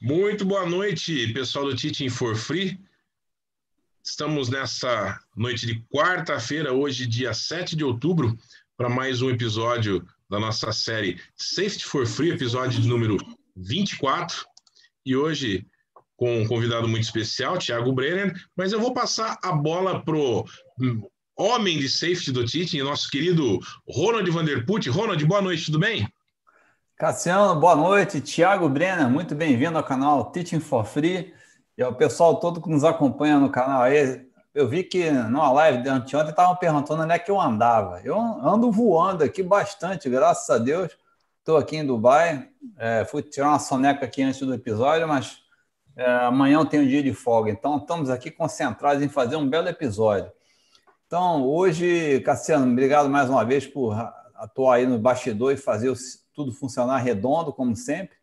Muito boa noite, pessoal do Teaching for Free. Estamos nessa noite de quarta-feira, hoje, dia 7 de outubro, para mais um episódio da nossa série Safety for Free, episódio número 24. E hoje com um convidado muito especial, Thiago Brenner, mas eu vou passar a bola pro homem de safety do Teaching, nosso querido Ronald Vanderput. Ronald, boa noite, tudo bem? Cassiano, boa noite. Tiago Brenner, muito bem-vindo ao canal Teaching for Free e ao pessoal todo que nos acompanha no canal aí. Eu vi que numa live de anteontem estavam perguntando onde é que eu andava. Eu ando voando aqui bastante, graças a Deus. Estou aqui em Dubai. É, fui tirar uma soneca aqui antes do episódio, mas é, amanhã eu tenho um dia de folga. Então estamos aqui concentrados em fazer um belo episódio. Então hoje, Cassiano, obrigado mais uma vez por atuar aí no bastidor e fazer o tudo funcionar redondo, como sempre.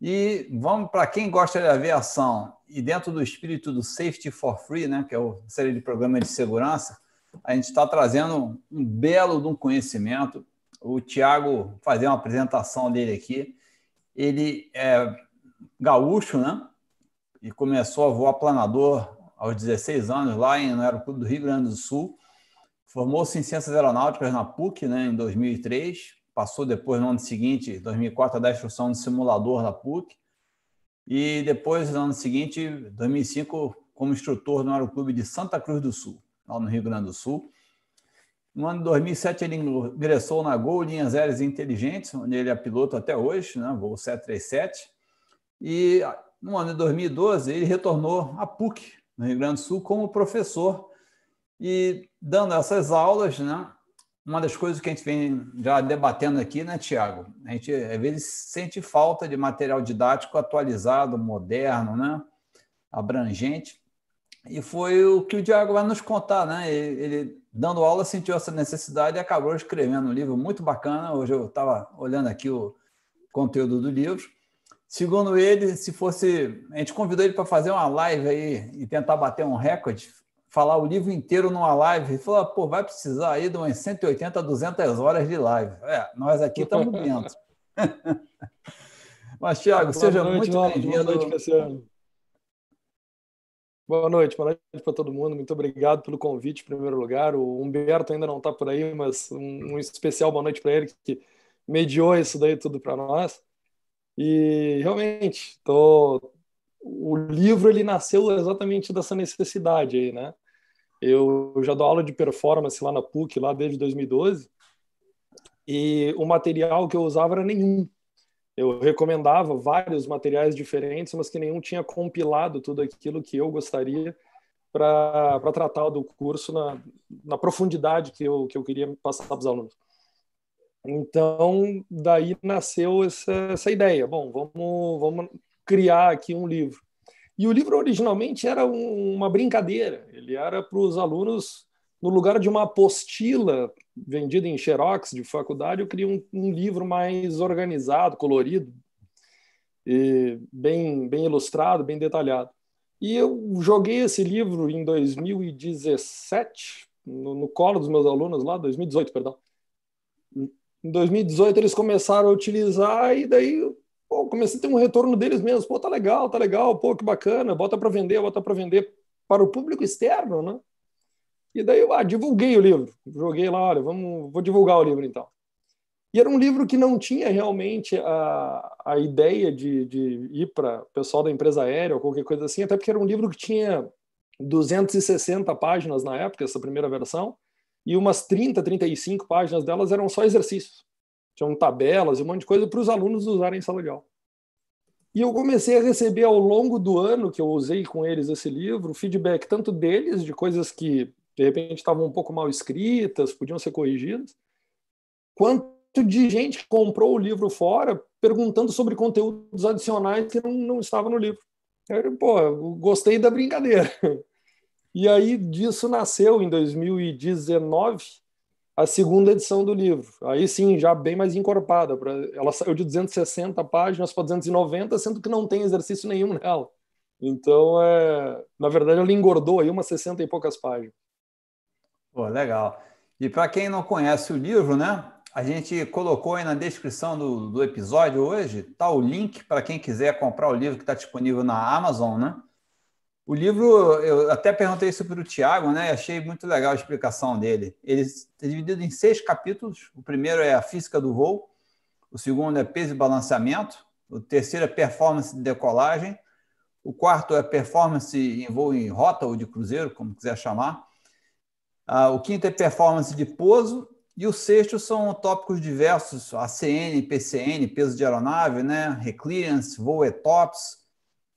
E vamos para quem gosta de aviação e dentro do espírito do Safety for Free, né, que é a série de programas de segurança, a gente está trazendo um belo de um conhecimento. O Tiago fazer uma apresentação dele aqui. Ele é gaúcho, né? E começou a voar planador aos 16 anos lá em, no Aeroclube do Rio Grande do Sul. Formou-se em Ciências Aeronáuticas na PUC, né, em 2003 passou depois, no ano seguinte, 2004, a dar instrução de simulador da PUC, e depois, no ano seguinte, 2005, como instrutor no Aeroclube de Santa Cruz do Sul, lá no Rio Grande do Sul. No ano de 2007, ele ingressou na Gol Linhas Aéreas Inteligentes, onde ele é piloto até hoje, né? voo 737. E ah, no ano de 2012, ele retornou à PUC, no Rio Grande do Sul, como professor e dando essas aulas, né? uma das coisas que a gente vem já debatendo aqui, né, Tiago? A gente às vezes sente falta de material didático atualizado, moderno, né? abrangente. E foi o que o Diago vai nos contar, né? Ele, ele, dando aula sentiu essa necessidade e acabou escrevendo um livro muito bacana. Hoje eu estava olhando aqui o conteúdo do livro. Segundo ele, se fosse, a gente convidou ele para fazer uma live aí e tentar bater um recorde, falar o livro inteiro numa live. Ele falou, ah, pô, vai precisar aí de umas 180, 200 horas de live. É, nós aqui estamos dentro. Mas, Tiago, seja noite, muito bem-vindo. Boa noite, Cassiano. Boa noite, boa noite para todo mundo. Muito obrigado pelo convite, em primeiro lugar. O Humberto ainda não está por aí, mas um, um especial boa noite para ele, que mediou isso daí tudo para nós. E realmente, estou o livro ele nasceu exatamente dessa necessidade aí, né? Eu já dou aula de performance lá na PUC, lá desde 2012, e o material que eu usava era nenhum. Eu recomendava vários materiais diferentes, mas que nenhum tinha compilado tudo aquilo que eu gostaria para tratar do curso na, na profundidade que eu, que eu queria passar para os alunos. Então, daí nasceu essa, essa ideia. Bom, vamos, vamos criar aqui um livro. E o livro originalmente era um, uma brincadeira, ele era para os alunos, no lugar de uma apostila vendida em xerox de faculdade, eu queria um, um livro mais organizado, colorido, bem, bem ilustrado, bem detalhado. E eu joguei esse livro em 2017, no, no colo dos meus alunos lá, 2018, perdão. Em 2018 eles começaram a utilizar e daí pô, comecei a ter um retorno deles mesmos. Pô, tá legal, tá legal, pô, que bacana, bota para vender, bota para vender para o público externo, né? E daí eu ah, divulguei o livro, joguei lá, olha, vamos, vou divulgar o livro então. E era um livro que não tinha realmente a, a ideia de, de ir para o pessoal da empresa aérea ou qualquer coisa assim, até porque era um livro que tinha 260 páginas na época, essa primeira versão, e umas 30, 35 páginas delas eram só exercícios tinham tabelas, um monte de coisa para os alunos usarem em sala de aula. E eu comecei a receber ao longo do ano que eu usei com eles esse livro, feedback tanto deles, de coisas que de repente estavam um pouco mal escritas, podiam ser corrigidas, quanto de gente que comprou o livro fora perguntando sobre conteúdos adicionais que não, não estavam no livro. Eu, pô, gostei da brincadeira. E aí disso nasceu em 2019 a segunda edição do livro. Aí sim, já bem mais encorpada. Pra, ela saiu de 260 páginas para 290, sendo que não tem exercício nenhum nela. Então, é, na verdade, ela engordou aí umas 60 e poucas páginas. Pô, legal. E para quem não conhece o livro, né? A gente colocou aí na descrição do, do episódio hoje, tá o link para quem quiser comprar o livro que está disponível na Amazon, né? O livro, eu até perguntei isso para o Tiago, né? Achei muito legal a explicação dele. Ele é dividido em seis capítulos. O primeiro é a física do voo, o segundo é peso e balanceamento, o terceiro é performance de decolagem, o quarto é performance em voo em rota ou de cruzeiro, como quiser chamar. Ah, o quinto é performance de pouso e o sexto são tópicos diversos: ACN, PCN, peso de aeronave, né? Reclearance, voo ETOPS,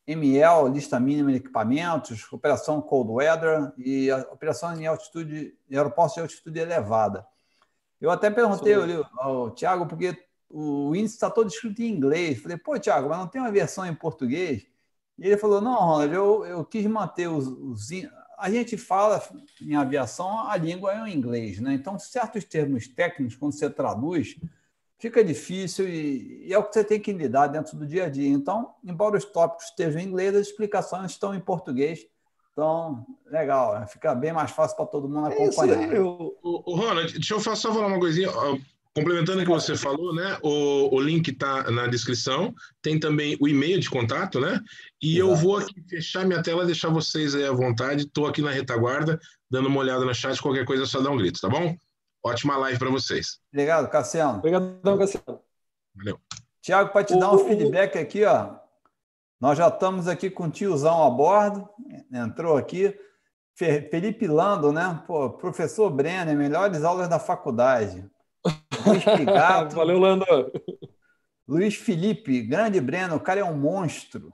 ML, lista mínima de equipamentos, operação cold weather e operação em altitude, em aeroportos de altitude elevada. Eu até perguntei ao, ao Tiago, porque o índice está todo escrito em inglês. Falei, pô, Tiago, mas não tem uma versão em português? E ele falou, não, Ronald, eu, eu quis manter os, os a gente fala em aviação, a língua é o inglês, né? Então, certos termos técnicos, quando você traduz, fica difícil e, e, é o que você tem que lidar dentro do dia a dia. Então, embora os tópicos estejam em inglês, as explicações estão em português. Então, legal, né? fica bem mais fácil para todo mundo é acompanhar. É o, o Ronald, deixa eu só falar uma coisinha. Complementando o que você falou, né? O, o link está na descrição, tem também o e-mail de contato, né? E Exato. eu vou aqui fechar minha tela, deixar vocês aí à vontade. Estou aqui na retaguarda, dando uma olhada no chat, qualquer coisa é só dar um grito, tá bom? Ótima live para vocês. Obrigado, Cassiano. Obrigadão, Cassiano. Valeu. Tiago, para te o... dar um feedback aqui, ó. Nós já estamos aqui com o tiozão a bordo, entrou aqui. Felipe Lando, né? Pô, professor Brenner, melhores aulas da faculdade. Luiz Pigato. Valeu, Lando. Luiz Felipe, grande Breno, o cara é um monstro.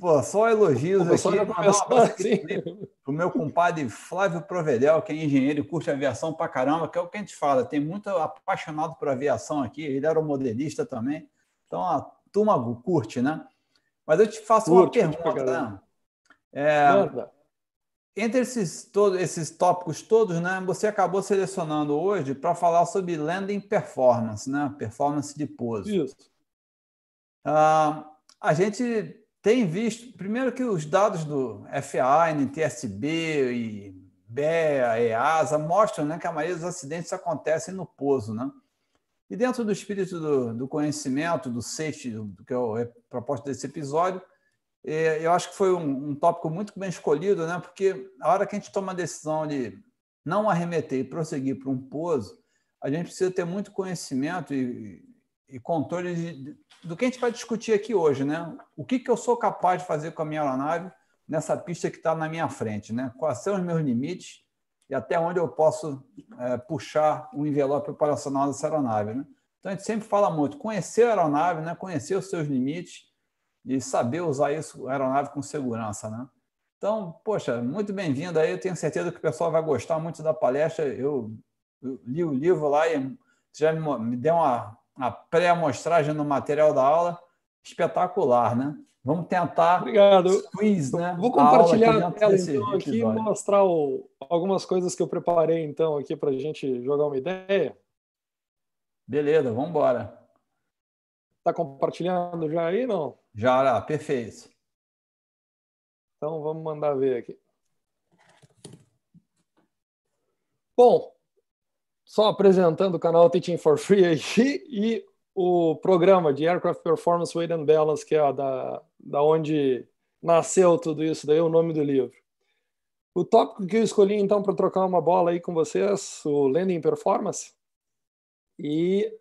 Pô, só elogios aqui. Começou, assim. O meu compadre Flávio Provedel, que é engenheiro e curte aviação pra caramba, que é o que a gente fala. Tem muito apaixonado por aviação aqui. Ele era um modelista também. Então, a turma curte, né? Mas eu te faço curte, uma pergunta. Né? É, entre esses, todos esses tópicos todos, né, você acabou selecionando hoje para falar sobre landing performance, né? Performance de pouso. Isso. Ah, a gente tem visto, primeiro que os dados do FAA, NTSB e BEA, EASA mostram né, que a maioria dos acidentes acontecem no pouso. Né? E dentro do espírito do, do conhecimento, do safety, do, que é a proposta desse episódio, é, eu acho que foi um, um, tópico muito bem escolhido, né? porque a hora que a gente toma a decisão de não arremeter e prosseguir para um pouso, a gente precisa ter muito conhecimento e, e controle de, do que a gente vai discutir aqui hoje, né? O que, que eu sou capaz de fazer com a minha aeronave nessa pista que está na minha frente, né? Quais são os meus limites e até onde eu posso é, puxar o um envelope operacional dessa aeronave, né? Então a gente sempre fala muito conhecer a aeronave, né? Conhecer os seus limites e saber usar isso a aeronave com segurança, né? Então, poxa, muito bem-vindo aí. Eu tenho certeza que o pessoal vai gostar muito da palestra. Eu, eu li o livro lá e já me, me deu uma a pré-amostragem no material da aula. Espetacular, né? Vamos tentar. Obrigado. Quiz, né? Vou compartilhar a, a tela então, aqui e mostrar o, algumas coisas que eu preparei então aqui para a gente jogar uma ideia. Beleza, vamos embora. Está compartilhando já aí, não? Já, já, perfeito. Então vamos mandar ver aqui. Bom, só apresentando o canal Teaching for Free aí e o programa de Aircraft Performance Weight and Balance, que é da, da onde nasceu tudo isso, daí é o nome do livro. O tópico que eu escolhi então para trocar uma bola aí com vocês, o Landing Performance. E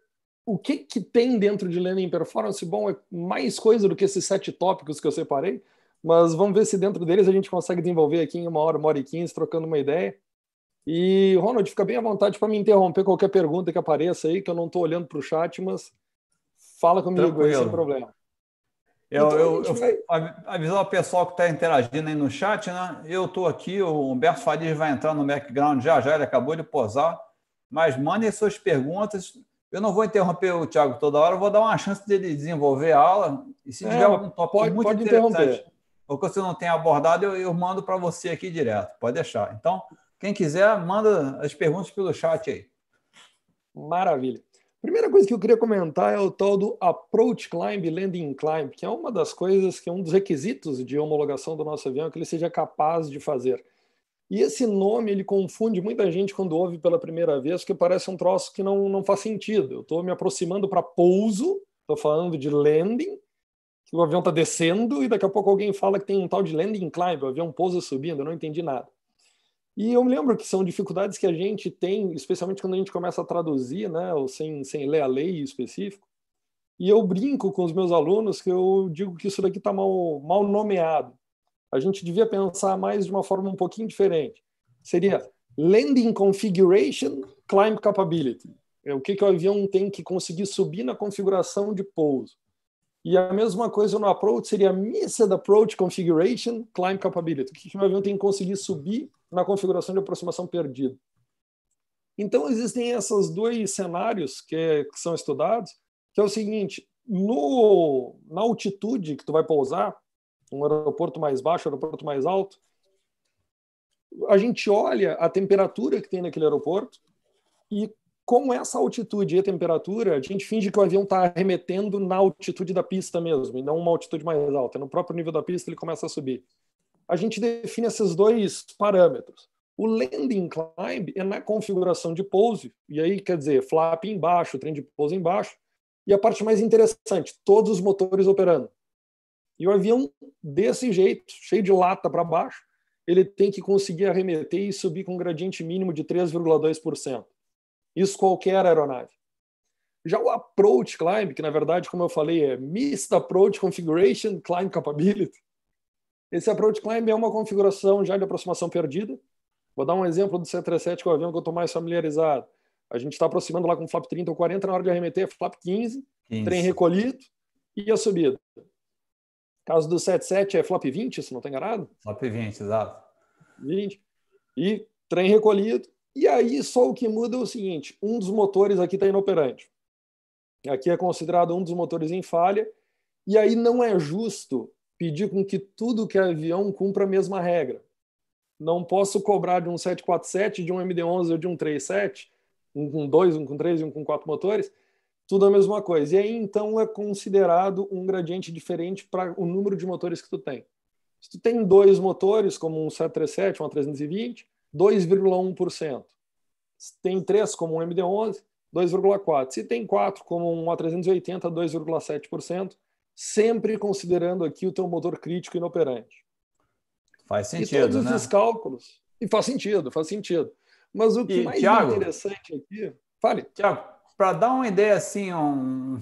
o que, que tem dentro de Landing Performance? Bom, é mais coisa do que esses sete tópicos que eu separei, mas vamos ver se dentro deles a gente consegue desenvolver aqui em uma hora, uma hora e quinze, trocando uma ideia. E, Ronald, fica bem à vontade para me interromper qualquer pergunta que apareça aí, que eu não estou olhando para o chat, mas fala comigo aí sem problema. Eu, então, eu, eu vai... avisar o pessoal que está interagindo aí no chat, né? Eu estou aqui, o Humberto Farias vai entrar no background já já, ele acabou de posar. Mas mandem suas perguntas. Eu não vou interromper o Thiago toda hora, vou dar uma chance dele desenvolver a aula. E se é, tiver algum tópico pode, muito pode interessante interromper. ou que você não tenha abordado, eu, eu mando para você aqui direto. Pode deixar. Então, quem quiser, manda as perguntas pelo chat aí. Maravilha. Primeira coisa que eu queria comentar é o tal do Approach Climb, Landing Climb, que é uma das coisas que é um dos requisitos de homologação do nosso avião, que ele seja capaz de fazer. E esse nome ele confunde muita gente quando ouve pela primeira vez, porque parece um troço que não, não faz sentido. Eu estou me aproximando para pouso, estou falando de landing, que o avião está descendo, e daqui a pouco alguém fala que tem um tal de landing climb, o avião pousa subindo, eu não entendi nada. E eu me lembro que são dificuldades que a gente tem, especialmente quando a gente começa a traduzir, né, ou sem, sem ler a lei específico. E eu brinco com os meus alunos que eu digo que isso daqui está mal, mal nomeado. A gente devia pensar mais de uma forma um pouquinho diferente. Seria Landing Configuration Climb Capability. É o que, que o avião tem que conseguir subir na configuração de pouso. E a mesma coisa no approach seria missed approach configuration climb capability. O que meu avião tem que conseguir subir na configuração de aproximação perdida. Então existem esses dois cenários que, é, que são estudados, que é o seguinte: no na altitude que tu vai pousar, um aeroporto mais baixo, um aeroporto mais alto, a gente olha a temperatura que tem naquele aeroporto e com essa altitude e temperatura, a gente finge que o avião está arremetendo na altitude da pista mesmo, e não uma altitude mais alta. No próprio nível da pista, ele começa a subir. A gente define esses dois parâmetros. O landing climb é na configuração de pose, e aí quer dizer flap embaixo, trem de pouso embaixo, e a parte mais interessante, todos os motores operando. E o avião, desse jeito, cheio de lata para baixo, ele tem que conseguir arremeter e subir com um gradiente mínimo de 3,2%. Isso qualquer aeronave. Já o Approach Climb, que na verdade, como eu falei, é Missed Approach Configuration Climb Capability. Esse Approach Climb é uma configuração já de aproximação perdida. Vou dar um exemplo do C-37 que eu avião que eu estou mais familiarizado. A gente está aproximando lá com flap 30 ou 40 na hora de arremeter, flap 15, trem recolhido e a subida. Caso do 77 é flap 20, se não estou enganado? Flap 20, exato. 20. E trem recolhido, e aí só o que muda é o seguinte: um dos motores aqui está inoperante. Aqui é considerado um dos motores em falha. E aí não é justo pedir com que tudo que é avião cumpra a mesma regra. Não posso cobrar de um 747, de um MD-11 ou de um 37, um com dois, um com três e um com quatro motores, tudo a mesma coisa. E aí então é considerado um gradiente diferente para o número de motores que tu tem. Se tu tem dois motores, como um 737, um 320, 2,1%. Se tem 3 como um MD11, 2,4%. Se tem 4 como um A380, 2,7%, sempre considerando aqui o teu motor crítico inoperante. Faz sentido, e todos né? esses cálculos. E faz sentido, faz sentido. Mas o que e, mais Thiago, interessante aqui... Fale. Tiago, para dar uma ideia assim, um,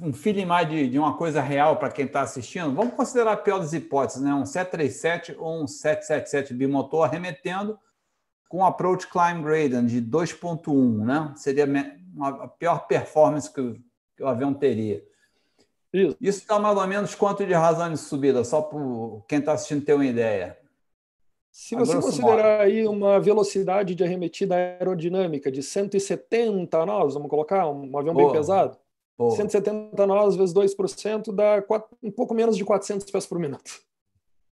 um feeling mais de, de uma coisa real para quem está assistindo, vamos considerar a pior das hipóteses, né? Um 737 ou um 777 bimotor arremetendo com approach climb gradient de 2.1, né? Seria a pior performance que, o avião teria. Isso. está dá mais ou menos quanto de razão de subida, só para quem está assistindo ter uma ideia. Se a você considerar modo. aí uma velocidade de arremetida aerodinâmica de 170 nós, vamos colocar, um avião Boa. bem pesado, Boa. 170 nós vezes 2% dá um pouco menos de 400 pés por minuto.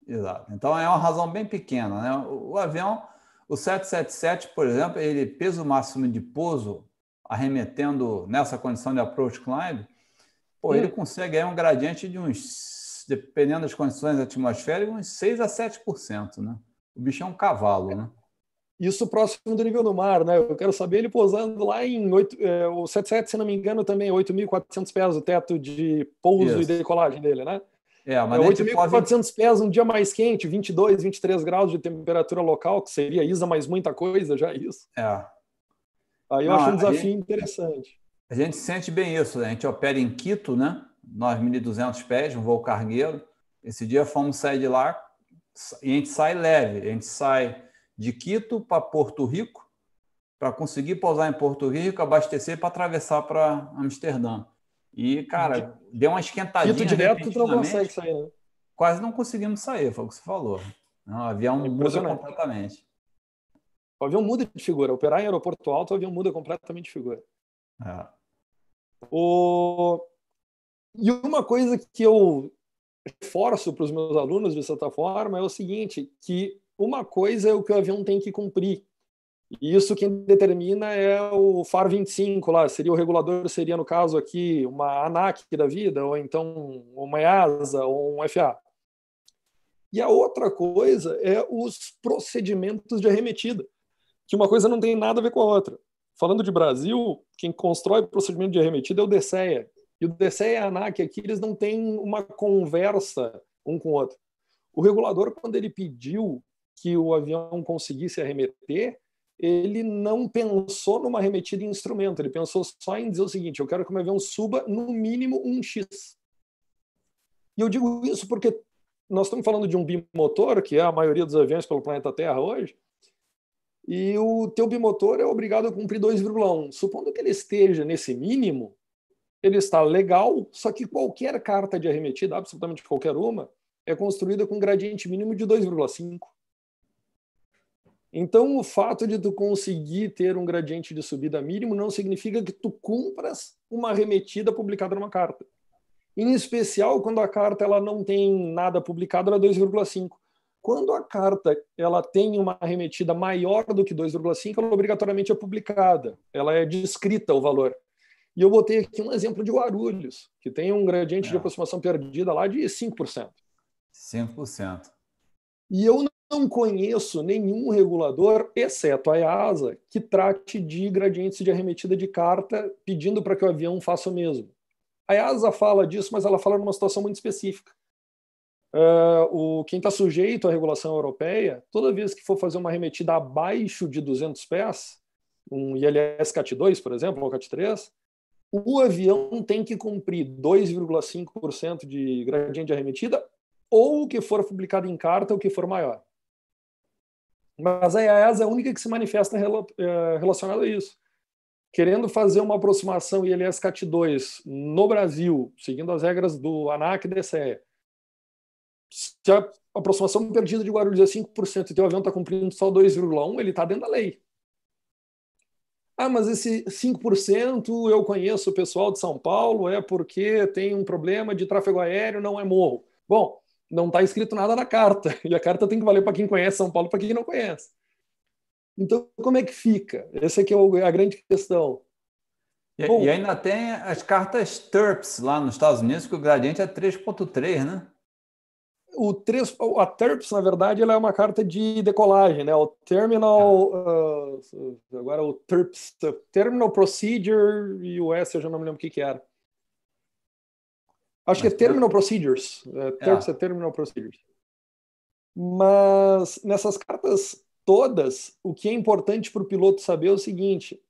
Exato. Então é uma razão bem pequena. Né? O avião o 777, por exemplo, ele peso máximo de pouso arremetendo nessa condição de approach climb, pô, ele hum. consegue aí um gradiente de uns, dependendo das condições atmosféricas, uns 6 a 7%, né? O bicho é um cavalo, né? Isso próximo do nível do mar, né? Eu quero saber ele pousando lá em 8, é, o 77, se não me engano, também 8.400 é pés o teto de pouso Isso. e decolagem dele, né? É, mas é 8.400 pés, um dia mais quente, 22, 23 graus de temperatura local, que seria ISA mais muita coisa, já é isso. É. Aí eu Não, acho um desafio gente, interessante. A gente sente bem isso, né? a gente opera em Quito, né? 9.200 pés, um voo cargueiro. Esse dia fomos sair de lá e a gente sai leve, a gente sai de Quito para Porto Rico, para conseguir pousar em Porto Rico, abastecer para atravessar para Amsterdã. E, cara, deu uma esquentadinha. Dito né, direto, não consegue sair, né? Quase não conseguimos sair, foi o que você falou. o avião é muda completamente. O avião muda de figura. Operar em aeroporto alto, o avião muda completamente de figura. É. O... E uma coisa que eu forço para os meus alunos, de certa forma, é o seguinte, que uma coisa é o que o avião tem que cumprir, e isso quem determina é o FAR 25 lá, seria o regulador, seria no caso aqui uma ANAC da vida, ou então uma EASA, ou um FA. E a outra coisa é os procedimentos de arremetida, que uma coisa não tem nada a ver com a outra. Falando de Brasil, quem constrói procedimento de arremetida é o DSEA. E o DSEA e a ANAC aqui, eles não têm uma conversa um com o outro. O regulador, quando ele pediu que o avião conseguisse arremeter, ele não pensou numa remetida em instrumento, ele pensou só em dizer o seguinte: eu quero que o meu avião suba no mínimo um X. E eu digo isso porque nós estamos falando de um bimotor, que é a maioria dos aviões pelo planeta Terra hoje, e o teu bimotor é obrigado a cumprir 2,1. Supondo que ele esteja nesse mínimo, ele está legal, só que qualquer carta de arremetida, absolutamente qualquer uma, é construída com um gradiente mínimo de 2,5. Então, o fato de tu conseguir ter um gradiente de subida mínimo não significa que tu cumpras uma remetida publicada numa carta. Em especial quando a carta ela não tem nada publicado, ela é 2,5. Quando a carta ela tem uma remetida maior do que 2,5, ela obrigatoriamente é publicada, ela é descrita o valor. E eu botei aqui um exemplo de Guarulhos, que tem um gradiente é. de aproximação perdida lá de 5%. 5%. E eu não conheço nenhum regulador, exceto a EASA, que trate de gradientes de arremetida de carta pedindo para que o avião faça o mesmo. A EASA fala disso, mas ela fala numa situação muito específica. Uh, o, quem está sujeito à regulação europeia, toda vez que for fazer uma arremetida abaixo de 200 pés, um ILS CAT 2, por exemplo, ou CAT 3, o avião tem que cumprir 2,5% de gradiente de arremetida ou o que for publicado em carta, o que for maior. Mas a IAES é a única que se manifesta é, relacionada a isso. Querendo fazer uma aproximação ILS-CAT2 no Brasil, seguindo as regras do ANAC e DCE, se a aproximação perdida de Guarulhos é 5% e teu avião está cumprindo só 2,1%, ele está dentro da lei. Ah, mas esse 5% eu conheço o pessoal de São Paulo, é porque tem um problema de tráfego aéreo, não é morro. Bom, não está escrito nada na carta. E a carta tem que valer para quem conhece São Paulo, para quem não conhece. Então, como é que fica? Essa aqui é a grande questão. E, Bom, e ainda tem as cartas TERPS lá nos Estados Unidos, que o gradiente é 3.3, né? O 3, a TERPS, na verdade, ela é uma carta de decolagem, né? O Terminal... Ah. Uh, agora o TERPS, Terminal Procedure US, eu já não me lembro o que, que era. Acho Mas que é Terminal Procedures. É, é. Terms é. Terminal Procedures. Mas nessas cartas todas, o que é importante para o piloto saber é o seguinte: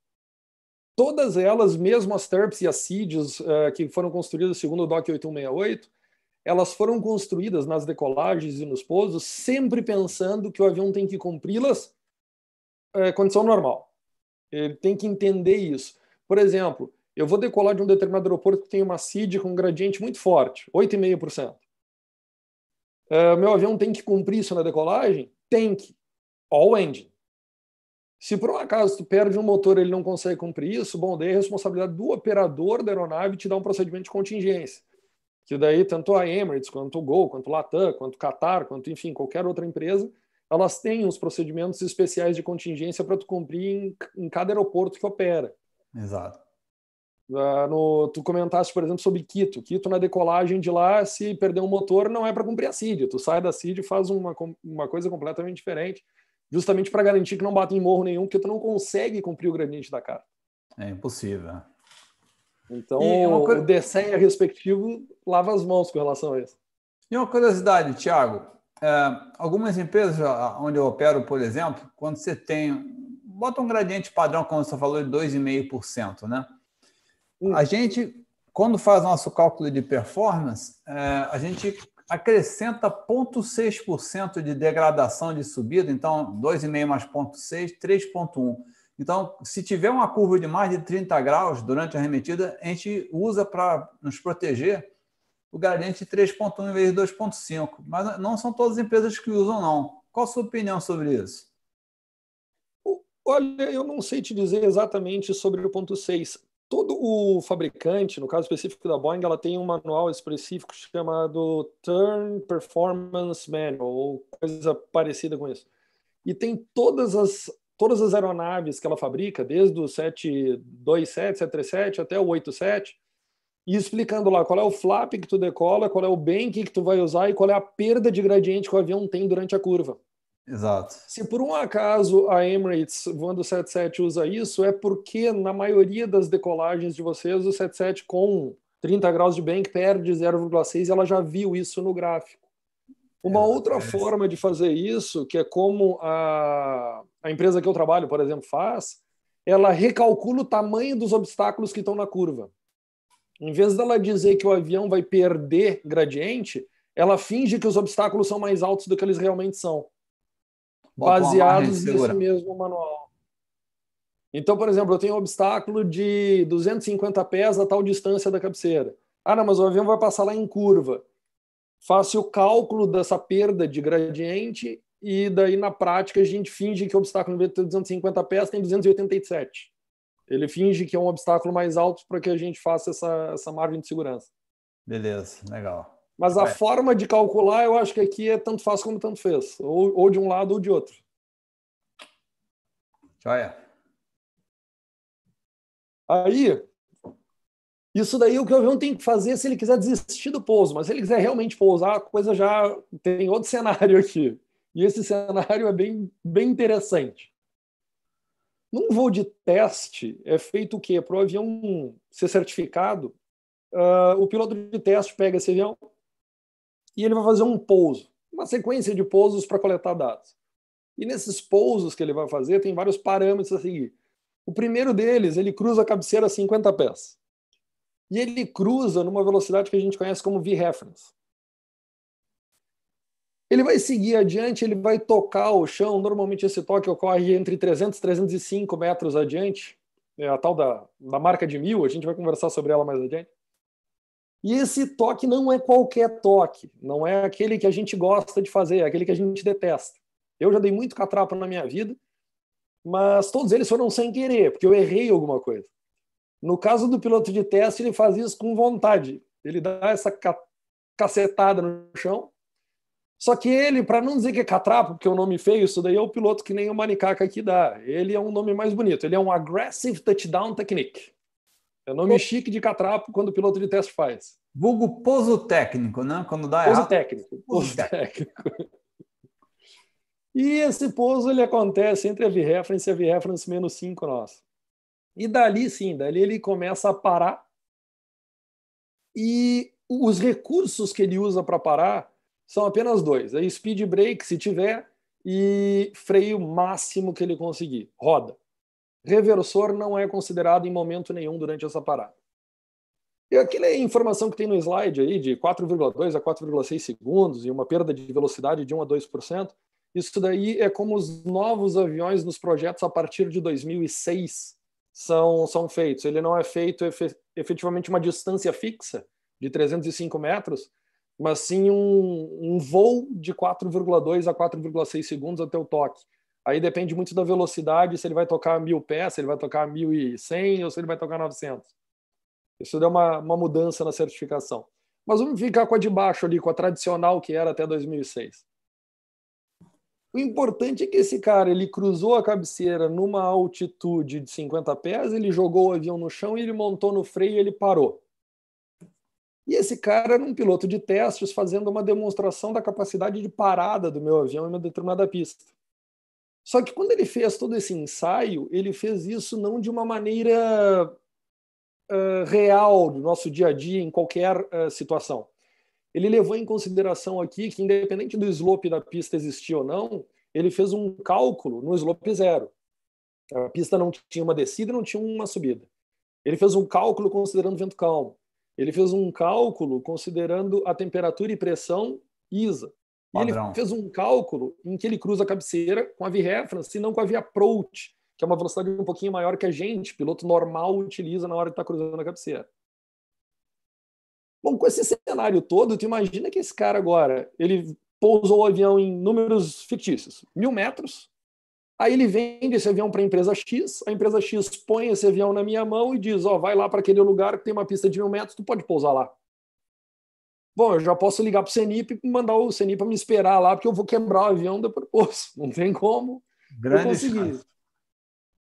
todas elas, mesmo as TERPs e as CIDs uh, é, que foram construídas segundo o DOC 8168, elas foram construídas nas decolagens e nos pousos, sempre pensando que o avião tem que cumpri-las é, condição normal. Ele tem que entender isso. Por exemplo, eu vou decolar de um determinado aeroporto que tem uma CID com um gradiente muito forte, 8,5%. Uh, é, meu avião tem que cumprir isso na decolagem? Tem que. All engine. Se por um acaso tu perde um motor e ele não consegue cumprir isso, bom, daí é responsabilidade do operador da aeronave te dar um procedimento de contingência. Que daí tanto a Emirates, quanto o Gol, quanto o Latam, quanto o Qatar, quanto enfim, qualquer outra empresa, elas têm os procedimentos especiais de contingência para tu cumprir em, em cada aeroporto que opera. Exato. Uh, no, tu comentaste, por exemplo, sobre Quito. Quito, na decolagem de lá, se perder um motor, não é para cumprir a CID. Tu sai da CID e faz uma, uma coisa completamente diferente, justamente para garantir que não bate em morro nenhum, porque tu não consegue cumprir o gradiente da carta. É impossível. Então, coisa... o DCEA respectivo lava as mãos com relação a isso. E uma curiosidade, Tiago. É, algumas empresas ah, onde eu opero, por exemplo, quando você tem... Bota um gradiente padrão, como você falou, de 2,5%, né? Hum. A gente, quando faz nosso cálculo de performance, é, a gente acrescenta 0,6% de degradação de subida, então 2,5 mais 0,6, 3,1. Então, se tiver uma curva de mais de 30 graus durante a arremetida, a gente usa para nos proteger o gradiente 3,1 em vez de 2,5. Mas não são todas as empresas que usam, não. Qual a sua opinião sobre isso? Olha, eu não sei te dizer exatamente sobre o ponto 6. Todo o fabricante, no caso específico da Boeing, ela tem um manual específico chamado Turn Performance Manual, ou coisa parecida com isso. E tem todas as, todas as aeronaves que ela fabrica, desde o 727, 737 até o 87, e explicando lá qual é o flap que tu decola, qual é o bank que tu vai usar e qual é a perda de gradiente que o avião tem durante a curva. Exato. Se por um acaso a Emirates voando 77 usa isso, é porque na maioria das decolagens de vocês, o 77 com 30 graus de bank perde 0,6, ela já viu isso no gráfico. Uma é, outra é. forma de fazer isso, que é como a, a empresa que eu trabalho, por exemplo, faz, ela recalcula o tamanho dos obstáculos que estão na curva. Em vez dela dizer que o avião vai perder gradiente, ela finge que os obstáculos são mais altos do que eles realmente são baseados nesse mesmo manual. Então, por exemplo, eu tenho um obstáculo de 250 pés a tal distância da cabeceira. Ah, não, mas o avião vai passar lá em curva. Faço o cálculo dessa perda de gradiente e daí na prática a gente finge que o obstáculo em vez de ter 250 pés tem 287. Ele finge que é um obstáculo mais alto para que a gente faça essa, essa margem de segurança. Beleza, legal. Mas a é. forma de calcular, eu acho que aqui é tanto faz como tanto fez, ou, ou de um lado ou de outro. Joia. Aí, isso daí o que o avião tem que fazer se ele quiser desistir do pouso, mas se ele quiser realmente pousar, a coisa já tem outro cenário aqui. E esse cenário é bem, bem interessante. Num voo de teste, é feito o quê? Para o avião ser certificado, uh, o piloto de teste pega esse avião, e ele vai fazer um pouso, uma sequência de pousos para coletar dados. E nesses pousos que ele vai fazer, tem vários parâmetros a seguir. O primeiro deles, ele cruza a cabeceira a 50 pés. E ele cruza numa velocidade que a gente conhece como V-reference. Ele vai seguir adiante, ele vai tocar o chão. Normalmente esse toque ocorre entre 300 e 305 metros adiante. É a tal da, da marca de mil, a gente vai conversar sobre ela mais adiante. E esse toque não é qualquer toque, não é aquele que a gente gosta de fazer, é aquele que a gente detesta. Eu já dei muito catrapa na minha vida, mas todos eles foram sem querer, porque eu errei alguma coisa. No caso do piloto de teste, ele faz isso com vontade. Ele dá essa ca cacetada no chão. Só que ele, para não dizer que é catrapa, porque é um nome feio, isso daí é o piloto que nem o Manicaca que dá. Ele é um nome mais bonito. Ele é um Aggressive Touchdown Technique. É nome chique de catrapo quando o piloto de teste faz. Vulgo pouso técnico, né? Quando dá pouso errado. Técnico, pouso técnico. E esse pouso ele acontece entre a V-reference e a V-reference menos 5 nós. E dali sim, dali ele começa a parar. E os recursos que ele usa para parar são apenas dois: a é speed brake, se tiver, e freio máximo que ele conseguir, roda reversor não é considerado em momento nenhum durante essa parada. E aquela é informação que tem no slide aí, de 4,2 a 4,6 segundos e uma perda de velocidade de 1 a 2%, isso daí é como os novos aviões nos projetos a partir de 2006 são, são feitos. Ele não é feito efetivamente uma distância fixa de 305 metros, mas sim um, um voo de 4,2 a 4,6 segundos até o toque. Aí depende muito da velocidade, se ele vai tocar mil pés, se ele vai tocar mil e cem ou se ele vai tocar 900. Isso deu uma, uma mudança na certificação. Mas vamos ficar com a de baixo ali, com a tradicional que era até 2006. O importante é que esse cara ele cruzou a cabeceira numa altitude de 50 pés, ele jogou o avião no chão e ele montou no freio e ele parou. E esse cara era um piloto de testes fazendo uma demonstração da capacidade de parada do meu avião em uma determinada pista. Só que quando ele fez todo esse ensaio, ele fez isso não de uma maneira uh, real do nosso dia a dia, em qualquer uh, situação. Ele levou em consideração aqui que, independente do slope da pista existir ou não, ele fez um cálculo no slope zero. A pista não tinha uma descida, não tinha uma subida. Ele fez um cálculo considerando vento calmo. Ele fez um cálculo considerando a temperatura e pressão ISA, e ele fez um cálculo em que ele cruza a cabeceira com a V-reference e assim, não com a V-approach, que é uma velocidade um pouquinho maior que a gente, piloto normal, utiliza na hora de estar tá cruzando a cabeceira. Bom, com esse cenário todo, tu imagina que esse cara agora, ele pousou o avião em números fictícios, mil metros, aí ele vende esse avião para a empresa X, a empresa X põe esse avião na minha mão e diz, ó, oh, vai lá para aquele lugar que tem uma pista de mil metros, tu pode pousar lá. Bom, eu já posso ligar para o CENIP e mandar o CENIP me esperar lá, porque eu vou quebrar o avião da Não tem como. Grande chance.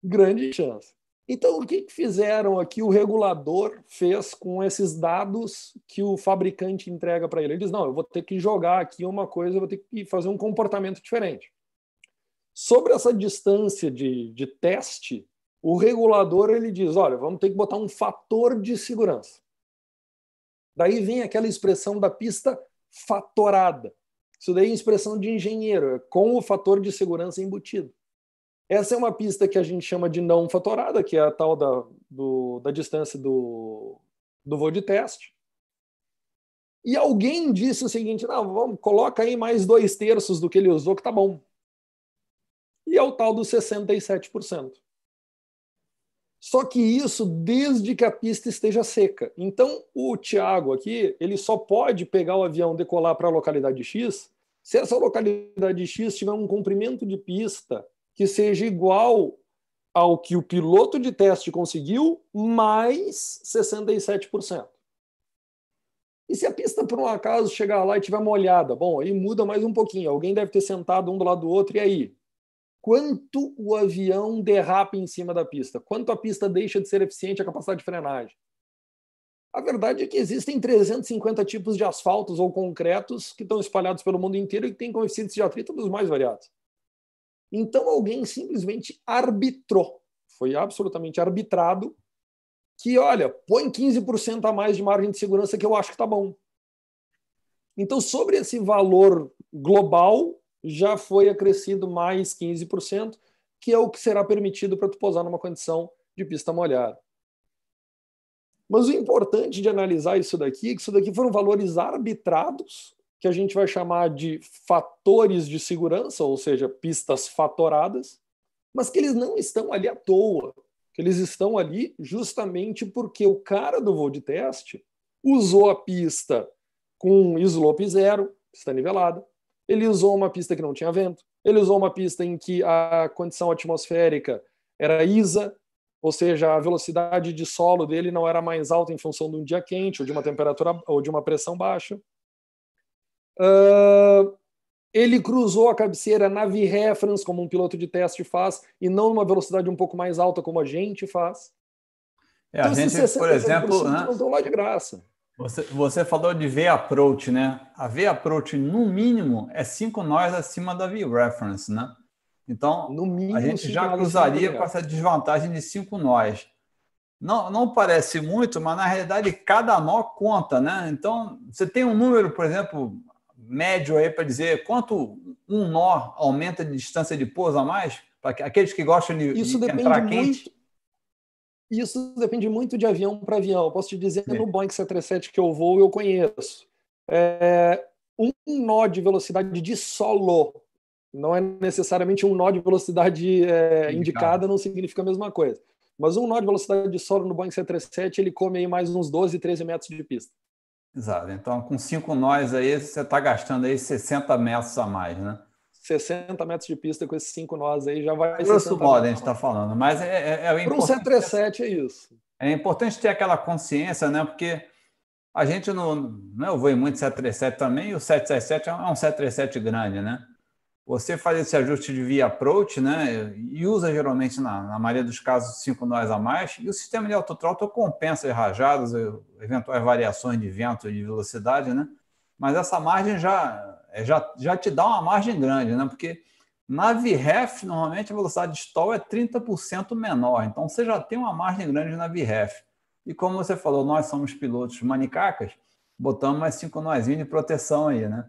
Grande chance. Então, o que fizeram aqui? O regulador fez com esses dados que o fabricante entrega para ele. Ele diz: não, eu vou ter que jogar aqui uma coisa, eu vou ter que fazer um comportamento diferente. Sobre essa distância de, de teste, o regulador ele diz: olha, vamos ter que botar um fator de segurança. Daí vem aquela expressão da pista fatorada. Isso daí é expressão de engenheiro, é com o fator de segurança embutido. Essa é uma pista que a gente chama de não fatorada, que é a tal da, do, da distância do, do voo de teste. E alguém disse o seguinte: não, vamos, coloca aí mais dois terços do que ele usou, que tá bom. E é o tal do 67%. Só que isso desde que a pista esteja seca. Então, o Tiago aqui, ele só pode pegar o avião, decolar para a localidade X, se essa localidade X tiver um comprimento de pista que seja igual ao que o piloto de teste conseguiu, mais 67%. E se a pista, por um acaso, chegar lá e tiver molhada? Bom, aí muda mais um pouquinho. Alguém deve ter sentado um do lado do outro, e aí? quanto o avião derrapa em cima da pista, quanto a pista deixa de ser eficiente a capacidade de frenagem. A verdade é que existem 350 tipos de asfaltos ou concretos que estão espalhados pelo mundo inteiro e que têm coeficientes de atrito dos mais variados. Então alguém simplesmente arbitrou, foi absolutamente arbitrado, que olha, põe 15% a mais de margem de segurança que eu acho que está bom. Então sobre esse valor global, já foi acrescido mais 15%, que é o que será permitido para tu posar numa condição de pista molhada. Mas o importante de analisar isso daqui é que isso daqui foram valores arbitrados, que a gente vai chamar de fatores de segurança, ou seja, pistas fatoradas, mas que eles não estão ali à toa, que eles estão ali justamente porque o cara do voo de teste usou a pista com slope zero, pista nivelada, ele usou uma pista que não tinha vento, ele usou uma pista em que a condição atmosférica era isa, ou seja, a velocidade de solo dele não era mais alta em função de um dia quente ou de uma temperatura ou de uma pressão baixa. Uh, ele cruzou a cabeceira na V-reference, como um piloto de teste faz, e não numa velocidade um pouco mais alta, como a gente faz. É, então, a assim, gente, por exemplo, né? não lá de graça. Você, você falou de V-Approach, né? A V-Approach, no mínimo, é cinco nós acima da V-Reference, né? Então, mínimo, a gente já cruzaria com essa desvantagem de cinco nós. Não, não parece muito, mas na realidade cada nó conta, né? Então, você tem um número, por exemplo, médio aí para dizer quanto um nó aumenta de distância de pouso a mais? Para aqueles que gostam de Isso entrar depende quente? Muito isso depende muito de avião para avião. posso te dizer, é. no Boeing 737 que eu vou, eu conheço. É, um nó de velocidade de solo não é necessariamente um nó de velocidade é, indicada, não significa a mesma coisa. Mas um nó de velocidade de solo no Boeing 737, ele come aí mais uns 12, 13 metros de pista. Exato. Então, com cinco nós aí, você está gastando aí 60 metros a mais, né? 60 metros de pista com esses cinco nós aí, já vai. Grosso modo, a gente está falando, mas é, é, é o Para um é isso. É importante ter aquela consciência, né? Porque a gente não. Né, eu vou em muito 737 também, e o 737 é um 737 é grande, né? Você faz esse ajuste de via approach, né? E usa geralmente, na, na maioria dos casos, cinco nós a mais, e o sistema de autotrota compensa as rajadas, eventuais variações de vento e de velocidade, né? Mas essa margem já é, já, já te dá uma margem grande, né? Porque na VREF, normalmente a velocidade de stall é 30% menor, então você já tem uma margem grande na VREF. E como você falou, nós somos pilotos manicacas, botamos mais cinco nozinhos de proteção aí, né?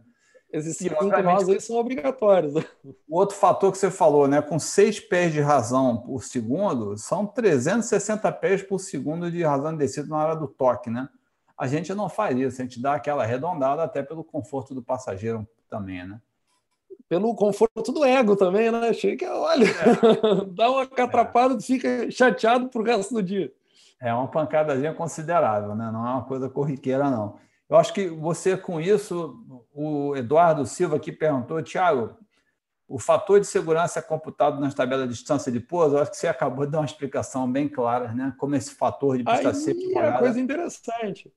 Esses cinco nós aí são obrigatórios. Né? O outro fator que você falou, né? Com seis pés de razão por segundo, são 360 pés por segundo de razão de descida na hora do toque, né? A gente não faz isso, a gente dá aquela arredondada até pelo conforto do passageiro, também, né? Pelo conforto do ego também, né? que olha, é. dá uma catrapada e é. fica chateado o resto do dia. É uma pancadazinha considerável, né? Não é uma coisa corriqueira, não. Eu acho que você, com isso, o Eduardo Silva aqui perguntou, Tiago, o fator de segurança é computado nas tabelas de distância de pouso, eu acho que você acabou de dar uma explicação bem clara, né? Como esse fator de pista Aí, separada. É coisa interessante.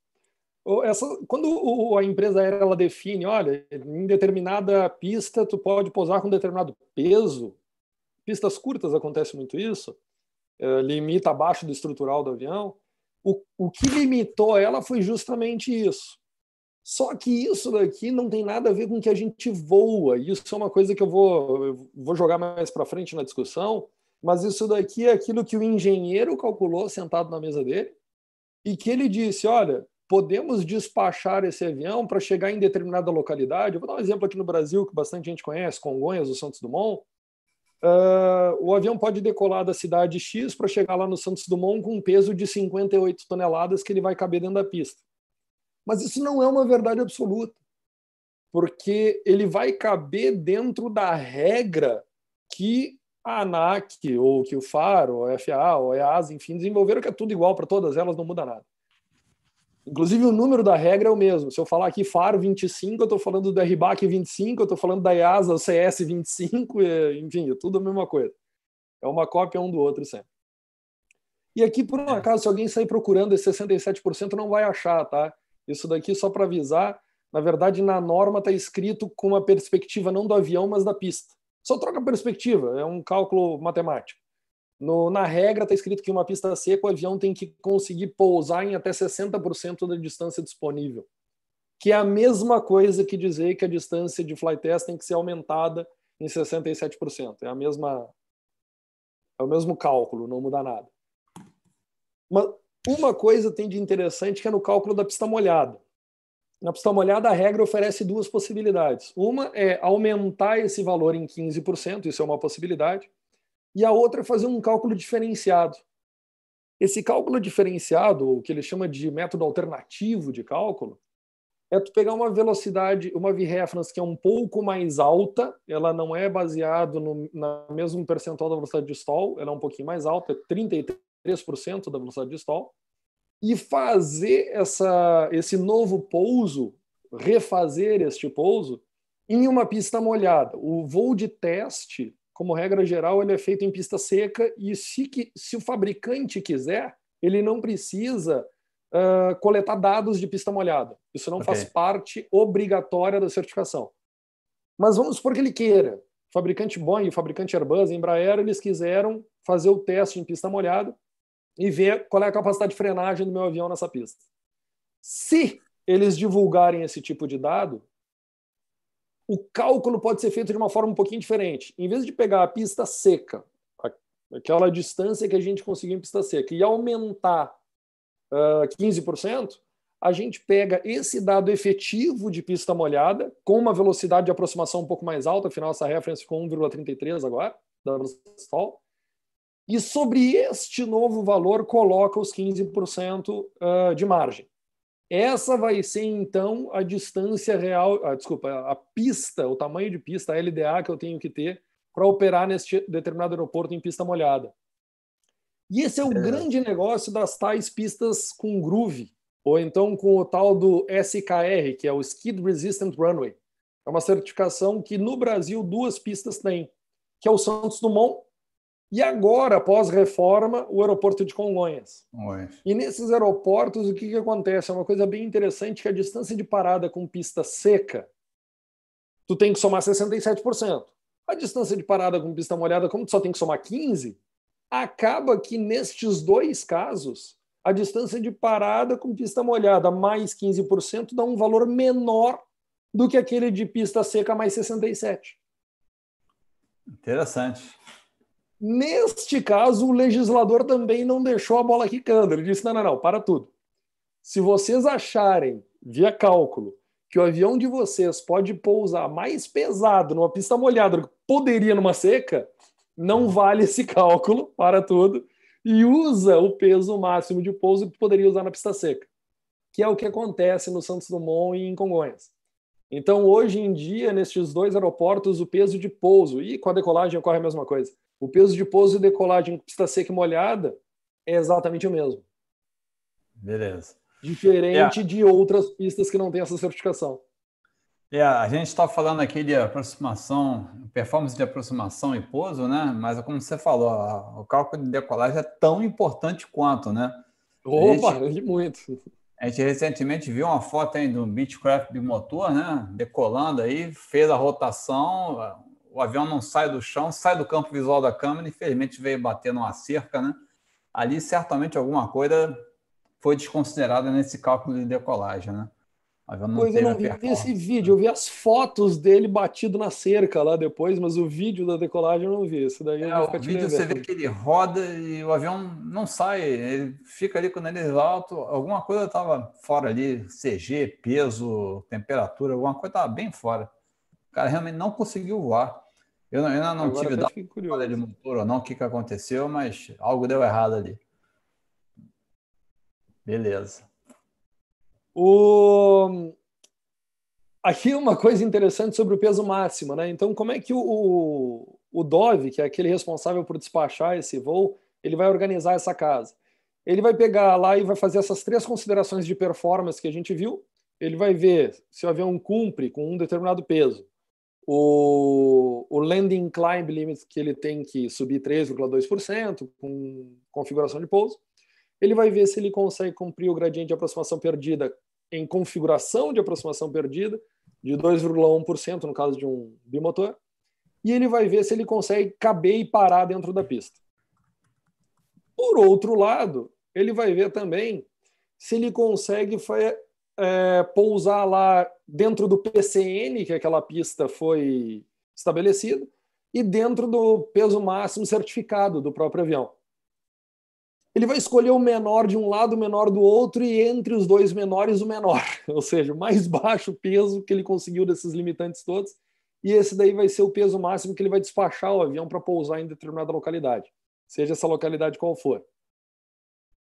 Essa, quando o, a empresa aérea ela define, olha, em determinada pista tu pode pousar com determinado peso, pistas curtas acontece muito isso, é, limita abaixo do estrutural do avião. O, o que limitou ela foi justamente isso. Só que isso daqui não tem nada a ver com que a gente voa. Isso é uma coisa que eu vou, eu vou jogar mais para frente na discussão. Mas isso daqui é aquilo que o engenheiro calculou sentado na mesa dele e que ele disse: olha, podemos despachar esse avião para chegar em determinada localidade. Eu vou dar um exemplo aqui no Brasil que bastante gente conhece, Congonhas, o Santos Dumont. Uh, o avião pode decolar da cidade X para chegar lá no Santos Dumont com um peso de 58 toneladas que ele vai caber dentro da pista. Mas isso não é uma verdade absoluta, porque ele vai caber dentro da regra que a ANAC, ou que o FAR, ou a FAA, ou a EASA, enfim, desenvolveram, que é tudo igual para todas elas, não muda nada. Inclusive, o número da regra é o mesmo. Se eu falar aqui FAR 25, eu estou falando do RBAC 25, eu estou falando da IASA CS 25, enfim, é tudo a mesma coisa. É uma cópia um do outro sempre. E aqui, por um é. acaso, se alguém sair procurando esse 67%, não vai achar, tá? Isso daqui, só para avisar, na verdade, na norma está escrito com uma perspectiva não do avião, mas da pista. Só troca a perspectiva, é um cálculo matemático. No, na regra está escrito que em uma pista seca o avião tem que conseguir pousar em até 60% da distância disponível, que é a mesma coisa que dizer que a distância de flight test tem que ser aumentada em 67%. É a mesma é o mesmo cálculo, não muda nada. Mas uma coisa tem de interessante que é no cálculo da pista molhada. Na pista molhada, a regra oferece duas possibilidades. Uma é aumentar esse valor em 15%, isso é uma possibilidade e a outra é fazer um cálculo diferenciado. Esse cálculo diferenciado, o que ele chama de método alternativo de cálculo, é tu pegar uma velocidade, uma v-reference que é um pouco mais alta, ela não é baseada no na mesmo percentual da velocidade de stall, ela é um pouquinho mais alta, é 33% da velocidade de stall, e fazer essa, esse novo pouso, refazer este pouso, em uma pista molhada. O voo de teste como regra geral, ele é feito em pista seca e se, se o fabricante quiser, ele não precisa uh, coletar dados de pista molhada. Isso não okay. faz parte obrigatória da certificação. Mas vamos supor que ele queira. O fabricante Boeing, o fabricante Airbus, Embraer, eles quiseram fazer o teste em pista molhada e ver qual é a capacidade de frenagem do meu avião nessa pista. Se eles divulgarem esse tipo de dado, o cálculo pode ser feito de uma forma um pouquinho diferente. Em vez de pegar a pista seca, aquela distância que a gente conseguiu em pista seca, e aumentar uh, ah, 15%, a gente pega esse dado efetivo de pista molhada, com uma velocidade de aproximação um pouco mais alta, afinal essa referência ficou 1,33 agora, da velocidade e sobre este novo valor coloca os 15% ah, de margem. Essa vai ser então a distância real, ah, desculpa, a pista, o tamanho de pista, a LDA que eu tenho que ter para operar neste determinado aeroporto em pista molhada. E esse é o é. grande negócio das tais pistas com groove, ou então com o tal do SKR, que é o Skid Resistant Runway. É uma certificação que no Brasil duas pistas têm, que é o Santos Dumont e agora, pós reforma, o aeroporto de Congonhas. Oi. E nesses aeroportos, o que, que acontece? É uma coisa bem interessante que a distância de parada com pista seca, tu tem que somar 67%. A distância de parada com pista molhada, como tu só tem que somar 15%, acaba que nestes dois casos, a distância de parada com pista molhada mais 15% dá um valor menor do que aquele de pista seca mais 67%. Interessante. Neste caso, o legislador também não deixou a bola quicando. Ele disse: não, não, não, para tudo. Se vocês acharem, via cálculo, que o avião de vocês pode pousar mais pesado numa pista molhada do que poderia numa seca, não vale esse cálculo, para tudo, e usa o peso máximo de pouso que poderia usar na pista seca, que é o que acontece no Santos Dumont e em Congonhas. Então, hoje em dia, nestes dois aeroportos, o peso de pouso, e com a decolagem ocorre a mesma coisa, o peso de pouso e decolagem pista seca e molhada é exatamente o mesmo. Beleza. Diferente é. de outras pistas que não têm essa certificação. É, a gente está falando aqui de aproximação, performance de aproximação e pouso, né? Mas como você falou, o cálculo de decolagem é tão importante quanto, né? Opa, é de gente, muito. A gente recentemente viu uma foto aí do Beechcraft bimotor, né? Decolando aí, fez a rotação, o avião não sai do chão, sai do campo visual da câmera, infelizmente veio bater numa cerca, né? Ali certamente alguma coisa foi desconsiderada nesse cálculo de decolagem, né? O avião não pois eu não vi esse vídeo, eu vi as fotos dele batido na cerca lá depois, mas o vídeo da decolagem eu não vi. Isso daí é, o vídeo você vê que ele roda e o avião não sai, ele fica ali com o nariz alto, alguma coisa estava fora ali, CG, peso, temperatura, alguma coisa estava bem fora. O cara realmente não conseguiu voar. Eu não, eu não Agora tive dado de motor ou não, o que, que aconteceu, mas algo deu errado ali. Beleza. O... Aqui uma coisa interessante sobre o peso máximo, né? Então, como é que o, o Dove, que é aquele responsável por despachar esse voo, ele vai organizar essa casa? Ele vai pegar lá e vai fazer essas três considerações de performance que a gente viu. Ele vai ver se o avião cumpre com um determinado peso o, o landing climb limit que ele tem que subir 3,2% com configuração de pouso, ele vai ver se ele consegue cumprir o gradiente de aproximação perdida em configuração de aproximação perdida de 2,1% no caso de um bimotor, e ele vai ver se ele consegue caber e parar dentro da pista. Por outro lado, ele vai ver também se ele consegue é, pousar lá dentro do PCN, que aquela pista foi estabelecida, e dentro do peso máximo certificado do próprio avião. Ele vai escolher o menor de um lado, o menor do outro, e entre os dois menores, o menor, ou seja, o mais baixo peso que ele conseguiu desses limitantes todos, e esse daí vai ser o peso máximo que ele vai despachar o avião para pousar em determinada localidade, seja essa localidade qual for.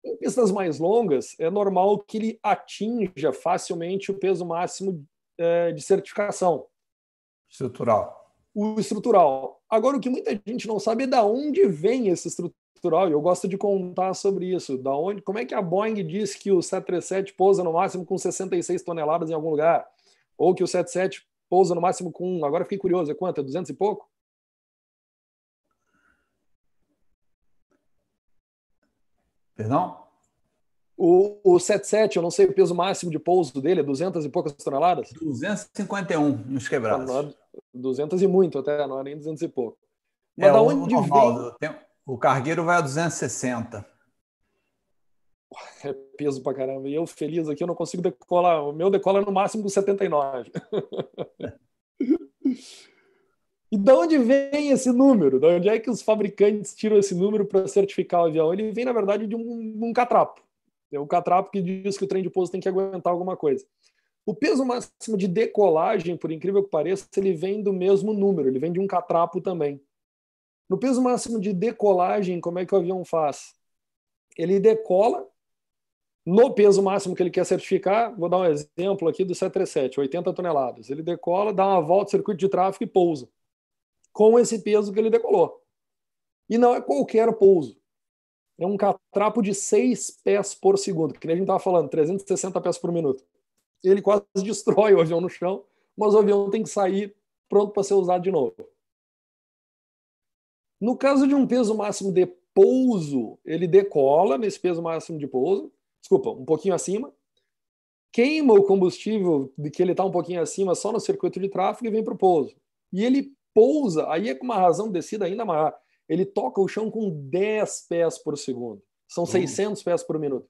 Em pistas mais longas, é normal que ele atinja facilmente o peso máximo eh, de certificação. Estrutural. O estrutural. Agora, o que muita gente não sabe é da onde vem esse estrutural, e eu gosto de contar sobre isso. Da onde, como é que a Boeing diz que o 737 pousa no máximo com 66 toneladas em algum lugar? Ou que o 77 pousa no máximo com, agora fiquei curioso, é quanto? É 200 e pouco? Perdão? O, o 77, eu não sei o peso máximo de pouso dele, é 200 e poucas toneladas? 251 nos quebrados. Ah, é, 200 e muito até, não é nem 200 e pouco. É, Mas é, da onde o, vem... o cargueiro vai a 260. É peso pra caramba. E eu feliz aqui, eu não consigo decolar. O meu decola no máximo com 79. E de onde vem esse número? De onde é que os fabricantes tiram esse número para certificar o avião? Ele vem, na verdade, de um, um catrapo. É um catrapo que diz que o trem de pouso tem que aguentar alguma coisa. O peso máximo de decolagem, por incrível que pareça, ele vem do mesmo número, ele vem de um catrapo também. No peso máximo de decolagem, como é que o avião faz? Ele decola no peso máximo que ele quer certificar. Vou dar um exemplo aqui do 737, 80 toneladas. Ele decola, dá uma volta, circuito de tráfego e pousa com esse peso que ele decolou. E não é qualquer pouso. É um catrapo de 6 pés por segundo, que nem a gente estava falando, 360 pés por minuto. Ele quase destrói o avião no chão, mas o avião tem que sair pronto para ser usado de novo. No caso de um peso máximo de pouso, ele decola nesse peso máximo de pouso, desculpa, um pouquinho acima, queima o combustível de que ele está um pouquinho acima só no circuito de tráfego e vem para o pouso. E ele pousa, aí é com uma razão descida ainda maior. Ele toca o chão com 10 pés por segundo. São uhum. 600 pés por minuto.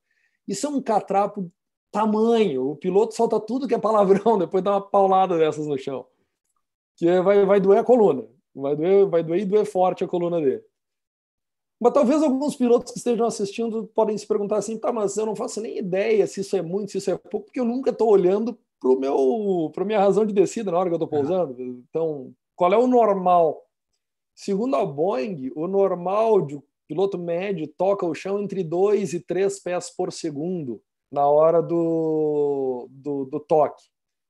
Isso é um catrapo tamanho. O piloto solta tudo que é palavrão, depois dá uma paulada dessas no chão. Que é, vai, vai doer a coluna. Vai doer, vai doer e doer forte a coluna dele. Mas talvez alguns pilotos que estejam assistindo podem se perguntar assim, tá, mas eu não faço nem ideia se isso é muito, se isso é pouco, porque eu nunca estou olhando para o meu, para minha razão de descida na hora que eu estou pousando. Então, qual é o normal? Segundo a Boeing, o normal de piloto médio toca o chão entre 2 e 3 pés por segundo na hora do, do, do toque.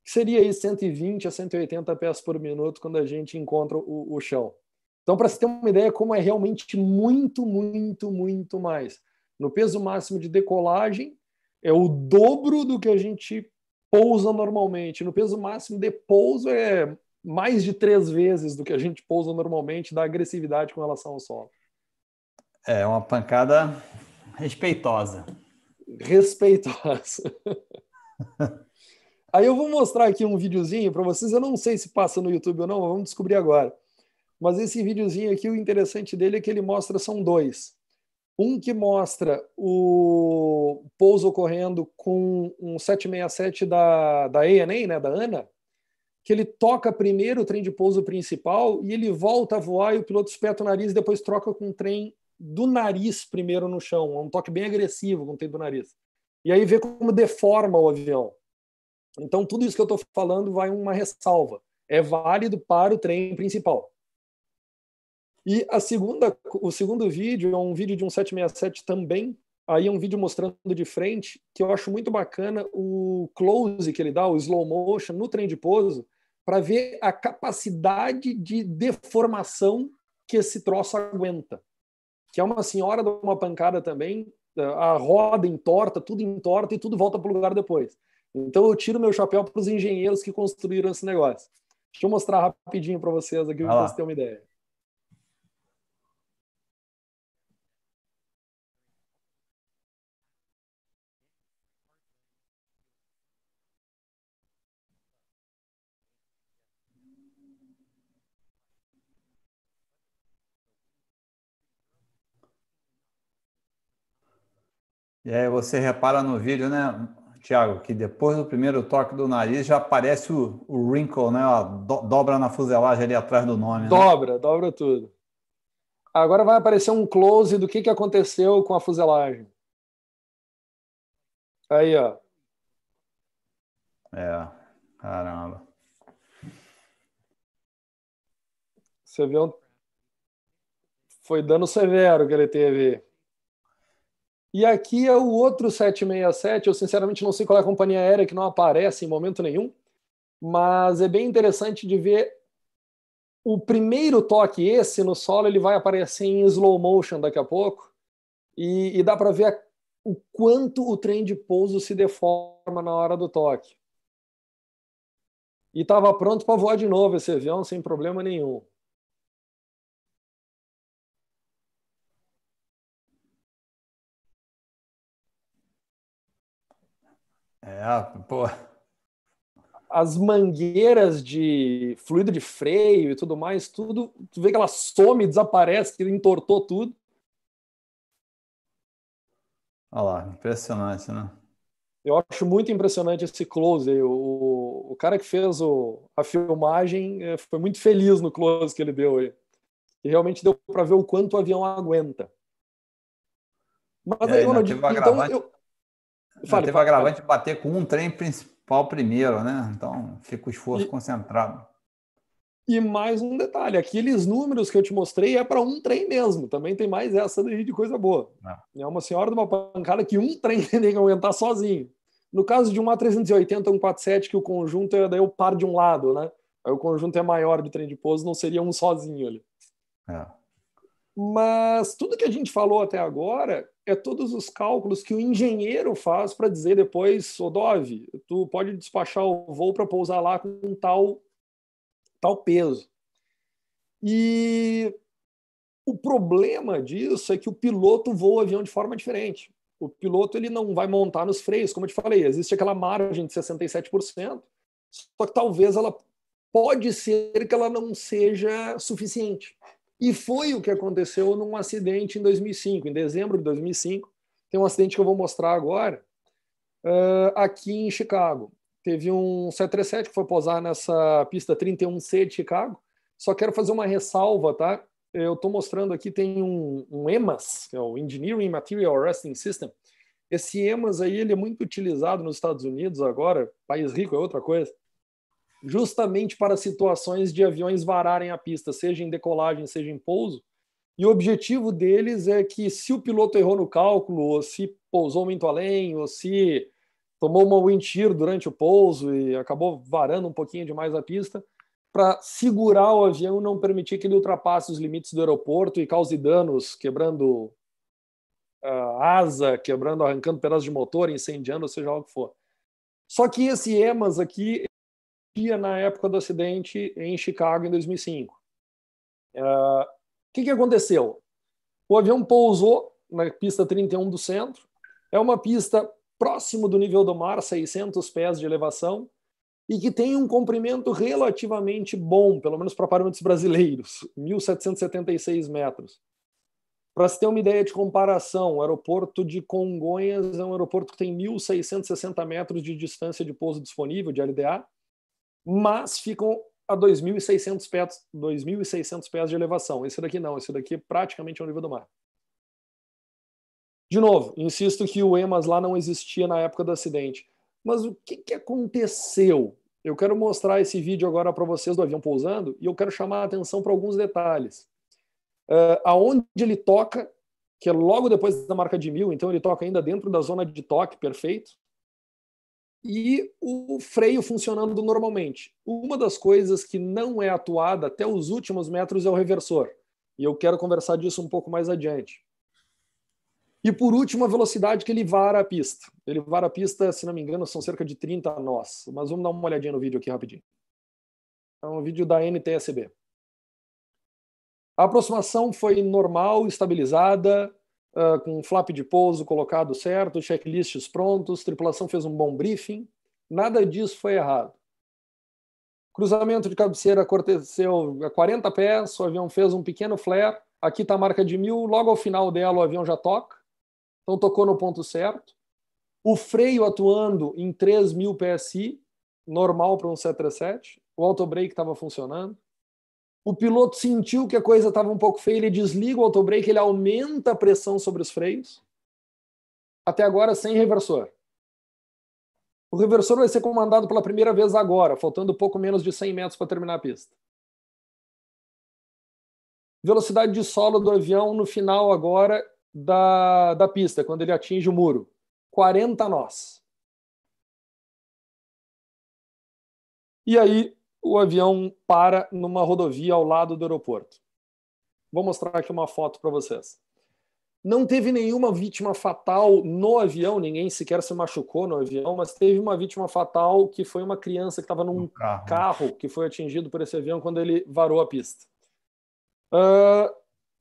Que seria aí 120 a 180 pés por minuto quando a gente encontra o, o chão. Então, para se ter uma ideia como é realmente muito, muito, muito mais. No peso máximo de decolagem, é o dobro do que a gente pousa normalmente. No peso máximo de pouso, é mais de três vezes do que a gente pousa normalmente da agressividade com relação ao solo. É uma pancada respeitosa. Respeitosa. Aí eu vou mostrar aqui um videozinho para vocês. Eu não sei se passa no YouTube ou não, vamos descobrir agora. Mas esse videozinho aqui, o interessante dele é que ele mostra são dois. Um que mostra o pouso ocorrendo com um 767 da, da ANA, né, da ANA, que ele toca primeiro o trem de pouso principal e ele volta a voar e o piloto espeta o nariz e depois troca com o trem do nariz primeiro no chão. É um toque bem agressivo com o trem do nariz. E aí vê como deforma o avião. Então, tudo isso que eu estou falando vai uma ressalva. É válido para o trem principal. E a segunda, o segundo vídeo é um vídeo de um 767 também. Aí é um vídeo mostrando de frente, que eu acho muito bacana o close que ele dá, o slow motion no trem de pouso, para ver a capacidade de deformação que esse troço aguenta. Que é uma senhora de uma pancada também, a roda entorta, tudo entorta e tudo volta para o lugar depois. Então eu tiro meu chapéu para os engenheiros que construíram esse negócio. Deixa eu mostrar rapidinho para vocês aqui, para vocês terem uma ideia. E aí você repara no vídeo, né, Thiago? que depois do primeiro toque do nariz já aparece o, o wrinkle, né? A do, dobra na fuselagem ali atrás do nome. Né? Dobra, né? dobra tudo. Agora vai aparecer um close do que, que aconteceu com a fuselagem. Aí, ó. É, caramba. Você viu? Foi dano severo que ele teve. E aqui é o outro 767. Eu sinceramente não sei qual é a companhia aérea que não aparece em momento nenhum, mas é bem interessante de ver o primeiro toque esse no solo ele vai aparecer em slow motion daqui a pouco e, e dá para ver a, o quanto o trem de pouso se deforma na hora do toque. E estava pronto para voar de novo esse avião sem problema nenhum. É, pô. As mangueiras de fluido de freio e tudo mais, tudo, tu vê que ela some, desaparece, que entortou tudo. Olha lá, impressionante, né? Eu acho muito impressionante esse close. O, o cara que fez o, a filmagem é, foi muito feliz no close que ele deu aí. E realmente deu para ver o quanto o avião aguenta. Mas aí, aí, não, então, eu, então, eu, eu falo, teve o agravante de bater com um trem principal primeiro, né? Então fica o esforço e, concentrado. E mais um detalhe: aqueles números que eu te mostrei é para um trem mesmo. Também tem mais essa daí de coisa boa. É, é uma senhora de uma pancada que um trem tem que aguentar sozinho. No caso de um A380, um 47, que o conjunto é daí o par de um lado, né? Aí o conjunto é maior de trem de pouso, não seria um sozinho ali. É. Mas tudo que a gente falou até agora é todos os cálculos que o engenheiro faz para dizer depois, Odov, tu pode despachar o voo para pousar lá com tal, tal peso. E o problema disso é que o piloto voa o avião de forma diferente. O piloto ele não vai montar nos freios, como eu te falei, existe aquela margem de 67%, só que talvez ela pode ser que ela não seja suficiente. E foi o que aconteceu num acidente em 2005, em dezembro de 2005. Tem um acidente que eu vou mostrar agora, uh, aqui em Chicago. Teve um 737 que foi posar nessa pista 31C de Chicago. Só quero fazer uma ressalva, tá? Eu estou mostrando aqui, tem um, um EMAS, que é o Engineering Material Arresting System. Esse EMAS aí, ele é muito utilizado nos Estados Unidos agora, país rico é outra coisa justamente para situações de aviões vararem a pista, seja em decolagem, seja em pouso. E o objetivo deles é que, se o piloto errou no cálculo, ou se pousou muito além, ou se tomou uma wind shear durante o pouso e acabou varando um pouquinho demais a pista, para segurar o avião não permitir que ele ultrapasse os limites do aeroporto e cause danos, quebrando uh, asa, quebrando, arrancando pedaços de motor, incendiando, seja lá o que for. Só que esse EMAS aqui existia na época do acidente em Chicago, em 2005. É, o uh, que, que aconteceu? O avião pousou na pista 31 do centro. É uma pista próximo do nível do mar, 600 pés de elevação, e que tem um comprimento relativamente bom, pelo menos para parâmetros brasileiros, 1.776 metros. Para se ter uma ideia de comparação, o aeroporto de Congonhas é um aeroporto que tem 1.660 metros de distância de pouso disponível, de LDA, mas ficam a 2.600 pés, 2.600 pés de elevação. Esse daqui não, esse daqui é praticamente ao nível do mar. De novo, insisto que o EMAS lá não existia na época do acidente. Mas o que, que aconteceu? Eu quero mostrar esse vídeo agora para vocês do avião pousando e eu quero chamar a atenção para alguns detalhes. Uh, aonde ele toca, que é logo depois da marca de mil, então ele toca ainda dentro da zona de toque, perfeito e o freio funcionando normalmente. Uma das coisas que não é atuada até os últimos metros é o reversor. E eu quero conversar disso um pouco mais adiante. E por último, a velocidade que ele vara a pista. Ele vara a pista, se não me engano, são cerca de 30 nós. Mas vamos dar uma olhadinha no vídeo aqui rapidinho. É um vídeo da NTSB. A aproximação foi normal, estabilizada, uh, com flap de pouso colocado certo, checklists prontos, tripulação fez um bom briefing, nada disso foi errado. Cruzamento de cabeceira aconteceu a 40 pés, o avião fez um pequeno flare, aqui está a marca de mil, logo ao final dela o avião já toca, então tocou no ponto certo. O freio atuando em 3.000 PSI, normal para um 737, o brake estava funcionando o piloto sentiu que a coisa estava um pouco feia, ele desliga o autobrake, ele aumenta a pressão sobre os freios, até agora sem reversor. O reversor vai ser comandado pela primeira vez agora, faltando pouco menos de 100 metros para terminar a pista. Velocidade de solo do avião no final agora da, da pista, quando ele atinge o muro. 40 nós. E aí, o avião para numa rodovia ao lado do aeroporto. Vou mostrar aqui uma foto para vocês. Não teve nenhuma vítima fatal no avião, ninguém sequer se machucou no avião, mas teve uma vítima fatal que foi uma criança que estava num carro. Né? carro. que foi atingido por esse avião quando ele varou a pista. Uh,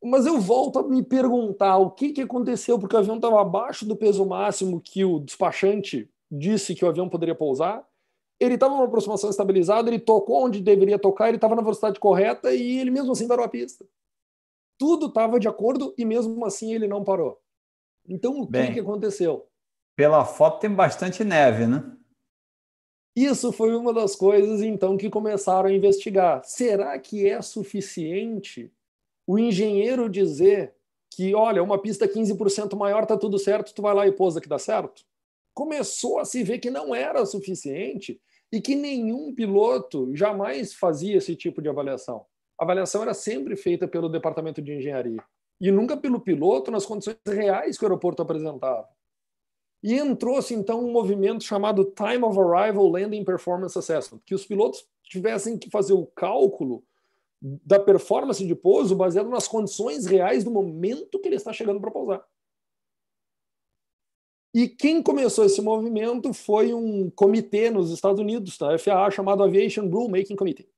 mas eu volto a me perguntar o que, que aconteceu, porque o avião estava abaixo do peso máximo que o despachante disse que o avião poderia pousar ele estava numa aproximação estabilizada, ele tocou onde deveria tocar, ele estava na velocidade correta e ele mesmo assim parou a pista. Tudo estava de acordo e mesmo assim ele não parou. Então, o Bem, que, que aconteceu? Pela foto tem bastante neve, né? Isso foi uma das coisas, então, que começaram a investigar. Será que é suficiente o engenheiro dizer que, olha, uma pista 15% maior tá tudo certo, tu vai lá e pousa que dá certo? Começou a se ver que não era suficiente e que nenhum piloto jamais fazia esse tipo de avaliação. A avaliação era sempre feita pelo departamento de engenharia e nunca pelo piloto nas condições reais que o aeroporto apresentava. E entrou-se então um movimento chamado Time of Arrival Landing Performance Assessment, que os pilotos tivessem que fazer o cálculo da performance de pouso baseado nas condições reais do momento que ele está chegando para pousar. E quem começou esse movimento foi um comitê nos Estados Unidos, da tá? FAA, chamado Aviation Rulemaking Committee.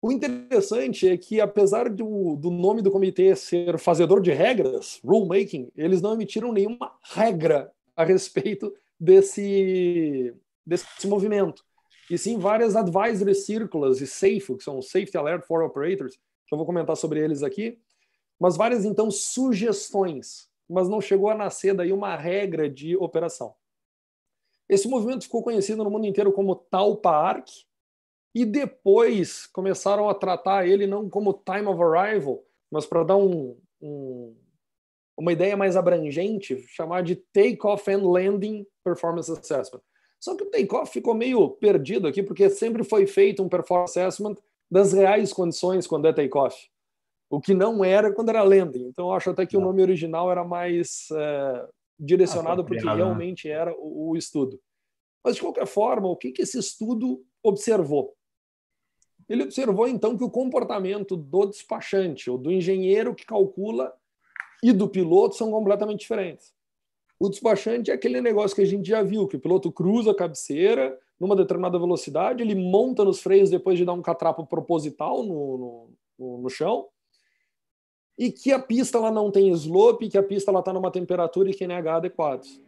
O interessante é que, apesar do, do nome do comitê ser fazedor de regras, rulemaking, eles não emitiram nenhuma regra a respeito desse, desse movimento. E sim várias advisory circulars e SAFE, que são Safety Alert for Operators, que eu vou comentar sobre eles aqui, mas várias, então, sugestões mas não chegou a nascer daí uma regra de operação. Esse movimento ficou conhecido no mundo inteiro como Taupa e depois começaram a tratar ele não como time of arrival, mas para dar um, um, uma ideia mais abrangente, chamar de Takeoff and Landing Performance Assessment. Só que o takeoff ficou meio perdido aqui, porque sempre foi feito um performance assessment das reais condições quando é takeoff o que não era quando era Lending. Então, eu acho até que não. o nome original era mais é, direcionado ah, para o que né? realmente era o, o, estudo. Mas, de qualquer forma, o que, que esse estudo observou? Ele observou, então, que o comportamento do despachante ou do engenheiro que calcula e do piloto são completamente diferentes. O despachante é aquele negócio que a gente já viu, que o piloto cruza a cabeceira numa determinada velocidade, ele monta nos freios depois de dar um catrapo proposital no, no, no chão, e que a pista ela não tem slope, que a pista ela está numa temperatura e QNH adequados.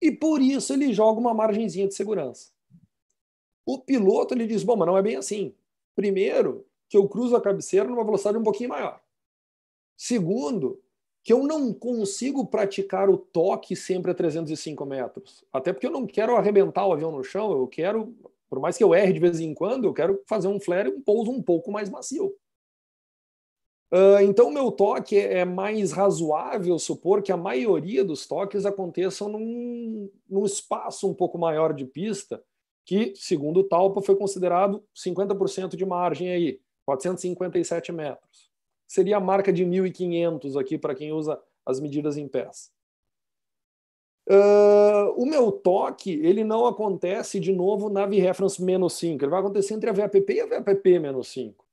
E por isso ele joga uma margenzinha de segurança. O piloto ele diz: bom, mas não é bem assim. Primeiro, que eu cruzo a cabeceira numa velocidade um pouquinho maior. Segundo, que eu não consigo praticar o toque sempre a 305 metros. Até porque eu não quero arrebentar o avião no chão, eu quero, por mais que eu erre de vez em quando, eu quero fazer um flare, um pouso um pouco mais macio. Uh, então, meu toque é, é mais razoável supor que a maioria dos toques aconteçam num, num espaço um pouco maior de pista, que, segundo o Talpa, foi considerado 50% de margem aí, 457 metros. Seria a marca de 1.500 aqui para quem usa as medidas em pés. Uh, o meu toque, ele não acontece de novo na VREFERENCE menos 5, ele vai acontecer entre a VAPP e a VAPP menos 5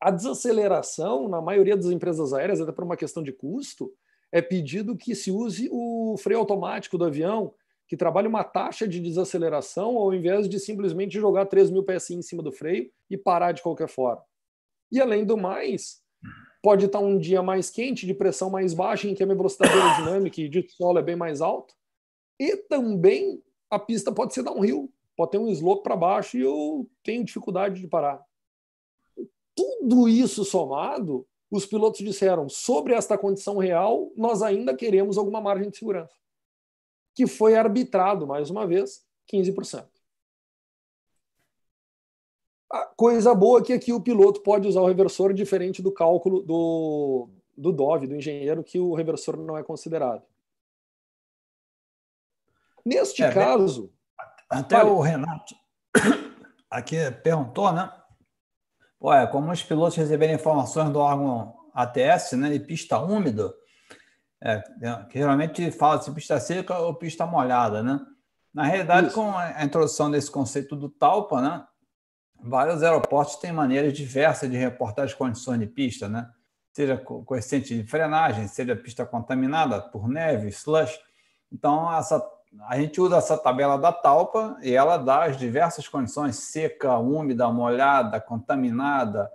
a desaceleração, na maioria das empresas aéreas, até por uma questão de custo, é pedido que se use o freio automático do avião, que trabalhe uma taxa de desaceleração, ao invés de simplesmente jogar 3 mil PSI em cima do freio e parar de qualquer forma. E além do mais, pode estar um dia mais quente, de pressão mais baixa, em que a minha velocidade aerodinâmica e de solo é bem mais alta. E também a pista pode ser downhill, pode ter um slope para baixo e eu tenho dificuldade de parar. Tudo isso somado, os pilotos disseram: sobre esta condição real, nós ainda queremos alguma margem de segurança. Que foi arbitrado, mais uma vez, 15%. A coisa boa é que aqui o piloto pode usar o reversor diferente do cálculo do, do Dove, do engenheiro, que o reversor não é considerado. Neste é, né? caso. Até vale. o Renato aqui perguntou, né? Olha, é, como os pilotos receberem informações do órgão ATS, né, de pista úmida, é, é, que geralmente fala se pista seca ou pista molhada, né? Na realidade, Isso. com a introdução desse conceito do Talpa, né, vários aeroportos têm maneiras diversas de reportar as condições de pista, né? Seja coeficiente de frenagem, seja pista contaminada por neve, slush. Então, essa a gente usa essa tabela da talpa e ela dá as diversas condições: seca, úmida, molhada, contaminada,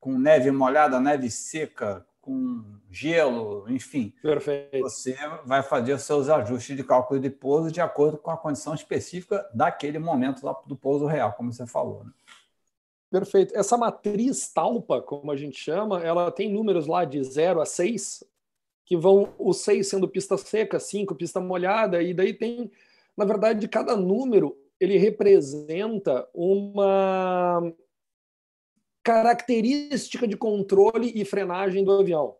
com neve molhada, neve seca, com gelo, enfim. Perfeito. Você vai fazer os seus ajustes de cálculo de pouso de acordo com a condição específica daquele momento do pouso real, como você falou. Né? Perfeito. Essa matriz talpa, como a gente chama, ela tem números lá de 0 a 6, que vão os seis sendo pista seca, cinco pista molhada, e daí tem, na verdade, cada número ele representa uma característica de controle e frenagem do avião.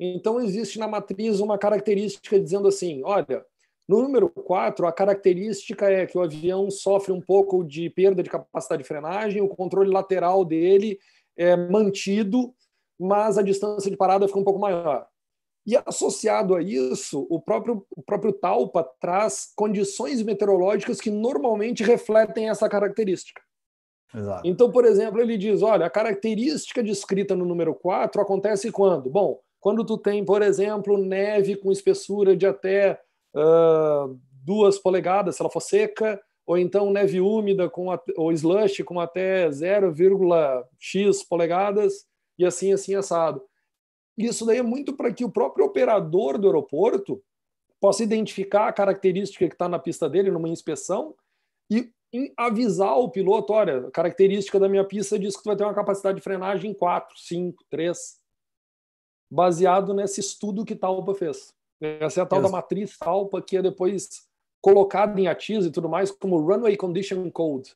Então existe na matriz uma característica dizendo assim, olha, no número 4, a característica é que o avião sofre um pouco de perda de capacidade de frenagem, o controle lateral dele é mantido, mas a distância de parada fica um pouco maior. E associado a isso, o próprio, o próprio Talpa traz condições meteorológicas que normalmente refletem essa característica. Exato. Então, por exemplo, ele diz: olha, a característica descrita no número 4 acontece quando? Bom, quando tu tem, por exemplo, neve com espessura de até uh, duas polegadas, se ela for seca, ou então neve úmida com ou slush com até 0,x polegadas, e assim, assim, assado. Isso daí é muito para que o próprio operador do aeroporto possa identificar a característica que está na pista dele numa inspeção e avisar o piloto, olha, a característica da minha pista diz que tu vai ter uma capacidade de frenagem 4, 5, 3, baseado nesse estudo que Talpa fez. Essa é a tal da matriz Talpa, que é depois colocada em ATIS e tudo mais como Runway Condition Code.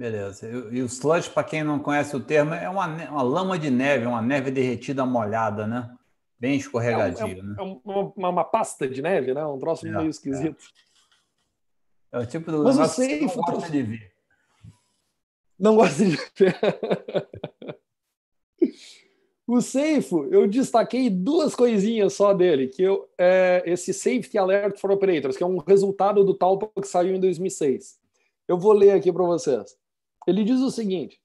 Beleza. E o sludge, para quem não conhece o termo, é uma, uma, lama de neve, uma neve derretida molhada, né? Bem escorregadio. É, um, é né? é uma, uma, pasta de neve, né? Um troço é, meio é. esquisito. É. é. o tipo do Mas eu sei, que não gosta de ver. Não gosta de ver. o Seifo, eu destaquei duas coisinhas só dele, que eu, é, esse Safety Alert for Operators, que é um resultado do Talpa que saiu em 2006. Eu vou ler aqui para vocês. Ele diz o seguinte: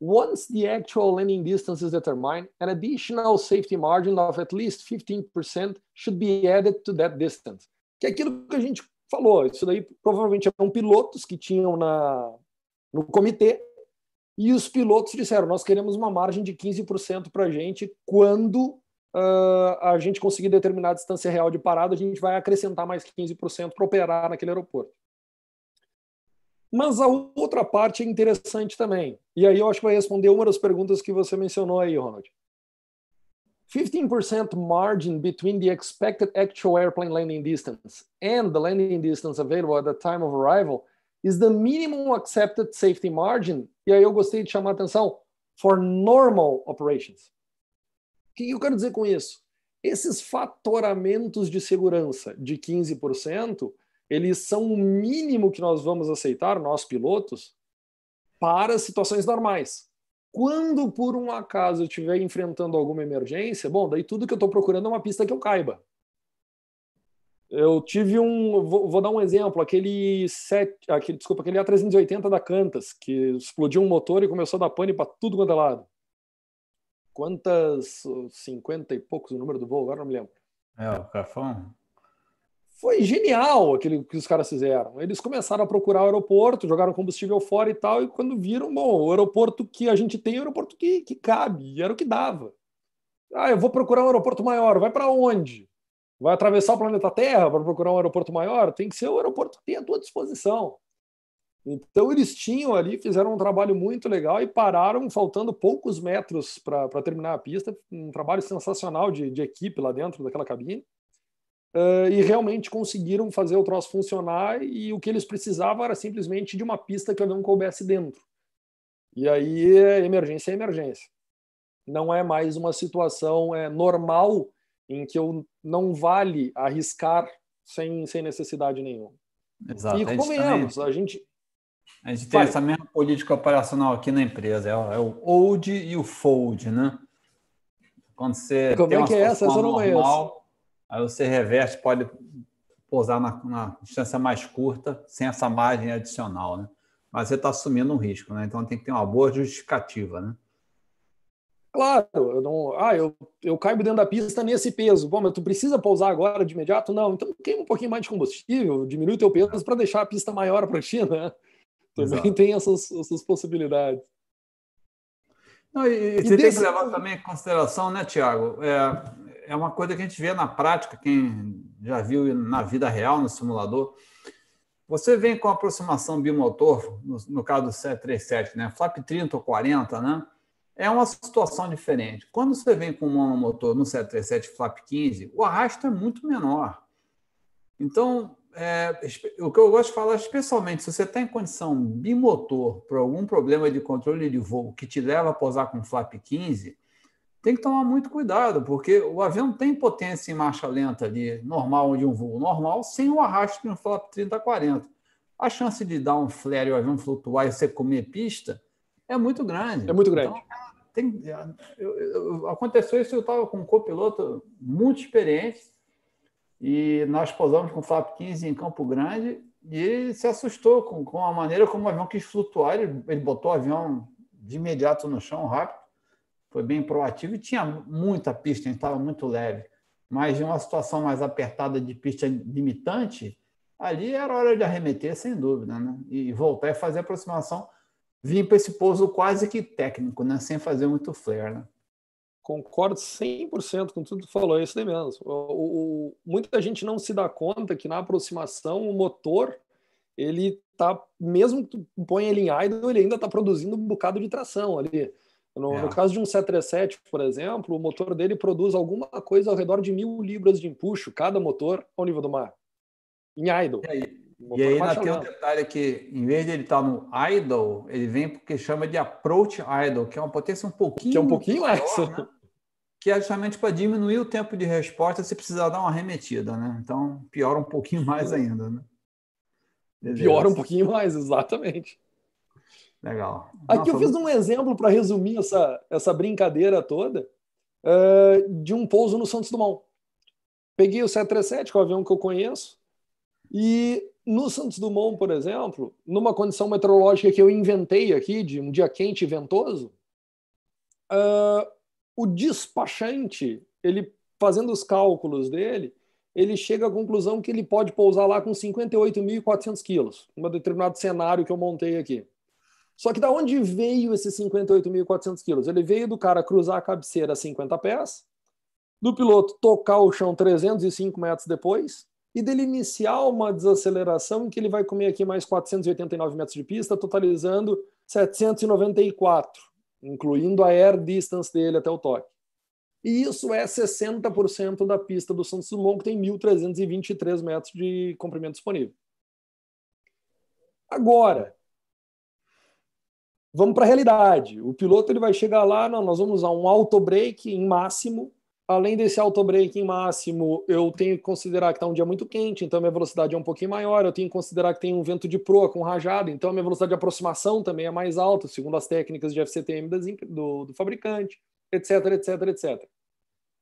Once the actual landing distance is determined, an additional safety margin of at least 15% should be added to that distance. Que é aquilo que a gente falou, isso daí provavelmente eram pilotos que tinham na, no comitê, e os pilotos disseram: nós queremos uma margem de 15% para a gente quando uh, a gente conseguir determinar a distância real de parada, a gente vai acrescentar mais 15% para operar naquele aeroporto. Mas a outra parte é interessante também. E aí eu acho que vai responder uma das perguntas que você mencionou aí, Ronald. 15% margin between the expected actual airplane landing distance and the landing distance available at the time of arrival is the minimum accepted safety margin. E aí eu gostei de chamar a atenção for normal operations. O que eu quero dizer com isso? Esses fatoramentos de segurança de 15% eles são o mínimo que nós vamos aceitar, nós pilotos, para situações normais. Quando por um acaso eu estiver enfrentando alguma emergência, bom, daí tudo que eu estou procurando é uma pista que eu caiba. Eu tive um, vou, vou dar um exemplo, aquele, set, aquele desculpa, aquele A380 da Cantas, que explodiu um motor e começou a dar pane para tudo quanto é lado. Quantas, 50 e poucos o número do voo, agora não me lembro. É, o Cafão? foi genial aquilo que os caras fizeram. Eles começaram a procurar o aeroporto, jogaram combustível fora e tal, e quando viram, bom, o aeroporto que a gente tem é o aeroporto que, que cabe, e era o que dava. Ah, eu vou procurar um aeroporto maior, vai para onde? Vai atravessar o planeta Terra para procurar um aeroporto maior? Tem que ser o aeroporto que tem à tua disposição. Então eles tinham ali, fizeram um trabalho muito legal e pararam, faltando poucos metros para terminar a pista. Um trabalho sensacional de, de equipe lá dentro daquela cabine. Uh, e realmente conseguiram fazer o troço funcionar e o que eles precisavam era simplesmente de uma pista que não coubesse dentro. E aí, emergência é emergência. Não é mais uma situação é, normal em que eu não vale arriscar sem, sem necessidade nenhuma. Exato. E convenhamos, a gente... A gente tem Vai. essa mesma política operacional aqui na empresa, é, é o old e o fold, né? Quando você Como tem é que é essa? Essa eu não é conheço Aí você reverte, pode pousar na, na distância mais curta, sem essa margem adicional, né? Mas você está assumindo um risco, né? Então tem que ter uma boa justificativa, né? Claro, eu não. Ah, eu, eu caibo dentro da pista nesse peso. Bom, mas tu precisa pousar agora de imediato? Não, então queima um pouquinho mais de combustível, diminui o teu peso para deixar a pista maior para ti, né? Também Exato. tem essas, essas possibilidades. Não, e, e, e você desse... tem que levar também em consideração, né, Tiago? É, é uma coisa que a gente vê na prática, quem já viu na vida real, no simulador. Você vem com aproximação bimotor, no, no caso do 737, né? Flap 30 ou 40, né? É uma situação diferente. Quando você vem com um monomotor no 737 Flap 15, o arrasto é muito menor. Então, é, o que eu gosto de falar, especialmente se você está em condição bimotor por algum problema de controle de voo que te leva a pousar com flap 15, tem que tomar muito cuidado, porque o avião tem potência em marcha lenta ali, normal, de um voo normal, sem o arrasto de um flap 30-40. A chance de dar um flare e o avião flutuar e você comer pista é muito grande. É muito grande. Então, tem, eu, eu, aconteceu isso, eu estava com um copiloto muito experiente e nós pousamos com o flap 15 em Campo Grande e ele se assustou com, com a maneira como o avião quis flutuar, ele, ele botou o avião de imediato no chão, rápido, foi bem proativo e tinha muita pista, estava muito leve. Mas de uma situação mais apertada de pista limitante, ali era hora de arremeter, sem dúvida, né? E voltar e fazer a aproximação. Vim para esse pouso quase que técnico, né? Sem fazer muito flare, né? Concordo 100% com tudo que tu falou, é isso daí mesmo. O, o, muita gente não se dá conta que na aproximação o motor, ele tá, mesmo que tu põe ele em idle, ele ainda está produzindo um bocado de tração ali. No, é. no, caso de um 737, por exemplo, o motor dele produz alguma coisa ao redor de mil libras de empuxo, cada motor ao nível do mar. Em idle. E aí, e aí ainda tem um detalhe que, em vez de ele estar tá no idle, ele vem porque chama de approach idle, que é uma potência um pouquinho que é um pouquinho maior, essa. Né? né? que é justamente para diminuir o tempo de resposta se precisar dar uma arremetida, né? Então, piora um pouquinho mais ainda, né? Beleza. Piora um pouquinho mais, exatamente. Legal. Nossa, Aqui eu fiz um exemplo para resumir essa, essa brincadeira toda uh, de um pouso no Santos Dumont. Peguei o 737, que é o avião que eu conheço, e no Santos Dumont, por exemplo, numa condição meteorológica que eu inventei aqui, de um dia quente e ventoso, uh, o despachante, ele fazendo os cálculos dele, ele chega à conclusão que ele pode pousar lá com 58.400 quilos, um determinado cenário que eu montei aqui. Só que da onde veio esses 58.400 quilos? Ele veio do cara cruzar a cabeceira a 50 pés, do piloto tocar o chão 305 metros depois e dele iniciar uma desaceleração em que ele vai comer aqui mais 489 metros de pista, totalizando 794, incluindo a air distance dele até o toque. E isso é 60% da pista do Santos Dumont, que tem 1.323 metros de comprimento disponível. Agora, vamos para a realidade. O piloto ele vai chegar lá, não, nós vamos usar um break em máximo. Além desse break em máximo, eu tenho que considerar que está um dia muito quente, então minha velocidade é um pouquinho maior. Eu tenho que considerar que tem um vento de proa com rajada, então a minha velocidade de aproximação também é mais alta, segundo as técnicas de FCTM do, do fabricante, etc, etc, etc.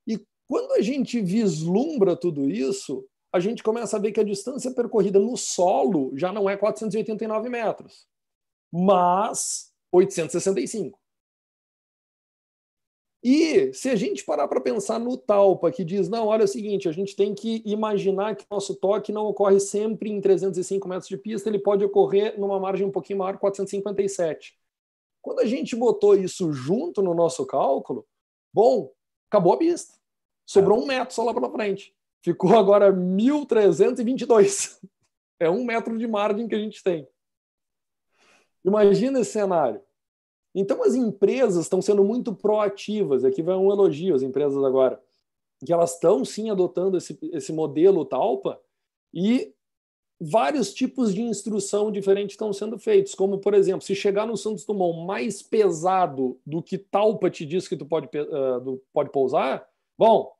E quando a gente vislumbra tudo isso, a gente começa a ver que a distância percorrida no solo já não é 489 metros. Mas 865. E se a gente parar para pensar no Talpa, que diz, não, olha é o seguinte, a gente tem que imaginar que o nosso toque não ocorre sempre em 305 metros de pista, ele pode ocorrer numa margem um pouquinho maior, 457. Quando a gente botou isso junto no nosso cálculo, bom, acabou a pista. Sobrou é. um metro só lá pela frente. Ficou agora 1.322. É um metro de margem que a gente tem. Imagina esse cenário. Então, as empresas estão sendo muito proativas. Aqui vai um elogio às empresas agora, que elas estão sim adotando esse, esse modelo Talpa e vários tipos de instrução diferentes estão sendo feitos. Como, por exemplo, se chegar no Santos Dumont mais pesado do que Talpa te diz que tu pode, uh, do, pode pousar, bom,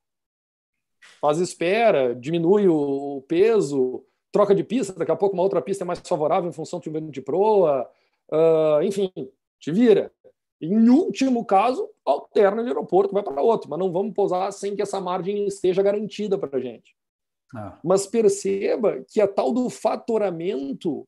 faz espera, diminui o, o peso, troca de pista, daqui a pouco uma outra pista é mais favorável em função de um vento de proa. Uh, enfim, te vira. Em último caso, alterna de aeroporto, vai para outro, mas não vamos pousar sem que essa margem esteja garantida para a gente. Ah. Mas perceba que a tal do faturamento,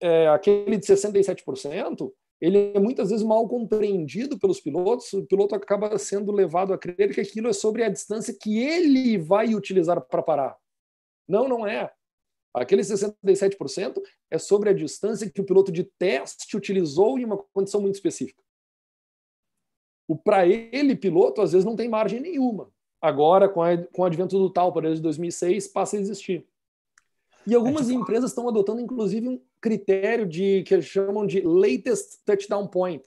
é, aquele de 67%, ele é muitas vezes mal compreendido pelos pilotos. O piloto acaba sendo levado a crer que aquilo é sobre a distância que ele vai utilizar para parar. Não, não é. Aquele 67% é sobre a distância que o piloto de teste utilizou em uma condição muito específica. O para ele, piloto, às vezes não tem margem nenhuma. Agora, com, a, com o advento do tal, por exemplo, de 2006, passa a existir. E algumas é tipo- empresas estão adotando, inclusive, um critério de que eles chamam de latest touchdown point.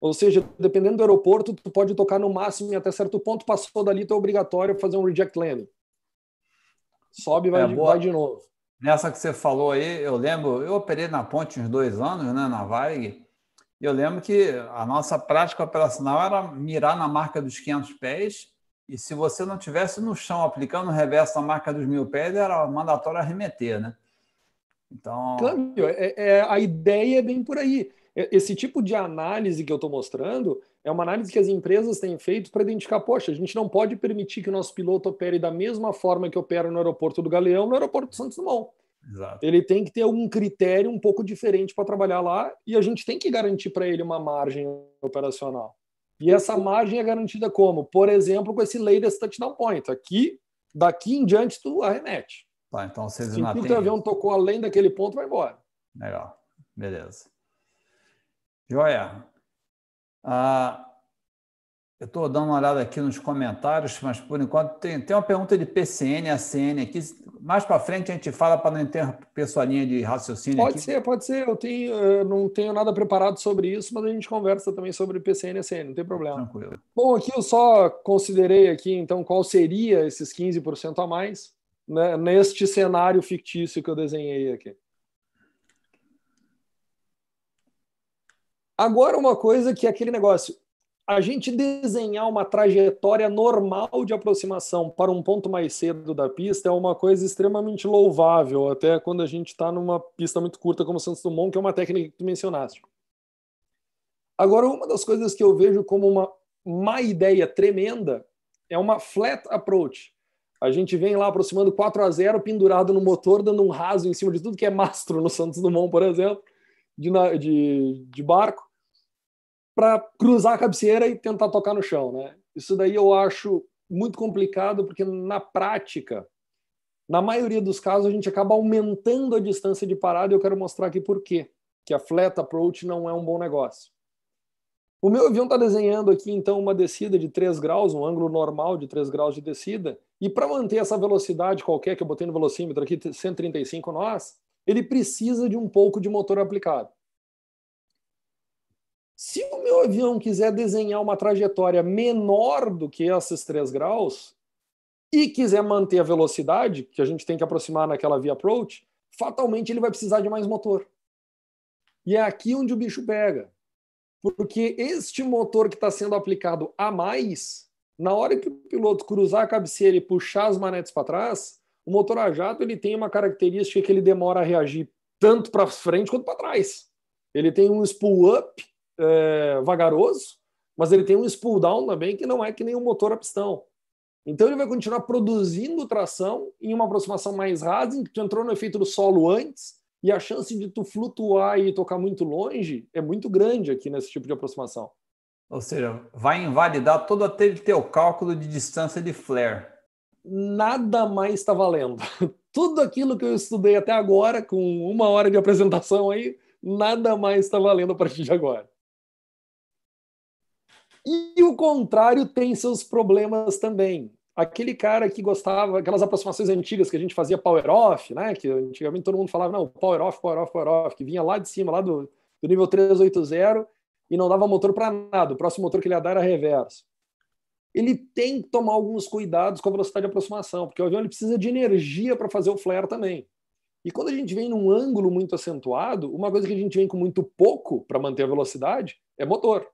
Ou seja, dependendo do aeroporto, tu pode tocar no máximo e até certo ponto, passou dali, tu é obrigatório fazer um reject landing. Sobe e vai, é, de, boa... vai de novo. Nessa que você falou aí, eu lembro, eu operei na ponte uns dois anos, né, na Varig, e eu lembro que a nossa prática operacional era mirar na marca dos 500 pés, e se você não tivesse no chão aplicando o reverso na marca dos mil pés, era mandatório arremeter, né? Então... Claro, é, é, a ideia é bem por aí. É, esse tipo de análise que eu estou mostrando é uma análise que as empresas têm feito para identificar, poxa, a gente não pode permitir que o nosso piloto opere da mesma forma que opera no aeroporto do Galeão, no aeroporto do Santos Dumont. Exato. Ele tem que ter um critério um pouco diferente para trabalhar lá e a gente tem que garantir para ele uma margem operacional. E essa margem é garantida como? Por exemplo, com esse latest touchdown point. Aqui, daqui em diante, tu arremete. Tá, então vocês Se o teu avião tocou além daquele ponto, vai embora. Legal, beleza. Joia, ah, eu estou dando uma olhada aqui nos comentários, mas por enquanto tem, tem uma pergunta de PCN, ACN aqui. Mais para frente a gente fala para não interromper sua de raciocínio. Pode aqui. ser, pode ser. Eu, tenho, eu eh, não tenho nada preparado sobre isso, mas a gente conversa também sobre PCN e ACN, não tem problema. Tranquilo. Bom, aqui eu só considerei aqui então qual seria esses 15% a mais né, neste cenário fictício que eu desenhei aqui. Agora, uma coisa que é aquele negócio: a gente desenhar uma trajetória normal de aproximação para um ponto mais cedo da pista é uma coisa extremamente louvável, até quando a gente está numa pista muito curta como o Santos Dumont, que é uma técnica que tu mencionaste. Agora, uma das coisas que eu vejo como uma má ideia tremenda é uma flat approach. A gente vem lá aproximando 4 a 0 pendurado no motor, dando um raso em cima de tudo que é mastro no Santos Dumont, por exemplo, de, de, de barco para cruzar a cabeceira e tentar tocar no chão. Né? Isso daí eu acho muito complicado, porque na prática, na maioria dos casos, a gente acaba aumentando a distância de parada e eu quero mostrar aqui por quê, que a flat approach não é um bom negócio. O meu avião está desenhando aqui, então, uma descida de 3 graus, um ângulo normal de 3 graus de descida, e para manter essa velocidade qualquer que eu botei no velocímetro aqui, 135 nós, ele precisa de um pouco de motor aplicado. Se o meu avião quiser desenhar uma trajetória menor do que esses 3 graus e quiser manter a velocidade, que a gente tem que aproximar naquela via approach, fatalmente ele vai precisar de mais motor. E é aqui onde o bicho pega. Porque este motor que está sendo aplicado a mais, na hora que o piloto cruzar a cabeceira e puxar as manetes para trás, o motor a jato ele tem uma característica que ele demora a reagir tanto para frente quanto para trás. Ele tem um spool up é, vagaroso, mas ele tem um spool down também que não é que nem um motor a pistão. Então ele vai continuar produzindo tração em uma aproximação mais rasa, em que tu entrou no efeito do solo antes, e a chance de tu flutuar e tocar muito longe é muito grande aqui nesse tipo de aproximação. Ou seja, vai invalidar todo aquele teu cálculo de distância de flare. Nada mais está valendo. Tudo aquilo que eu estudei até agora, com uma hora de apresentação aí, nada mais está valendo a partir de agora. E o contrário tem seus problemas também. Aquele cara que gostava, aquelas aproximações antigas que a gente fazia power off, né? Que antigamente todo mundo falava, não, power off, power off, power off, que vinha lá de cima, lá do, do nível 380 e não dava motor para nada. O próximo motor que ele ia dar era reverso. Ele tem que tomar alguns cuidados com a velocidade de aproximação, porque o avião ele precisa de energia para fazer o flare também. E quando a gente vem num ângulo muito acentuado, uma coisa que a gente vem com muito pouco para manter a velocidade é motor.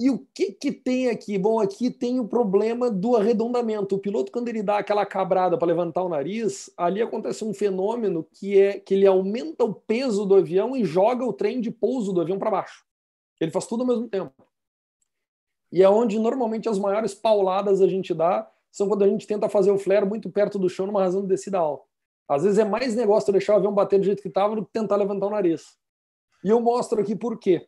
E o que, que tem aqui? Bom, aqui tem o problema do arredondamento. O piloto, quando ele dá aquela cabrada para levantar o nariz, ali acontece um fenômeno que é que ele aumenta o peso do avião e joga o trem de pouso do avião para baixo. Ele faz tudo ao mesmo tempo. E é onde normalmente as maiores pauladas a gente dá são quando a gente tenta fazer o flare muito perto do chão numa razão de descida alta. Às vezes é mais negócio deixar o avião bater do jeito que estava do que tentar levantar o nariz. E eu mostro aqui por quê.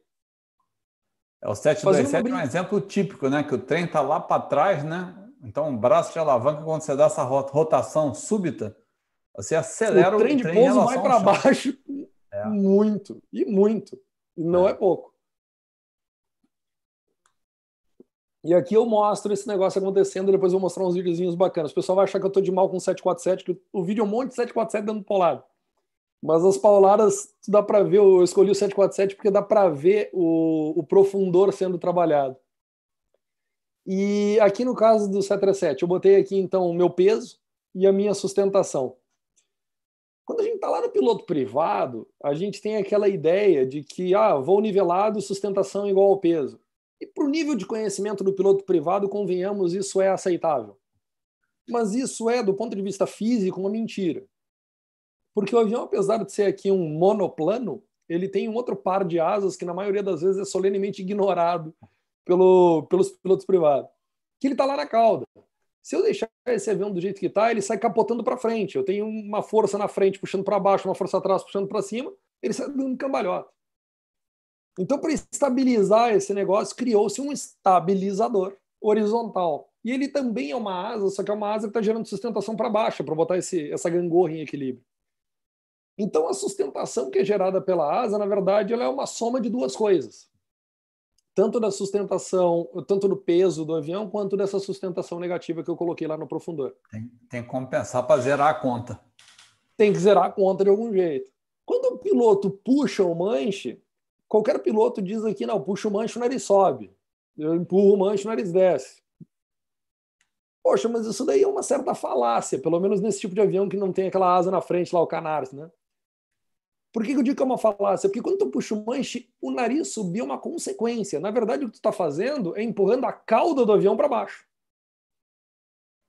É o 727 é um exemplo típico, né? Que o trem está lá para trás, né? Então, o braço de alavanca, quando você dá essa rotação súbita, você acelera o trem. O trem de pouso vai para baixo é. muito, e muito. E não é. é pouco. E aqui eu mostro esse negócio acontecendo, depois eu vou mostrar uns videozinhos bacanas. O pessoal vai achar que eu estou de mal com 747, que o vídeo é um monte de 747 dando polado. Mas as pauladas, dá para ver, eu escolhi o 747 porque dá para ver o, o profundor sendo trabalhado. E aqui no caso do 737, eu botei aqui então o meu peso e a minha sustentação. Quando a gente está lá no piloto privado, a gente tem aquela ideia de que ah, vou nivelado, sustentação igual ao peso. E para o nível de conhecimento do piloto privado, convenhamos, isso é aceitável. Mas isso é, do ponto de vista físico, uma mentira. Porque o avião, apesar de ser aqui um monoplano, ele tem um outro par de asas que, na maioria das vezes, é solenemente ignorado pelo, pelos pilotos privados. Que ele está lá na cauda. Se eu deixar esse avião do jeito que está, ele sai capotando para frente. Eu tenho uma força na frente puxando para baixo, uma força atrás puxando para cima, ele sai dando um cambalhota. Então, para estabilizar esse negócio, criou-se um estabilizador horizontal. E ele também é uma asa, só que é uma asa que está gerando sustentação para baixo, para botar esse, essa gangorra em equilíbrio. Então, a sustentação que é gerada pela asa, na verdade, ela é uma soma de duas coisas. Tanto da sustentação, tanto do peso do avião, quanto dessa sustentação negativa que eu coloquei lá no profundor. Tem, tem que compensar para zerar a conta. Tem que zerar a conta de algum jeito. Quando o piloto puxa o manche, qualquer piloto diz aqui, não, puxa o manche, o nariz sobe. Eu empurro o manche, o nariz desce. Poxa, mas isso daí é uma certa falácia, pelo menos nesse tipo de avião que não tem aquela asa na frente lá, o Canars, né? Por que eu digo que é uma falácia? Porque quando tu puxa o manche, o nariz subiu uma consequência. Na verdade, o que tu está fazendo é empurrando a cauda do avião para baixo.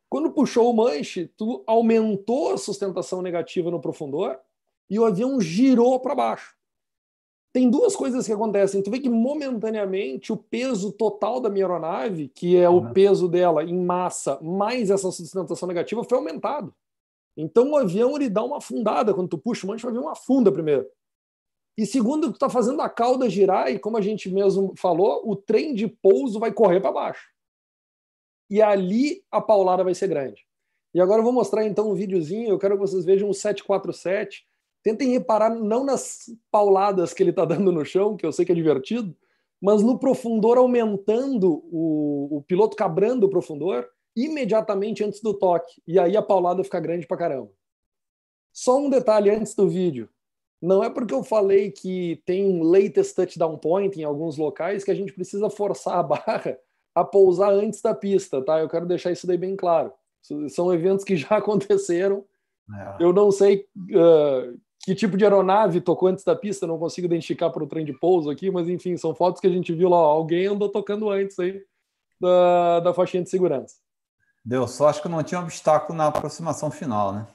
Quando puxou o manche, tu aumentou a sustentação negativa no profundor e o avião girou para baixo. Tem duas coisas que acontecem. Tu vê que momentaneamente o peso total da minha aeronave, que é o peso dela em massa mais essa sustentação negativa, foi aumentado. Então o avião ele dá uma afundada quando tu puxa o manche, o avião afunda primeiro. E segundo, tu está fazendo a cauda girar e, como a gente mesmo falou, o trem de pouso vai correr para baixo. E ali a paulada vai ser grande. E agora eu vou mostrar então um videozinho, eu quero que vocês vejam o 747. Tentem reparar não nas pauladas que ele está dando no chão, que eu sei que é divertido, mas no profundor aumentando, o, o piloto cabrando o profundor imediatamente antes do toque. E aí a paulada fica grande pra caramba. Só um detalhe antes do vídeo. Não é porque eu falei que tem um latest touchdown point em alguns locais que a gente precisa forçar a barra a pousar antes da pista, tá? Eu quero deixar isso daí bem claro. São eventos que já aconteceram. É. Eu não sei uh, que tipo de aeronave tocou antes da pista, não consigo identificar para o trem de pouso aqui, mas enfim, são fotos que a gente viu lá. alguém andou tocando antes aí da, da faixinha de segurança. Deu sorte que não tinha obstáculo na aproximação final, né?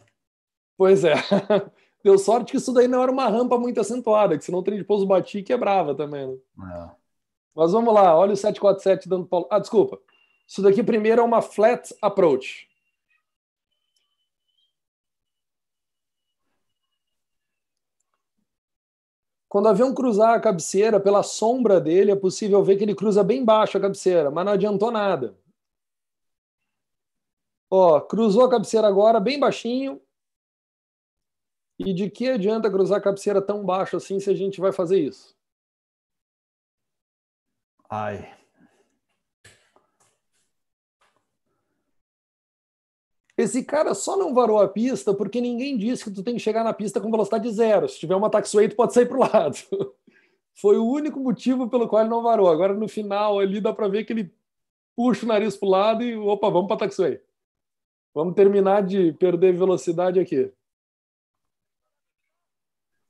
Pois é. Deu sorte que isso daí não era uma rampa muito acentuada, que senão o trem de pouso batia e quebrava também, né? É. Mas vamos lá, olha o 747 dando polo. Ah, desculpa. Isso daqui primeiro é uma flat approach. Quando o avião cruzar a cabeceira, pela sombra dele, é possível ver que ele cruza bem baixo a cabeceira, mas não adiantou nada. Ó, cruzou a cabeceira agora, bem baixinho. E de que adianta cruzar a cabeceira tão baixo assim se a gente vai fazer isso? Ai. Esse cara só não varou a pista porque ninguém disse que tu tem que chegar na pista com velocidade zero. Se tiver uma taxiway, tu pode sair para o lado. Foi o único motivo pelo qual ele não varou. Agora, no final, ali dá para ver que ele puxa o nariz para o lado e opa, vamos para a taxiway. Vamos terminar de perder velocidade aqui.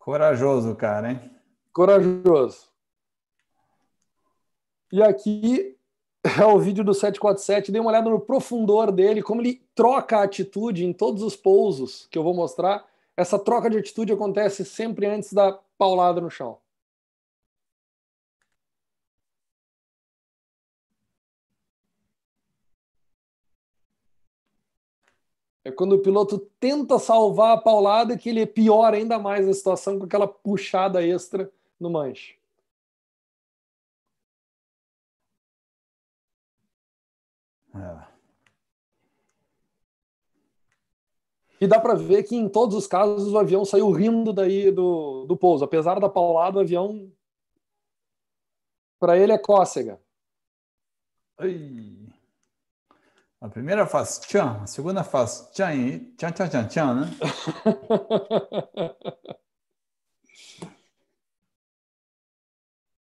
Corajoso, cara, hein? Corajoso. E aqui é o vídeo do 747. Dei uma olhada no profundor dele, como ele troca a atitude em todos os pousos que eu vou mostrar. Essa troca de atitude acontece sempre antes da paulada no chão. É quando o piloto tenta salvar a paulada que ele piora ainda mais a situação com aquela puxada extra no manche. É. E dá para ver que em todos os casos o avião saiu rindo daí do, do pouso. Apesar da paulada, o avião para ele é cócega. Ai. A primeira faz tchan, a segunda faz tchan e tchan, tchan, tchan, tchan, né?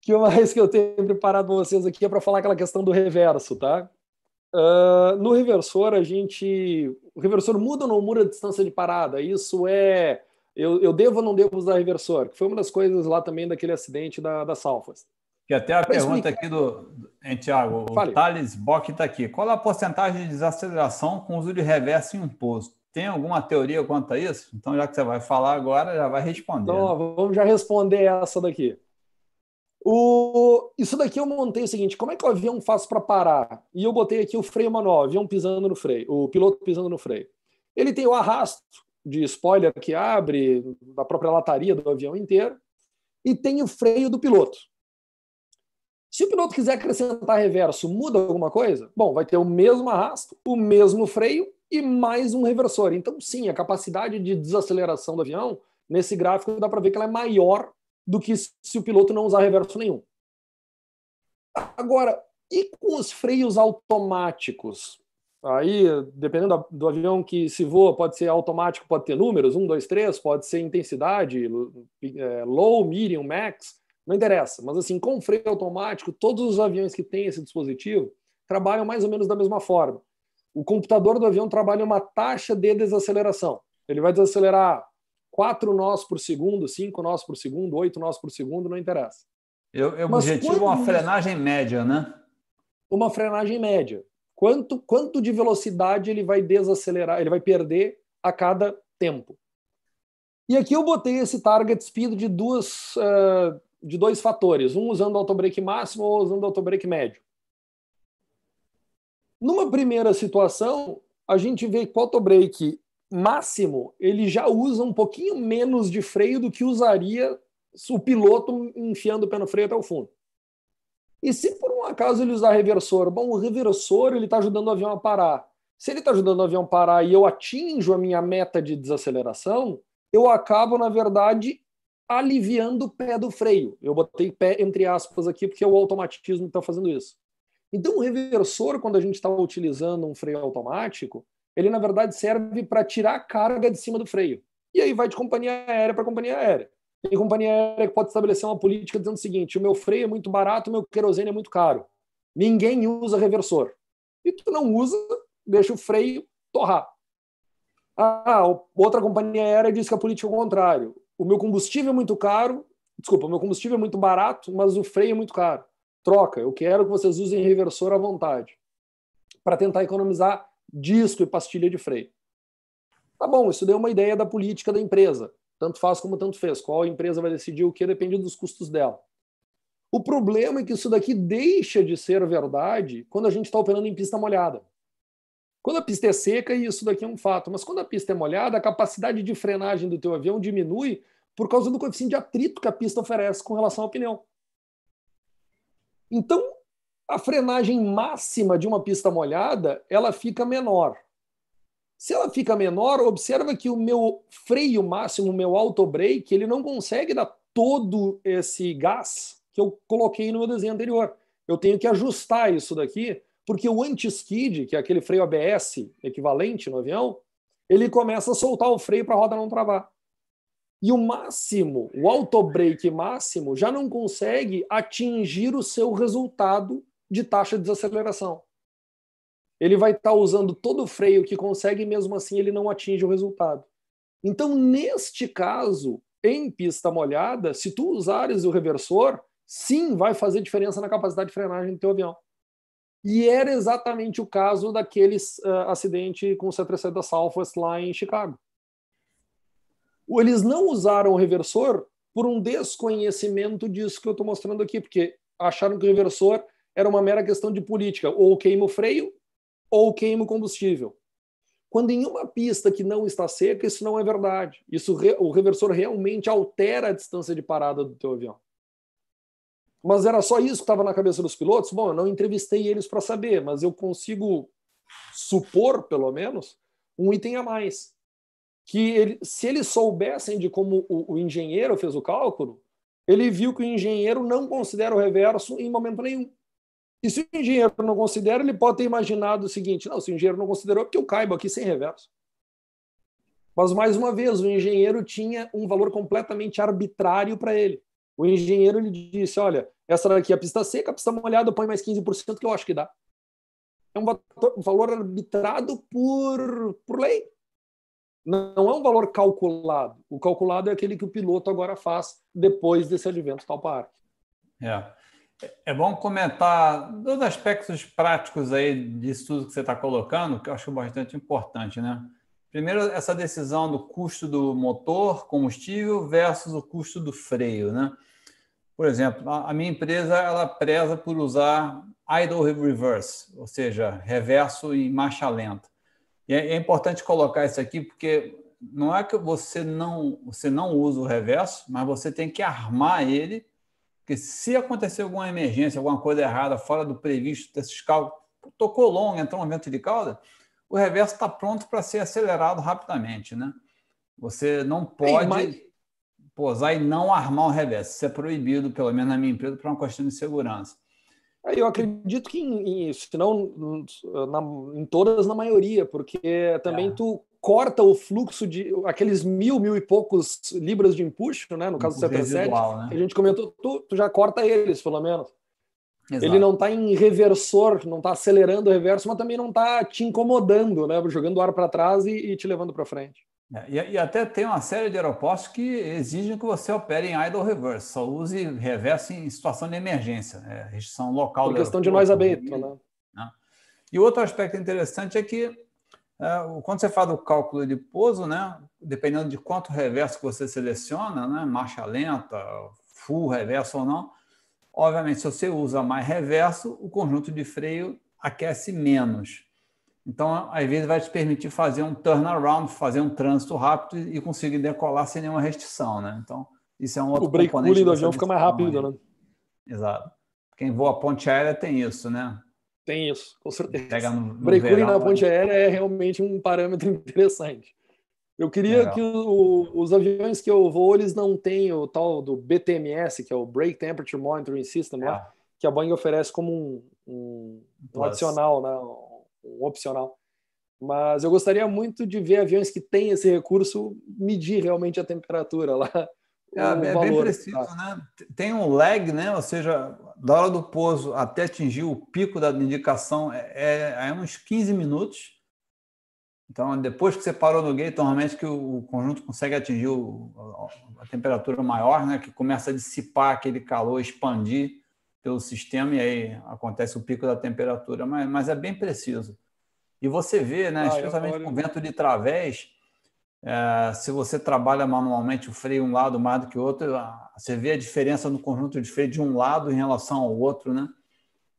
que mais que eu tenho preparado para vocês aqui é para falar aquela questão do reverso, tá? Uh, no reversor, a gente. O reversor muda ou não muda a distância de parada? Isso é. Eu, eu devo ou não devo usar reversor? Que foi uma das coisas lá também daquele acidente da, da Salfas. E até a pergunta aqui do, Tiago, o Thales Bock está aqui. Qual a porcentagem de desaceleração com uso de reverso em um posto? Tem alguma teoria quanto a isso? Então, já que você vai falar agora, já vai responder. Então, né? vamos já responder essa daqui. O... Isso daqui eu montei o seguinte: como é que o avião faz para parar? E eu botei aqui o freio manual, o avião pisando no freio, o piloto pisando no freio. Ele tem o arrasto de spoiler que abre da própria lataria do avião inteiro e tem o freio do piloto. Se o piloto quiser acrescentar reverso, muda alguma coisa? Bom, vai ter o mesmo arrasto, o mesmo freio e mais um reversor. Então, sim, a capacidade de desaceleração do avião, nesse gráfico dá para ver que ela é maior do que se o piloto não usar reverso nenhum. Agora, e com os freios automáticos? Aí, dependendo do avião que se voa, pode ser automático, pode ter números, 1, 2, 3, pode ser intensidade, é, low, medium, max. Não interessa, mas assim, com freio automático, todos os aviões que têm esse dispositivo trabalham mais ou menos da mesma forma. O computador do avião trabalha uma taxa de desaceleração. Ele vai desacelerar 4 nós por segundo, 5 nós por segundo, 8 nós por segundo, não interessa. Eu, eu mas objetivo quando... uma frenagem média, né? Uma frenagem média. Quanto, quanto de velocidade ele vai desacelerar, ele vai perder a cada tempo. E aqui eu botei esse target speed de duas, uh, de dois fatores, um usando autobreak máximo ou usando autobreak médio. Numa primeira situação, a gente vê que o autobrake máximo ele já usa um pouquinho menos de freio do que usaria o piloto enfiando o pé no freio até o fundo. E se por um acaso ele usar reversor, bom, o reversor ele está ajudando o avião a parar. Se ele está ajudando o avião a parar e eu atinjo a minha meta de desaceleração, eu acabo, na verdade, aliviando o pé do freio. Eu botei pé entre aspas aqui porque é o automatismo está fazendo isso. Então, o reversor, quando a gente está utilizando um freio automático, ele na verdade serve para tirar a carga de cima do freio. E aí vai de companhia aérea para companhia aérea. Tem companhia aérea que pode estabelecer uma política dizendo o seguinte: o meu freio é muito barato, o meu querosene é muito caro. Ninguém usa reversor. E tu não usa, deixa o freio torrar. Ah, outra companhia aérea diz que a política é o contrário o meu combustível é muito caro, desculpa, o meu combustível é muito barato, mas o freio é muito caro. Troca, eu quero que vocês usem reversor à vontade, para tentar economizar disco e pastilha de freio. Tá bom, isso deu uma ideia da política da empresa. Tanto faz como tanto fez. Qual empresa vai decidir o que depende dos custos dela. O problema é que isso daqui deixa de ser verdade quando a gente está operando em pista molhada. Quando a pista é seca, isso daqui é um fato, mas quando a pista é molhada, a capacidade de frenagem do teu avião diminui por causa do coeficiente de atrito que a pista oferece com relação ao pneu. Então, a frenagem máxima de uma pista molhada, ela fica menor. Se ela fica menor, observa que o meu freio máximo, o meu autobreak, ele não consegue dar todo esse gás que eu coloquei no meu desenho anterior. Eu tenho que ajustar isso daqui porque o anti-skid, que é aquele freio ABS equivalente no avião, ele começa a soltar o freio para a roda não travar. E o máximo, o auto-brake máximo, já não consegue atingir o seu resultado de taxa de desaceleração. Ele vai estar tá usando todo o freio que consegue e mesmo assim ele não atinge o resultado. Então, neste caso, em pista molhada, se tu usares o reversor, sim, vai fazer diferença na capacidade de frenagem do teu avião. E era exatamente o caso daquele uh, ah, acidente com o c 37 da Southwest lá em Chicago. Eles não usaram o reversor por um desconhecimento disso que eu estou mostrando aqui, porque acharam que o reversor era uma mera questão de política, ou queima o freio ou queima o combustível. Quando em uma pista que não está seca, isso não é verdade. Isso o reversor realmente altera a distância de parada do teu avião. Mas era só isso que estava na cabeça dos pilotos? Bom, eu não entrevistei eles para saber, mas eu consigo supor, pelo menos, um item a mais. Que ele, se eles soubessem de como o, o engenheiro fez o cálculo, ele viu que o engenheiro não considera o reverso em momento nenhum. E se o engenheiro não considera, ele pode ter imaginado o seguinte: não, se o engenheiro não considerou, é porque eu caibo aqui sem reverso. Mas, mais uma vez, o engenheiro tinha um valor completamente arbitrário para ele. O engenheiro lhe disse: olha, essa daqui é a pista seca, a pista molhada, põe mais 15%, que eu acho que dá. É um valor arbitrado por, por lei. Não é um valor calculado. O calculado é aquele que o piloto agora faz depois desse advento tal parque. É. É bom comentar dois aspectos práticos aí disso tudo que você está colocando, que eu acho bastante importante, né? Primeiro, essa decisão do custo do motor, combustível, versus o custo do freio. Né? Por exemplo, a minha empresa ela preza por usar idle reverse, ou seja, reverso em marcha lenta. E é, é importante colocar isso aqui porque não é que você não, você não usa o reverso, mas você tem que armar ele, porque se acontecer alguma emergência, alguma coisa errada fora do previsto desses carros, tocou longo, entrou um vento de cauda, o reverso está pronto para ser acelerado rapidamente, né? Você não pode Sim, mas... posar e não armar o reverso. Isso é proibido, pelo menos na minha empresa, por uma questão de segurança. Eu acredito que, em, se não na, em todas, na maioria, porque também é. tu corta o fluxo de aqueles mil, mil e poucos libras de empuxo, né? No caso do CP7, né? a gente comentou, tu, tu já corta eles, pelo menos. Exato. Ele não está em reversor, não está acelerando o reverso, mas também não está te incomodando, né? jogando o ar para trás e, e, te levando para frente. É, e, e, até tem uma série de aeroportos que exigem que você opere em idle reverse, só use reverso em situação de emergência, né? restrição local. Por questão de nós né? aberto, né? né? E outro aspecto interessante é que é, quando você faz o cálculo de pouso, né, dependendo de quanto reverso que você seleciona, né, marcha lenta, full reverso ou não, Obviamente, se você usa mais reverso, o conjunto de freio aquece menos. Então, às vezes, vai te permitir fazer um turnaround, fazer um trânsito rápido e conseguir decolar sem nenhuma restrição. Né? Então, isso é um outro O break cooling do avião fica mais rápido, né? Exato. Quem voa ponte aérea tem isso, né? Tem isso, com certeza. Pega no, no break cooling na ponte aérea é realmente um parâmetro interessante. Eu queria Legal. que o, os aviões que eu vou, eles não têm o tal do BTMS, que é o Brake Temperature Monitoring System, é. lá, que a Boeing oferece como um, um, um adicional, né? um opcional. Mas eu gostaria muito de ver aviões que têm esse recurso medir realmente a temperatura lá. Ah, é, é valor, bem tá? preciso, tá? né? Tem um lag, né? Ou seja, da hora do pouso até atingir o pico da indicação é, é, é uns 15 minutos. Então, depois que você parou no gate, normalmente que o conjunto consegue atingir a temperatura maior, né? que começa a dissipar aquele calor, expandir pelo sistema, e aí acontece o pico da temperatura, mas, mas é bem preciso. E você vê, né, ah, especialmente com vento de través, é, se você trabalha manualmente o freio um lado mais do que o outro, você vê a diferença no conjunto de freio de um lado em relação ao outro, né?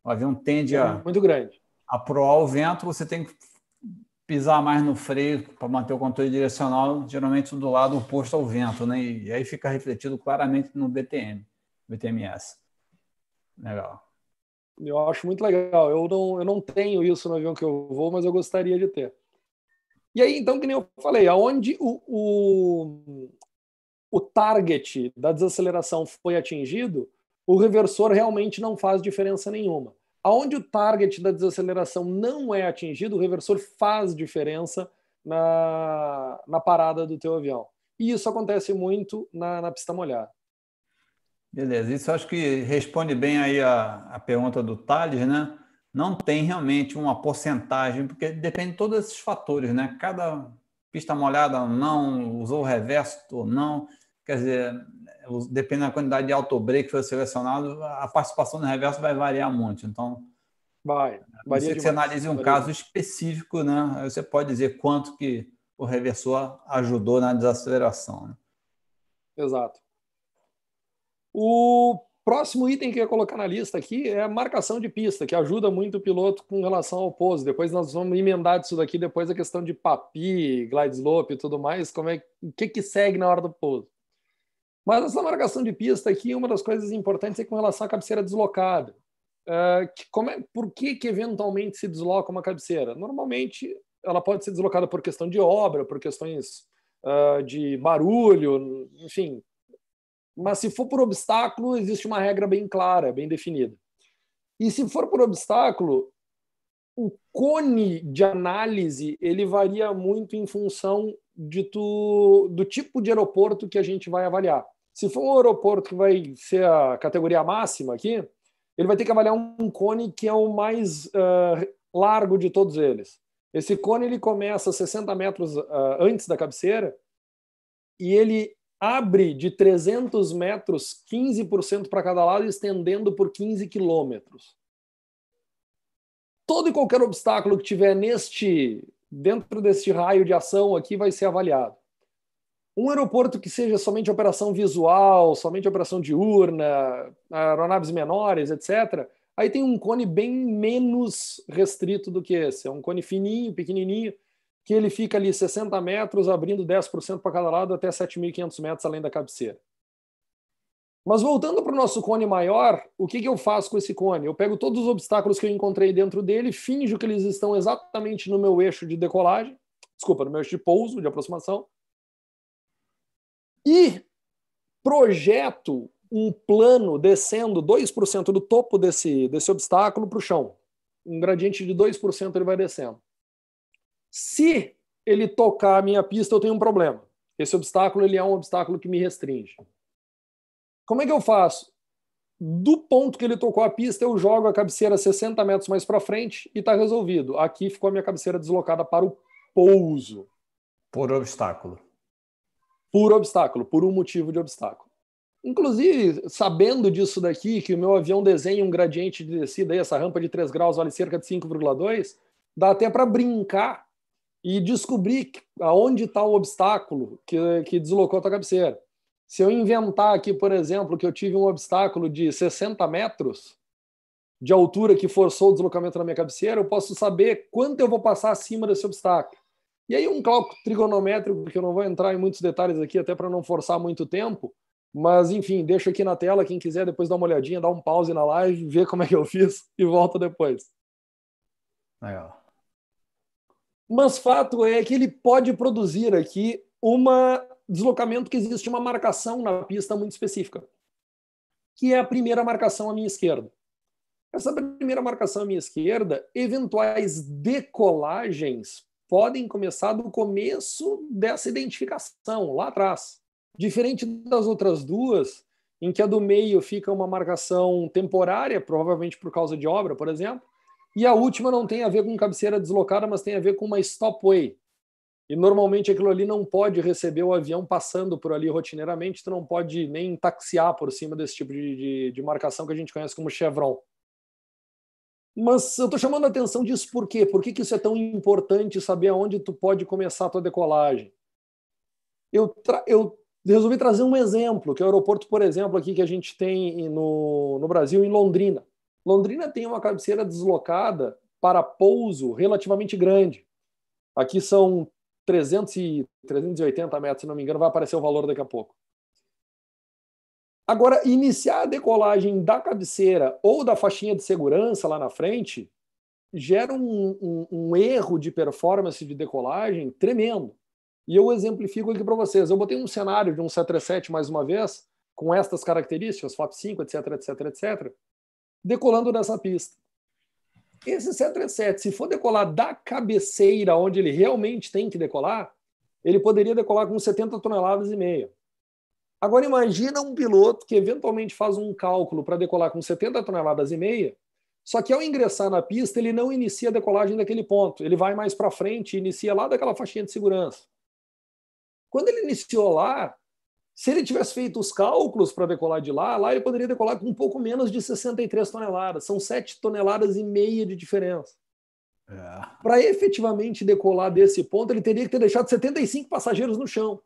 O avião tende a... muito grande. A proar o vento, você tem que pisar mais no freio para manter o controle direcional, geralmente do lado oposto ao vento, né? E aí fica refletido claramente no BTM, BTMS. Legal. Eu acho muito legal. Eu não, eu não tenho isso no avião que eu vou, mas eu gostaria de ter. E aí, então, que nem eu falei, aonde o, o, o target da desaceleração foi atingido, o reversor realmente não faz diferença nenhuma. Aonde o target da desaceleração não é atingido, o reversor faz diferença na, na parada do teu avião. E isso acontece muito na, na pista molhada. Beleza, isso acho que responde bem aí a, a pergunta do Thales, né? Não tem realmente uma porcentagem, porque depende de todos esses fatores, né? Cada pista molhada não, usou o reverso ou não, quer dizer, dependendo da quantidade de autobreak que foi selecionado, a participação no reverso vai variar muito. Então, vai. Varia você, você analise um varia. caso específico, né? Aí você pode dizer quanto que o reversor ajudou na desaceleração. Né? Exato. O próximo item que eu ia colocar na lista aqui é a marcação de pista, que ajuda muito o piloto com relação ao pouso. Depois nós vamos emendar disso daqui, depois a questão de papi, glide slope e tudo mais, como é, o que, que segue na hora do pouso. Mas essa marcação de pista aqui, uma das coisas importantes é com relação à cabeceira deslocada. Uh, que, é, por que, que eventualmente se desloca uma cabeceira? Normalmente ela pode ser deslocada por questão de obra, por questões uh, de barulho, enfim. Mas se for por obstáculo, existe uma regra bem clara, bem definida. E se for por obstáculo, o cone de análise ele varia muito em função de tu, do tipo de aeroporto que a gente vai avaliar. Se for um aeroporto que vai ser a categoria máxima aqui, ele vai ter que avaliar um cone que é o mais uh, largo de todos eles. Esse cone ele começa 60 metros uh, antes da cabeceira e ele abre de 300 metros 15% para cada lado, estendendo por 15 quilômetros. Todo e qualquer obstáculo que tiver neste dentro desse raio de ação aqui vai ser avaliado. Um aeroporto que seja somente operação visual, somente operação diurna, aeronaves menores, etc., aí tem um cone bem menos restrito do que esse. É um cone fininho, pequenininho, que ele fica ali 60 metros, abrindo 10% para cada lado até 7.500 metros além da cabeceira. Mas voltando para o nosso cone maior, o que, que, eu faço com esse cone? Eu pego todos os obstáculos que eu encontrei dentro dele, finjo que eles estão exatamente no meu eixo de decolagem, desculpa, no meu eixo de pouso, de aproximação, e projeto um plano descendo 2% do topo desse, desse obstáculo para o chão. Um gradiente de 2% ele vai descendo. Se ele tocar a minha pista, eu tenho um problema. Esse obstáculo ele é um obstáculo que me restringe. Como é que eu faço? Do ponto que ele tocou a pista, eu jogo a cabeceira 60 metros mais para frente e está resolvido. Aqui ficou a minha cabeceira deslocada para o pouso. Por obstáculo. Por obstáculo, por um motivo de obstáculo. Inclusive, sabendo disso daqui, que o meu avião desenha um gradiente de descida, aí, essa rampa de 3 graus vale cerca de 5,2, dá até para brincar e descobrir aonde está o obstáculo que, que deslocou a tua cabeceira. Se eu inventar aqui, por exemplo, que eu tive um obstáculo de 60 metros de altura que forçou o deslocamento na minha cabeceira, eu posso saber quanto eu vou passar acima desse obstáculo. E aí, um cálculo trigonométrico, que eu não vou entrar em muitos detalhes aqui, até para não forçar muito tempo, mas enfim, deixo aqui na tela. Quem quiser depois dar uma olhadinha, dar um pause na live, ver como é que eu fiz e volta depois. Legal. Mas fato é que ele pode produzir aqui uma deslocamento que existe uma marcação na pista muito específica, que é a primeira marcação à minha esquerda. Essa primeira marcação à minha esquerda, eventuais decolagens podem começar do começo dessa identificação, lá atrás. Diferente das outras duas, em que a do meio fica uma marcação temporária, provavelmente por causa de obra, por exemplo, e a última não tem a ver com cabeceira deslocada, mas tem a ver com uma stopway, e normalmente aquilo ali não pode receber o avião passando por ali rotineiramente, tu não pode nem taxiar por cima desse tipo de, de, de marcação que a gente conhece como chevron. Mas eu estou chamando a atenção disso por quê? Por que, que isso é tão importante saber aonde tu pode começar a tua decolagem? Eu, tra eu resolvi trazer um exemplo, que é o aeroporto, por exemplo, aqui que a gente tem no, no Brasil, em Londrina. Londrina tem uma cabeceira deslocada para pouso relativamente grande. Aqui são 300 e 380 metros, se não me engano, vai aparecer o valor daqui a pouco. Agora, iniciar a decolagem da cabeceira ou da faixinha de segurança lá na frente gera um, um, um erro de performance de decolagem tremendo. E eu exemplifico aqui para vocês. Eu botei um cenário de um 737 mais uma vez, com estas características, FAP 5, etc, etc, etc, decolando nessa pista. Esse 737, é se for decolar da cabeceira onde ele realmente tem que decolar, ele poderia decolar com 70 toneladas e meia. Agora imagina um piloto que eventualmente faz um cálculo para decolar com 70 toneladas e meia, só que ao ingressar na pista ele não inicia a decolagem daquele ponto, ele vai mais para frente e inicia lá daquela faixinha de segurança. Quando ele iniciou lá, se ele tivesse feito os cálculos para decolar de lá, lá ele poderia decolar com um pouco menos de 63 toneladas. São 7 toneladas e meia de diferença. É. Para efetivamente decolar desse ponto, ele teria que ter deixado 75 passageiros no chão.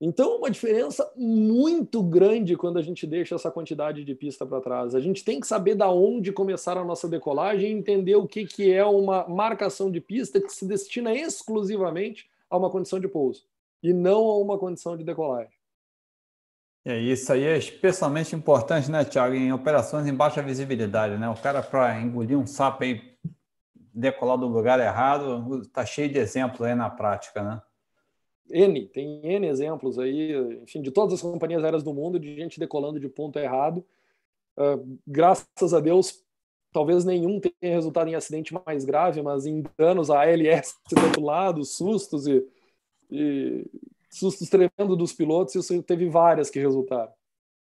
Então, uma diferença muito grande quando a gente deixa essa quantidade de pista para trás. A gente tem que saber da onde começar a nossa decolagem e entender o que, que é uma marcação de pista que se destina exclusivamente a uma condição de pouso e não a uma condição de decolagem. É isso aí, é especialmente importante, né, Thiago, em operações em baixa visibilidade, né? O cara para engolir um sapo aí, decolar do lugar errado, tá cheio de exemplos aí na prática, né? N, tem N exemplos aí, enfim, de todas as companhias aéreas do mundo, de gente decolando de ponto errado. Uh, graças a Deus, talvez nenhum tenha resultado em acidente mais grave, mas em danos a ALS do outro lado, sustos e e sustos tremendo dos pilotos e teve várias que resultaram.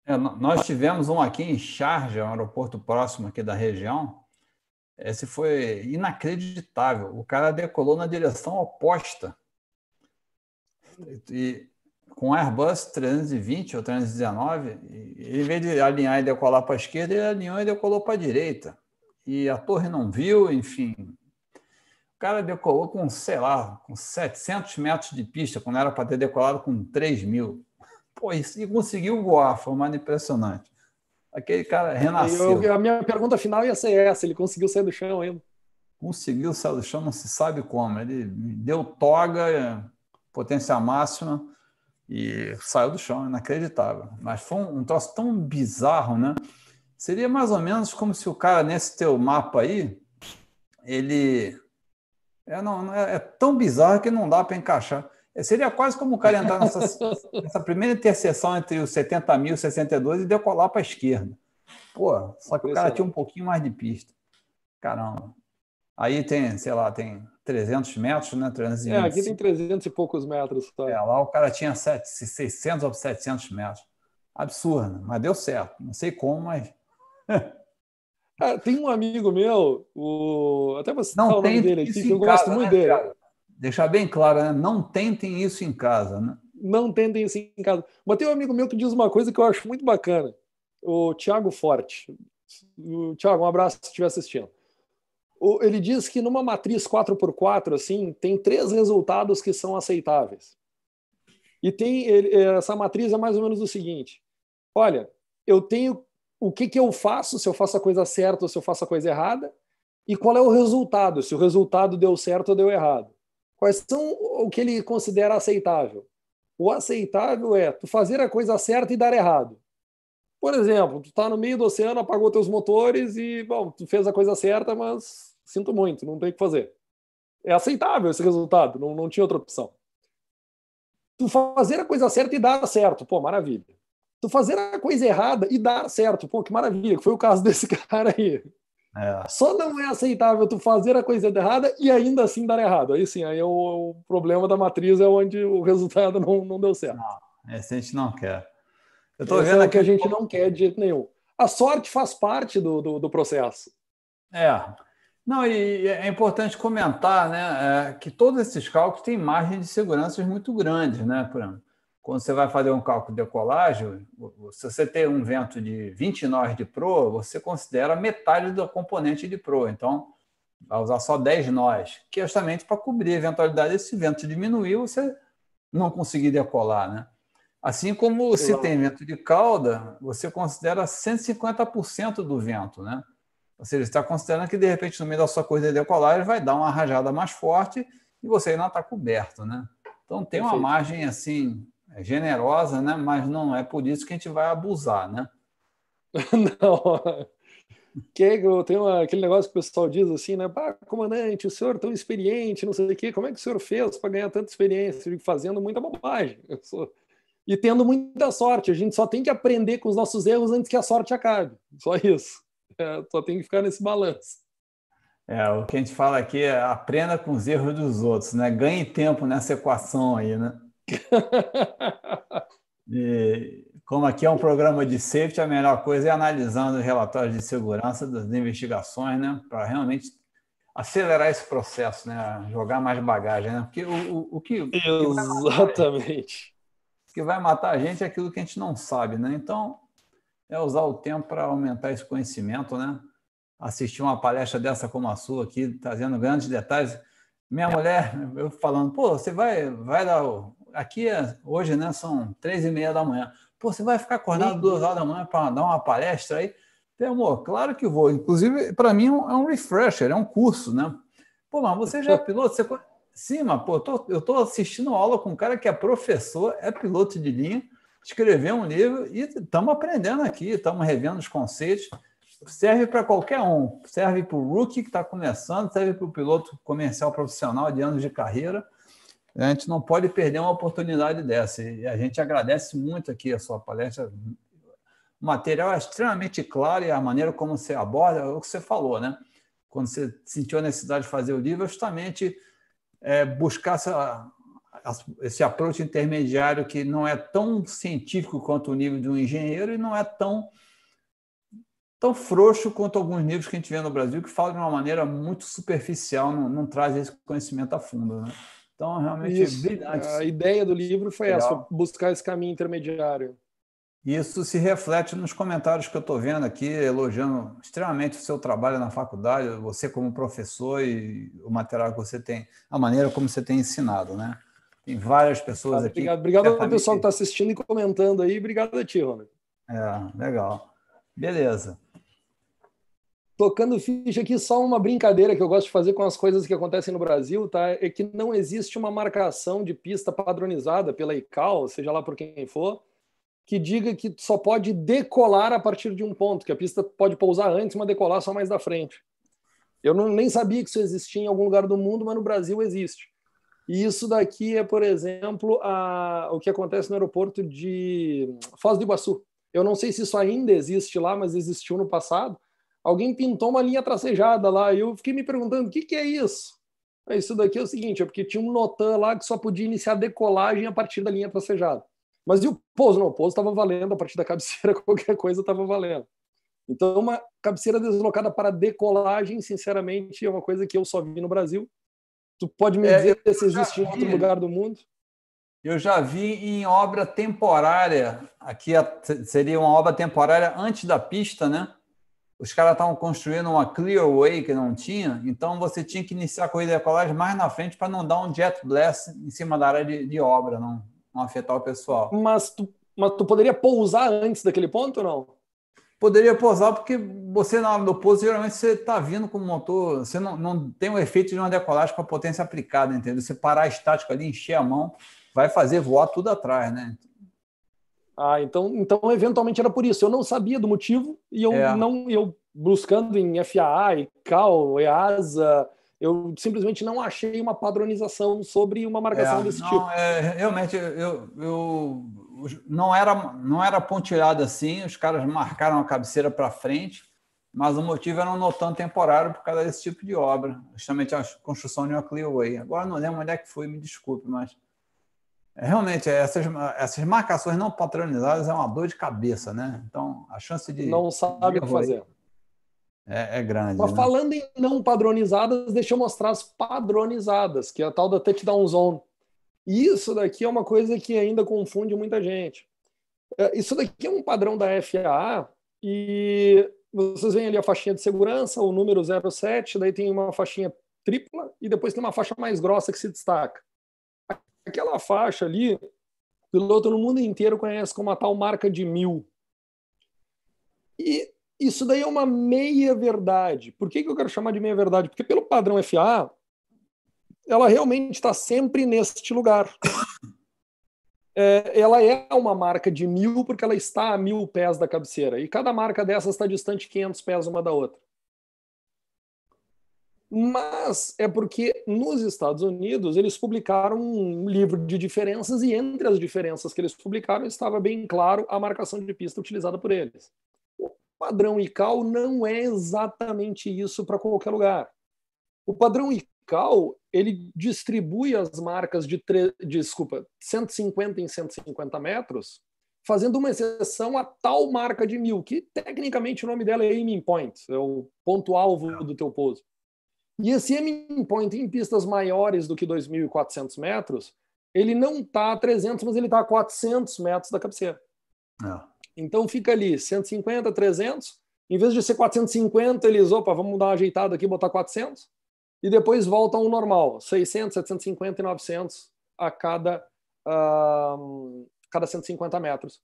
É, nós tivemos um aqui em Charge, um aeroporto próximo aqui da região. Esse foi inacreditável. O cara decolou na direção oposta. E com Airbus 320 ou 319, em vez de alinhar e decolar para a esquerda, ele alinhou e decolou para a direita. E a torre não viu, enfim, o cara decolou com, sei lá, com 700 metros de pista, quando era para ter decolado com 3 mil. Pô, isso, e conseguiu voar, foi uma impressionante. Aquele cara renasceu. Eu, a minha pergunta final ia ser essa: ele conseguiu sair do chão ainda? Conseguiu sair do chão, não se sabe como. Ele deu toga, potência máxima e saiu do chão, inacreditável. Mas foi um, um troço tão bizarro, né? Seria mais ou menos como se o cara, nesse teu mapa aí, ele é, não, é, é tão bizarro que não dá para encaixar. É, seria quase como o cara entrar nessa, nessa primeira interseção entre os 70 mil e 62 e decolar para a esquerda. Pô, só que o cara tinha um pouquinho mais de pista. Caramba. Aí tem, sei lá, tem 300 metros, né? 325. É, aqui tem 300 e poucos metros. Tá? É, lá o cara tinha 7, 600 ou 700 metros. Absurdo, mas deu certo. Não sei como, mas Cara, ah, tem um amigo meu, o... até você não o nome dele aqui, que eu casa, gosto muito né, dele. Cara? Deixar bem claro, né? não tentem isso em casa, né? Não tentem isso em casa. Mas tem um amigo meu que diz uma coisa que eu acho muito bacana, o Tiago Forte. O Tiago, um abraço se estiver assistindo. Ele diz que numa matriz 4x4, assim, tem três resultados que são aceitáveis. E tem essa matriz é mais ou menos o seguinte: olha, eu tenho o que, que eu faço, se eu faço a coisa certa ou se eu faço a coisa errada, e qual é o resultado, se o resultado deu certo ou deu errado. Quais são o que ele considera aceitável? O aceitável é tu fazer a coisa certa e dar errado. Por exemplo, tu está no meio do oceano, apagou teus motores e, bom, tu fez a coisa certa, mas sinto muito, não tem o que fazer. É aceitável esse resultado, não, não tinha outra opção. Tu fazer a coisa certa e dar certo, pô, maravilha tu fazer a coisa errada e dar certo. Pô, que maravilha, que foi o caso desse cara aí. É. Só não é aceitável tu fazer a coisa errada e ainda assim dar errado. Aí sim, aí é o, é o, problema da matriz é onde o resultado não, não deu certo. Não, esse é, a gente não quer. Eu tô Esse vendo é que a gente não quer de jeito nenhum. A sorte faz parte do, do, do processo. É. Não, e é importante comentar né, é, que todos esses cálculos têm margem de segurança muito grande, né? Por exemplo, quando você vai fazer um cálculo de decolagem, se você tem um vento de 20 nós de proa, você considera metade do componente de proa. Então, vai usar só 10 nós, que é justamente para cobrir a eventualidade desse vento diminuir, você não conseguir decolar, né? Assim como se tem vento de cauda, você considera 150% do vento, né? Ou seja, você está considerando que, de repente, no meio da sua corrida de decolagem, vai dar uma rajada mais forte e você ainda está coberto, né? Então, tem uma margem, assim, é generosa, né? Mas não é por isso que a gente vai abusar, né? não. Que, tem uma, aquele negócio que o pessoal diz assim, né? Bah, comandante, o senhor é tão experiente, não sei o quê, como é que o senhor fez para ganhar tanta experiência? fazendo muita bobagem. Sou... E tendo muita sorte. A gente só tem que aprender com os nossos erros antes que a sorte acabe. Só isso. É, só tem que ficar nesse balanço. É, o que a gente fala aqui é aprenda com os erros dos outros, né? Ganhe tempo nessa equação aí, né? E, como aqui é um programa de safety, a melhor coisa é analisando os relatórios de segurança das investigações, né? Para realmente acelerar esse processo, né? Jogar mais bagagem, né? Porque o, o, o que. Exatamente. O que vai matar a gente é aquilo que a gente não sabe, né? Então, é usar o tempo para aumentar esse conhecimento, né? Assistir uma palestra dessa como a sua aqui, trazendo grandes detalhes. Minha mulher, eu falando, pô, você vai, vai dar o aqui hoje, né, são três e meia da manhã. Pô, você vai ficar acordado duas horas da manhã para dar uma palestra aí? Meu amor, claro que vou. Inclusive, para mim é, é um refresher, é um curso, né? Pô, mas você já é piloto? Você... Sim, mas pô, eu tô, eu tô assistindo aula com um cara que é professor, é piloto de linha, escreveu um livro e estamos aprendendo aqui, estamos revendo os conceitos. Serve para qualquer um. Serve para o rookie que está começando, serve para o piloto comercial profissional de anos de carreira a gente não pode perder uma oportunidade dessa. E a gente agradece muito aqui a sua palestra. O material é extremamente claro e a maneira como você aborda, é o que você falou, né? Quando você sentiu a necessidade de fazer o livro, é justamente é, buscar essa, esse approach intermediário que não é tão científico quanto o nível de um engenheiro e não é tão tão frouxo quanto alguns livros que a gente vê no Brasil que falam de uma maneira muito superficial, não, não traz esse conhecimento a fundo. Né? Então, realmente, Isso. brilhante. A ideia do livro foi Legal. essa, buscar esse caminho intermediário. Isso se reflete nos comentários que eu estou vendo aqui, elogiando extremamente o seu trabalho na faculdade, você como professor e o material que você tem, a maneira como você tem ensinado, né? Tem várias pessoas ah, obrigado. aqui. Obrigado, ao pessoal que está assistindo e comentando aí. Obrigado a ti, Rony. É, legal. Beleza tocando ficha aqui, só uma brincadeira que eu gosto de fazer com as coisas que acontecem no Brasil, tá? É que não existe uma marcação de pista padronizada pela ICAO, seja lá por quem for, que diga que só pode decolar a partir de um ponto, que a pista pode pousar antes, mas decolar só mais da frente. Eu não, nem sabia que isso existia em algum lugar do mundo, mas no Brasil existe. E isso daqui é, por exemplo, a, o que acontece no aeroporto de Foz do Iguaçu. Eu não sei se isso ainda existe lá, mas existiu no passado alguém pintou uma linha tracejada lá. E eu fiquei me perguntando, o que, que é isso? Isso daqui é o seguinte, é porque tinha um notan lá que só podia iniciar a decolagem a partir da linha tracejada. Mas e o pouso? Não, o pouso estava valendo, a partir da cabeceira qualquer coisa estava valendo. Então, uma cabeceira deslocada para decolagem, sinceramente, é uma coisa que eu só vi no Brasil. Tu pode me é, dizer se existe vi. em outro lugar do mundo? Eu já vi em obra temporária, aqui é, seria uma obra temporária antes da pista, né? os caras estavam construindo uma clearway que não tinha, então você tinha que iniciar a corrida de colagem mais na frente para não dar um jet blast em cima da área de, de obra, não, não, afetar o pessoal. Mas tu, mas tu poderia pousar antes daquele ponto ou não? Poderia pousar porque você, na hora do pouso, geralmente você está vindo com o motor, você não, não tem o efeito de uma decolagem com a potência aplicada, entendeu? Você parar estático ali, encher a mão, vai fazer voar tudo atrás, né? Ah, então, então eventualmente era por isso. Eu não sabia do motivo e eu é. não eu buscando em FAA, ICAO, EASA, eu simplesmente não achei uma padronização sobre uma marcação é, desse não, tipo. É, realmente, eu, eu não era não era pontilhado assim. Os caras marcaram a cabeceira para frente, mas o motivo era um notão temporário por causa desse tipo de obra, justamente a construção de uma Clearway. Agora não lembro onde é que foi, me desculpe, mas é, realmente, é, essas, essas marcações não patronizadas é uma dor de cabeça, né? Então, a chance de. Não sabe o que fazer. É, é, grande. Mas né? falando em não padronizadas, deixa eu mostrar as padronizadas, que é a tal da touchdown zone. Isso daqui é uma coisa que ainda confunde muita gente. É, isso daqui é um padrão da FAA e vocês veem ali a faixinha de segurança, o número 07, daí tem uma faixinha tripla e depois tem uma faixa mais grossa que se destaca aquela faixa ali, o piloto no mundo inteiro conhece como a tal marca de mil. E isso daí é uma meia-verdade. Por que, que eu quero chamar de meia-verdade? Porque pelo padrão FA, ela realmente está sempre neste lugar. É, ela é uma marca de mil porque ela está a mil pés da cabeceira. E cada marca dessas está distante 500 pés uma da outra mas é porque nos Estados Unidos eles publicaram um livro de diferenças e entre as diferenças que eles publicaram estava bem claro a marcação de pista utilizada por eles. O padrão ICAO não é exatamente isso para qualquer lugar. O padrão ICAO, ele distribui as marcas de, tre... desculpa, 150 em 150 metros, fazendo uma exceção a tal marca de mil, que tecnicamente o nome dela é aiming point, é o ponto-alvo do teu pouso. E esse M point em pistas maiores do que 2.400 metros, ele não está a 300, mas ele está a 400 metros da cabeceira. É. Então fica ali 150, 300. Em vez de ser 450, eles, opa, vamos dar uma ajeitada aqui, botar 400. E depois volta ao normal, 600, 750 e 900 a cada, uh, cada 150 metros.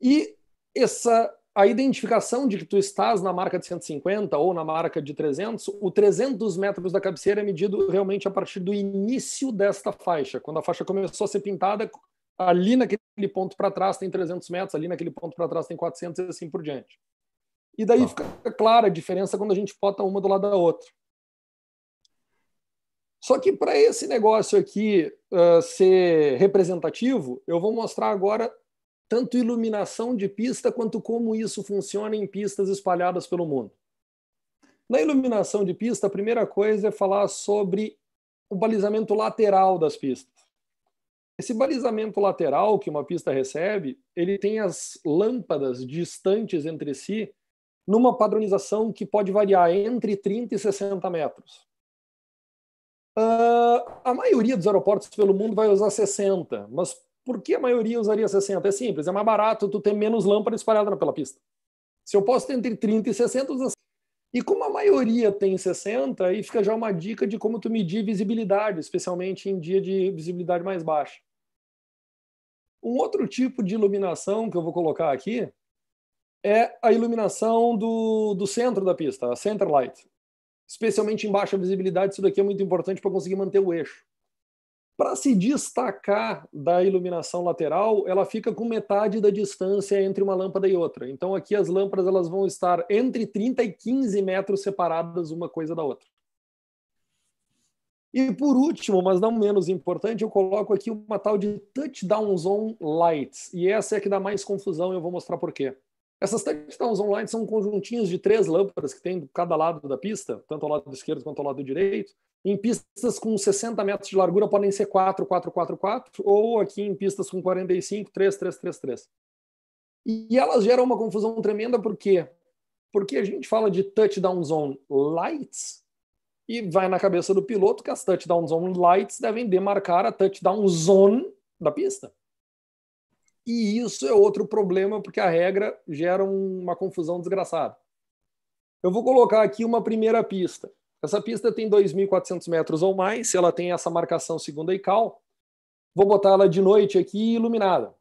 E essa a identificação de que tu estás na marca de 150 ou na marca de 300, o 300 metros da cabeceira é medido realmente a partir do início desta faixa. Quando a faixa começou a ser pintada, ali naquele ponto para trás tem 300 metros, ali naquele ponto para trás tem 400 e assim por diante. E daí tá. fica clara a diferença quando a gente bota uma do lado da outra. Só que para esse negócio aqui uh, ser representativo, eu vou mostrar agora tanto iluminação de pista quanto como isso funciona em pistas espalhadas pelo mundo. Na iluminação de pista, a primeira coisa é falar sobre o balizamento lateral das pistas. Esse balizamento lateral que uma pista recebe, ele tem as lâmpadas distantes entre si numa padronização que pode variar entre 30 e 60 metros. Uh, a maioria dos aeroportos pelo mundo vai usar 60, mas por que a maioria usaria 60? É simples, é mais barato tu ter menos lâmpada espalhada pela pista. Se eu posso ter entre 30 e 60, usa assim. e como a maioria tem 60, aí fica já uma dica de como tu medir visibilidade, especialmente em dia de visibilidade mais baixa. Um outro tipo de iluminação que eu vou colocar aqui é a iluminação do, do centro da pista, a center light. Especialmente em baixa visibilidade, isso daqui é muito importante para conseguir manter o eixo. Para se destacar da iluminação lateral, ela fica com metade da distância entre uma lâmpada e outra. Então aqui as lâmpadas elas vão estar entre 30 e 15 metros separadas uma coisa da outra. E por último, mas não menos importante, eu coloco aqui uma tal de touchdown zone lights. E essa é a que dá mais confusão, eu vou mostrar por quê. Essas touchdowns online são conjuntinhos de três lâmpadas que tem do cada lado da pista, tanto ao lado esquerdo quanto ao lado direito. Em pistas com 60 metros de largura podem ser 4, 4, 4, 4, ou aqui em pistas com 45, 3, 3, 3, 3. E elas geram uma confusão tremenda porque porque a gente fala de touchdown zone lights e vai na cabeça do piloto que as touchdown zone lights devem demarcar a touchdown zone da pista. E isso é outro problema, porque a regra gera uma confusão desgraçada. Eu vou colocar aqui uma primeira pista. Essa pista tem 2.400 metros ou mais, Se ela tem essa marcação segunda e cal, Vou botar ela de noite aqui iluminada.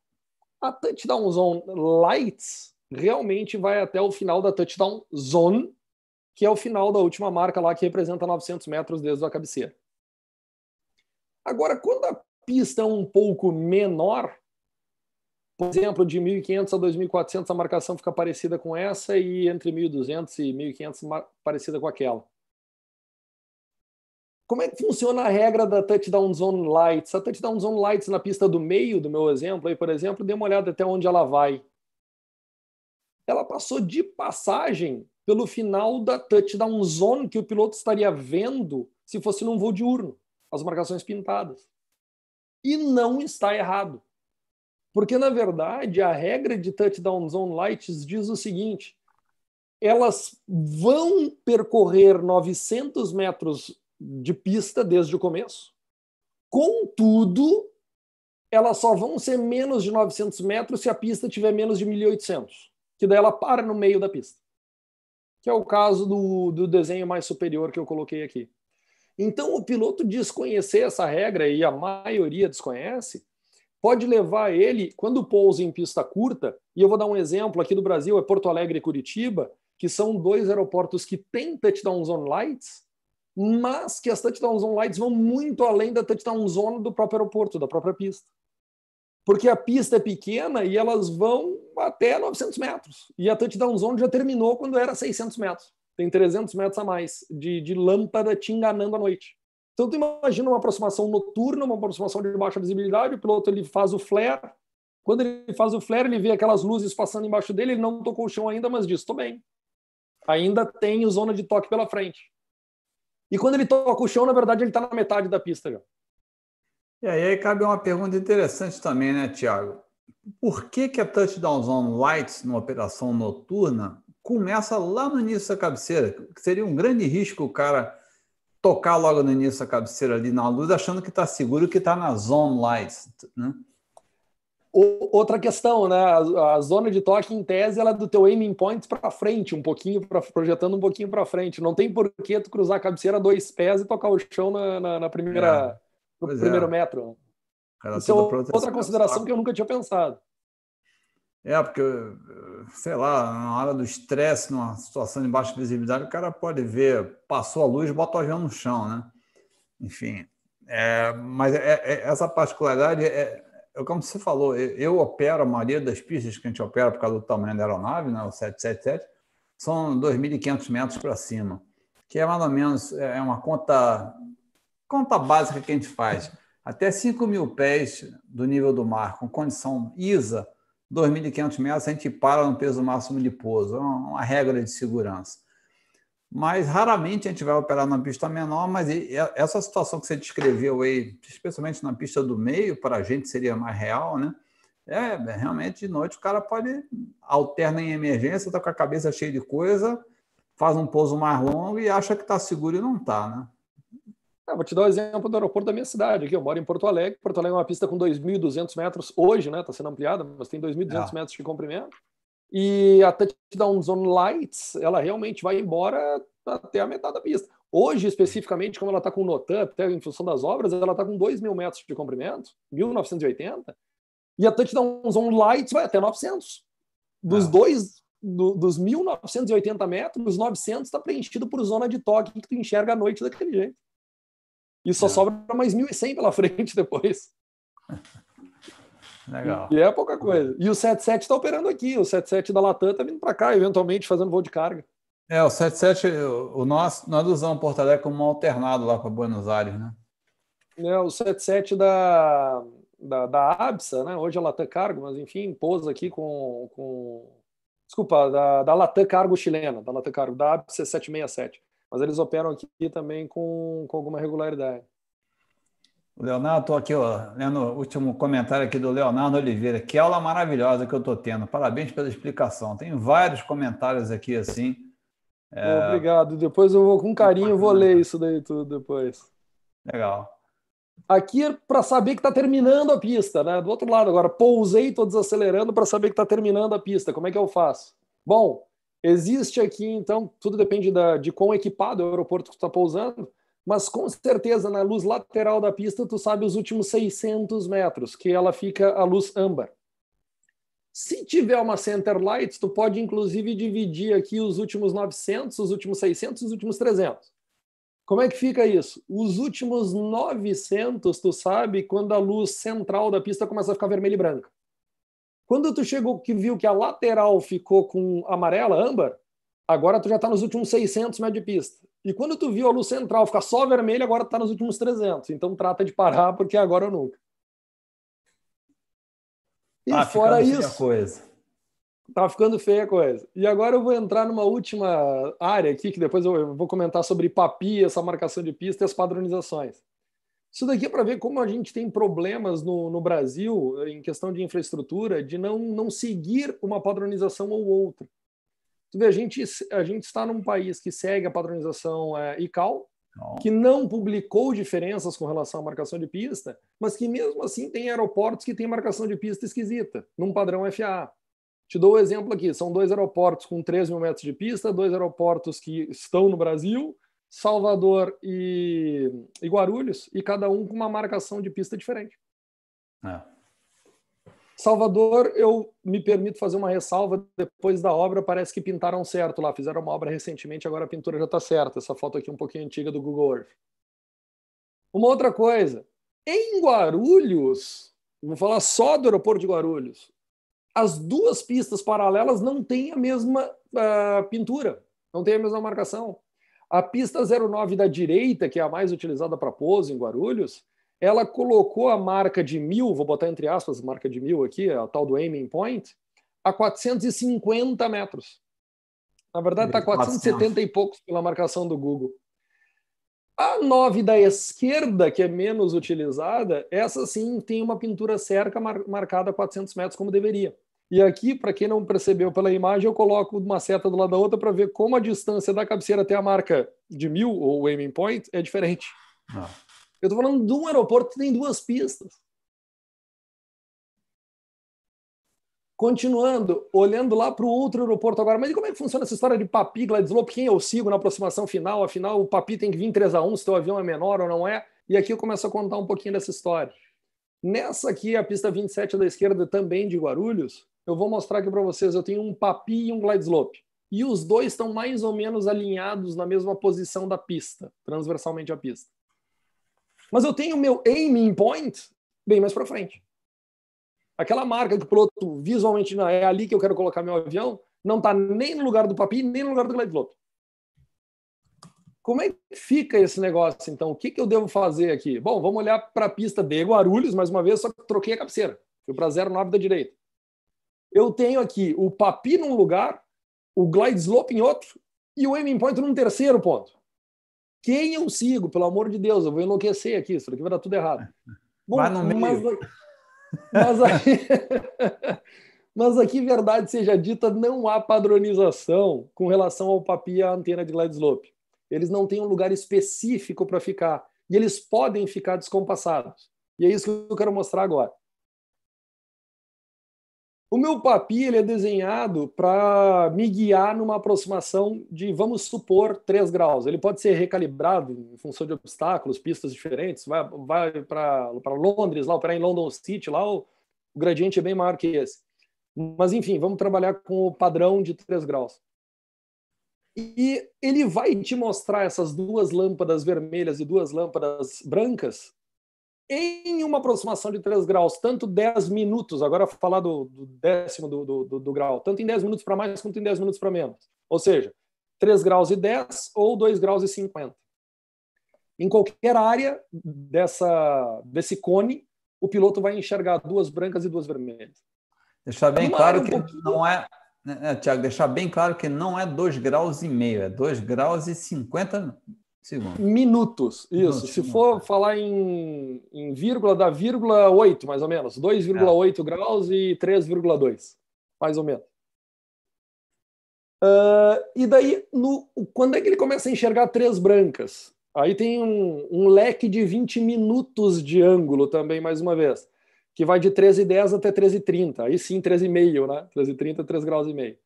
A Touchdown Zone Lights realmente vai até o final da Touchdown Zone, que é o final da última marca lá, que representa 900 metros desde a cabeceira. Agora, quando a pista é um pouco menor, por exemplo, de 1.500 a 2.400 a marcação fica parecida com essa e entre 1.200 e 1.500 parecida com aquela. Como é que funciona a regra da touchdown zone lights? A touchdown zone lights na pista do meio do meu exemplo, aí, por exemplo, dê uma olhada até onde ela vai. Ela passou de passagem pelo final da touchdown zone que o piloto estaria vendo se fosse num voo diurno, as marcações pintadas. E não está errado porque, na verdade, a regra de touchdowns on lights diz o seguinte: elas vão percorrer 900 metros de pista desde o começo. Contudo, elas só vão ser menos de 900 metros se a pista tiver menos de 1.800, que daí ela para no meio da pista. Que é o caso do, do desenho mais superior que eu coloquei aqui. Então, o piloto desconhecer essa regra, e a maioria desconhece, pode levar ele, quando pousa em pista curta, e eu vou dar um exemplo aqui do Brasil, é Porto Alegre e Curitiba, que são dois aeroportos que têm touchdown zone lights, mas que as touchdown zone lights vão muito além da touchdown zone do próprio aeroporto, da própria pista. Porque a pista é pequena e elas vão até 900 metros. E a touchdown zone já terminou quando era 600 metros. Tem 300 metros a mais de, de lâmpada te enganando à noite. Então, tu imagina uma aproximação noturna, uma aproximação de baixa visibilidade, o piloto ele faz o flare, quando ele faz o flare, ele vê aquelas luzes passando embaixo dele, ele não tocou o chão ainda, mas diz, estou bem. Ainda tem zona de toque pela frente. E quando ele toca o chão, na verdade, ele está na metade da pista já. E aí cabe uma pergunta interessante também, né, Tiago? Por que, que a Touchdown Zone Lights, numa operação noturna, começa lá no início da cabeceira? Seria um grande risco o cara tocar logo no início a cabeceira ali na luz, achando que está seguro, que está na zone lights, né? Outra questão, né? A, zona de toque, em tese, ela é do teu aiming point para frente, um pouquinho, pra, projetando um pouquinho para frente. Não tem porquê tu cruzar a cabeceira dois pés e tocar o chão na, na, na primeira, é. no é. primeiro é. metro. Isso é outra consideração que eu nunca tinha pensado. É, porque, sei lá, na hora do estresse, numa situação de baixa visibilidade, o cara pode ver, passou a luz, bota o avião no chão, né? Enfim, é, mas é, é, essa particularidade, é, é como você falou, eu, opero, a maioria das pistas que a gente opera por causa do tamanho da aeronave, né, o 777, são 2.500 metros para cima, que é mais ou menos é, é uma conta, conta básica que a gente faz. Até 5 mil pés do nível do mar, com condição ISA, 2.500 metros a gente para no peso máximo pouso, é uma regra de segurança. Mas raramente a gente vai operar na pista menor, mas essa situação que você descreveu aí, especialmente na pista do meio, para a gente seria mais real, né? É, é, realmente de noite o cara pode alterna em emergência, tá com a cabeça cheia de coisa, faz um pouso mais longo e acha que está seguro e não está, né? Ah, vou te dar o um exemplo do aeroporto da minha cidade, aqui eu moro em Porto Alegre. Porto Alegre é uma pista com 2.200 metros hoje, né? Está sendo ampliada, mas tem 2.200 é. Ah. metros de comprimento. E a Touchdown Zone Lights, ela realmente vai embora até a metade da pista. Hoje, especificamente, como ela está com Notan, até em função das obras, ela está com 2.000 metros de comprimento, 1.980, e a Touchdown Zone Lights vai até 900. Dos ah. dois, do, dos 1.980 metros, os 900 está preenchido por zona de toque que tu enxerga à noite daquele jeito. E só é. sobra mais 1.100 pela frente depois. Legal. E é pouca coisa. E o 77 está operando aqui, o 77 da Latam está vindo para cá, eventualmente fazendo voo de carga. É, o 77, o nosso, nós usamos Porto Alegre como um alternado lá para Buenos Aires, né? É, o 77 da, da, da ABSA, né? Hoje é Latam Cargo, mas enfim, pôs aqui com. com... Desculpa, da, da Latam Cargo chilena, da Latam Cargo, da ABSA 767 mas eles operam aqui também com, com alguma regularidade. Leonardo, aqui ó, lendo o último comentário aqui do Leonardo Oliveira. Que aula maravilhosa que eu estou tendo. Parabéns pela explicação. Tem vários comentários aqui assim. É... Obrigado. Depois eu vou com carinho vou ler isso daí tudo depois. Legal. Aqui é para saber que está terminando a pista, né? Do outro lado agora, pousei, estou desacelerando para saber que está terminando a pista. Como é que eu faço? Bom, Existe aqui, então, tudo depende da, de quão equipado é o aeroporto que está pousando, mas com certeza na luz lateral da pista tu sabe os últimos 600 metros, que ela fica a luz âmbar. Se tiver uma center light, tu pode inclusive dividir aqui os últimos 900, os últimos 600, os últimos 300. Como é que fica isso? Os últimos 900, tu sabe, quando a luz central da pista começa a ficar vermelha e branca. Quando tu chegou que viu que a lateral ficou com amarela, âmbar, agora tu já está nos últimos 600 metros de pista. E quando tu viu a luz central ficar só vermelha, agora está nos últimos 300. Então trata de parar, porque agora ou nunca. E tá fora isso. Coisa. Tá ficando feia a coisa. E agora eu vou entrar numa última área aqui, que depois eu vou comentar sobre papi, essa marcação de pista e as padronizações. Isso daqui é para ver como a gente tem problemas no, no Brasil, eh, em questão de infraestrutura, de não, não seguir uma padronização ou outra. Tu vê, a gente, a gente está num país que segue a padronização é, eh, ICAO, que não publicou diferenças com relação à marcação de pista, mas que mesmo assim tem aeroportos que têm marcação de pista esquisita, num padrão FAA. Te dou o um exemplo aqui: são dois aeroportos com 3 mil metros de pista, dois aeroportos que estão no Brasil, Salvador e, e Guarulhos, e cada um com uma marcação de pista diferente. É. Salvador, eu me permito fazer uma ressalva depois da obra. Parece que pintaram certo lá, fizeram uma obra recentemente, agora a pintura já está certa. Essa foto aqui é um pouquinho antiga do Google Earth. Uma outra coisa, em Guarulhos, vou falar só do aeroporto de Guarulhos, as duas pistas paralelas não têm a mesma uh, pintura, não têm a mesma marcação. A pista 09 da direita, que é a mais utilizada para pouso em Guarulhos, ela colocou a marca de mil, vou botar entre aspas marca de mil aqui, a tal do aiming point, a 450 metros. Na verdade, está 470 e poucos pela marcação do Google. A 9 da esquerda, que é menos utilizada, essa sim tem uma pintura cerca mar marcada a 400 metros, como deveria. E aqui, para quem não percebeu pela imagem, eu coloco uma seta do lado da outra para ver como a distância da cabeceira até a marca de mil ou aiming point é diferente. Ah. Eu estou falando de um aeroporto que tem duas pistas. Continuando, olhando lá para o outro aeroporto agora, mas como é que funciona essa história de Papi, Gladslop? Quem eu sigo na aproximação final? Afinal, o Papi tem que vir 3 a 1 se o avião é menor ou não é? E aqui eu começo a contar um pouquinho dessa história. Nessa aqui, a pista 27 é da esquerda, também de Guarulhos, eu vou mostrar aqui para vocês, eu tenho um papi e um glide slope. E os dois estão mais ou menos alinhados na mesma posição da pista, transversalmente à pista. Mas eu tenho meu aiming point bem mais para frente. Aquela marca que o piloto visualmente não é ali que eu quero colocar meu avião, não está nem no lugar do papi, nem no lugar do glide slope. Como é que fica esse negócio, então? O que, que eu devo fazer aqui? Bom, vamos olhar para a pista de Guarulhos, mais uma vez, só que troquei a cabeceira. Fui para 09 da direita eu tenho aqui o Papi num lugar, o Glide Slope em outro e o Aiming Point num terceiro ponto. Quem eu sigo, pelo amor de Deus, eu vou enlouquecer aqui, isso aqui vai dar tudo errado. Bom, no meio. Mas, mas, aqui, mas aqui, verdade seja dita, não há padronização com relação ao Papi e à antena de Glide Slope. Eles não têm um lugar específico para ficar e eles podem ficar descompassados. E é isso que eu quero mostrar agora. O meu papi ele é desenhado para me guiar numa aproximação de, vamos supor, 3 graus. Ele pode ser recalibrado em função de obstáculos, pistas diferentes. Vai, vai para Londres, lá operar em London City, lá o, o gradiente é bem maior que esse. Mas, enfim, vamos trabalhar com o padrão de 3 graus. E ele vai te mostrar essas duas lâmpadas vermelhas e duas lâmpadas brancas em uma aproximação de 3 graus, tanto 10 minutos, agora falar do, do décimo do, do, do, grau, tanto em 10 minutos para mais quanto em 10 minutos para menos. Ou seja, 3 graus e 10 ou 2 graus e 50. Em qualquer área dessa, desse cone, o piloto vai enxergar duas brancas e duas vermelhas. Deixar bem claro que não é, né, né Tiago, deixar bem claro que não é 2 graus e meio, é 2 graus e 50 Segundo. Minutos, isso. Não, Se for é. falar em, em vírgula, dá vírgula 8, mais ou menos. 2,8 é. graus e 3,2, mais ou menos. Uh, e daí, no, quando é que ele começa a enxergar três brancas? Aí tem um, um, leque de 20 minutos de ângulo também, mais uma vez, que vai de 13,10 até 13,30. Aí sim, 13,5, né? 13,30, 3 graus e meio.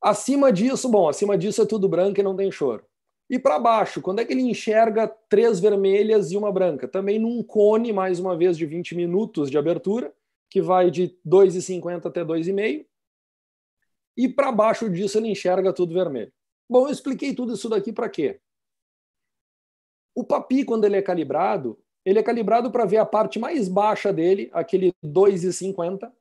Acima disso, bom, acima disso é tudo branco e não tem choro. E para baixo, quando é que ele enxerga três vermelhas e uma branca? Também num cone, mais uma vez, de 20 minutos de abertura, que vai de 2,50 até 2,5. E para baixo disso ele enxerga tudo vermelho. Bom, eu expliquei tudo isso daqui para quê? O papi, quando ele é calibrado, ele é calibrado para ver a parte mais baixa dele, aquele 2,50,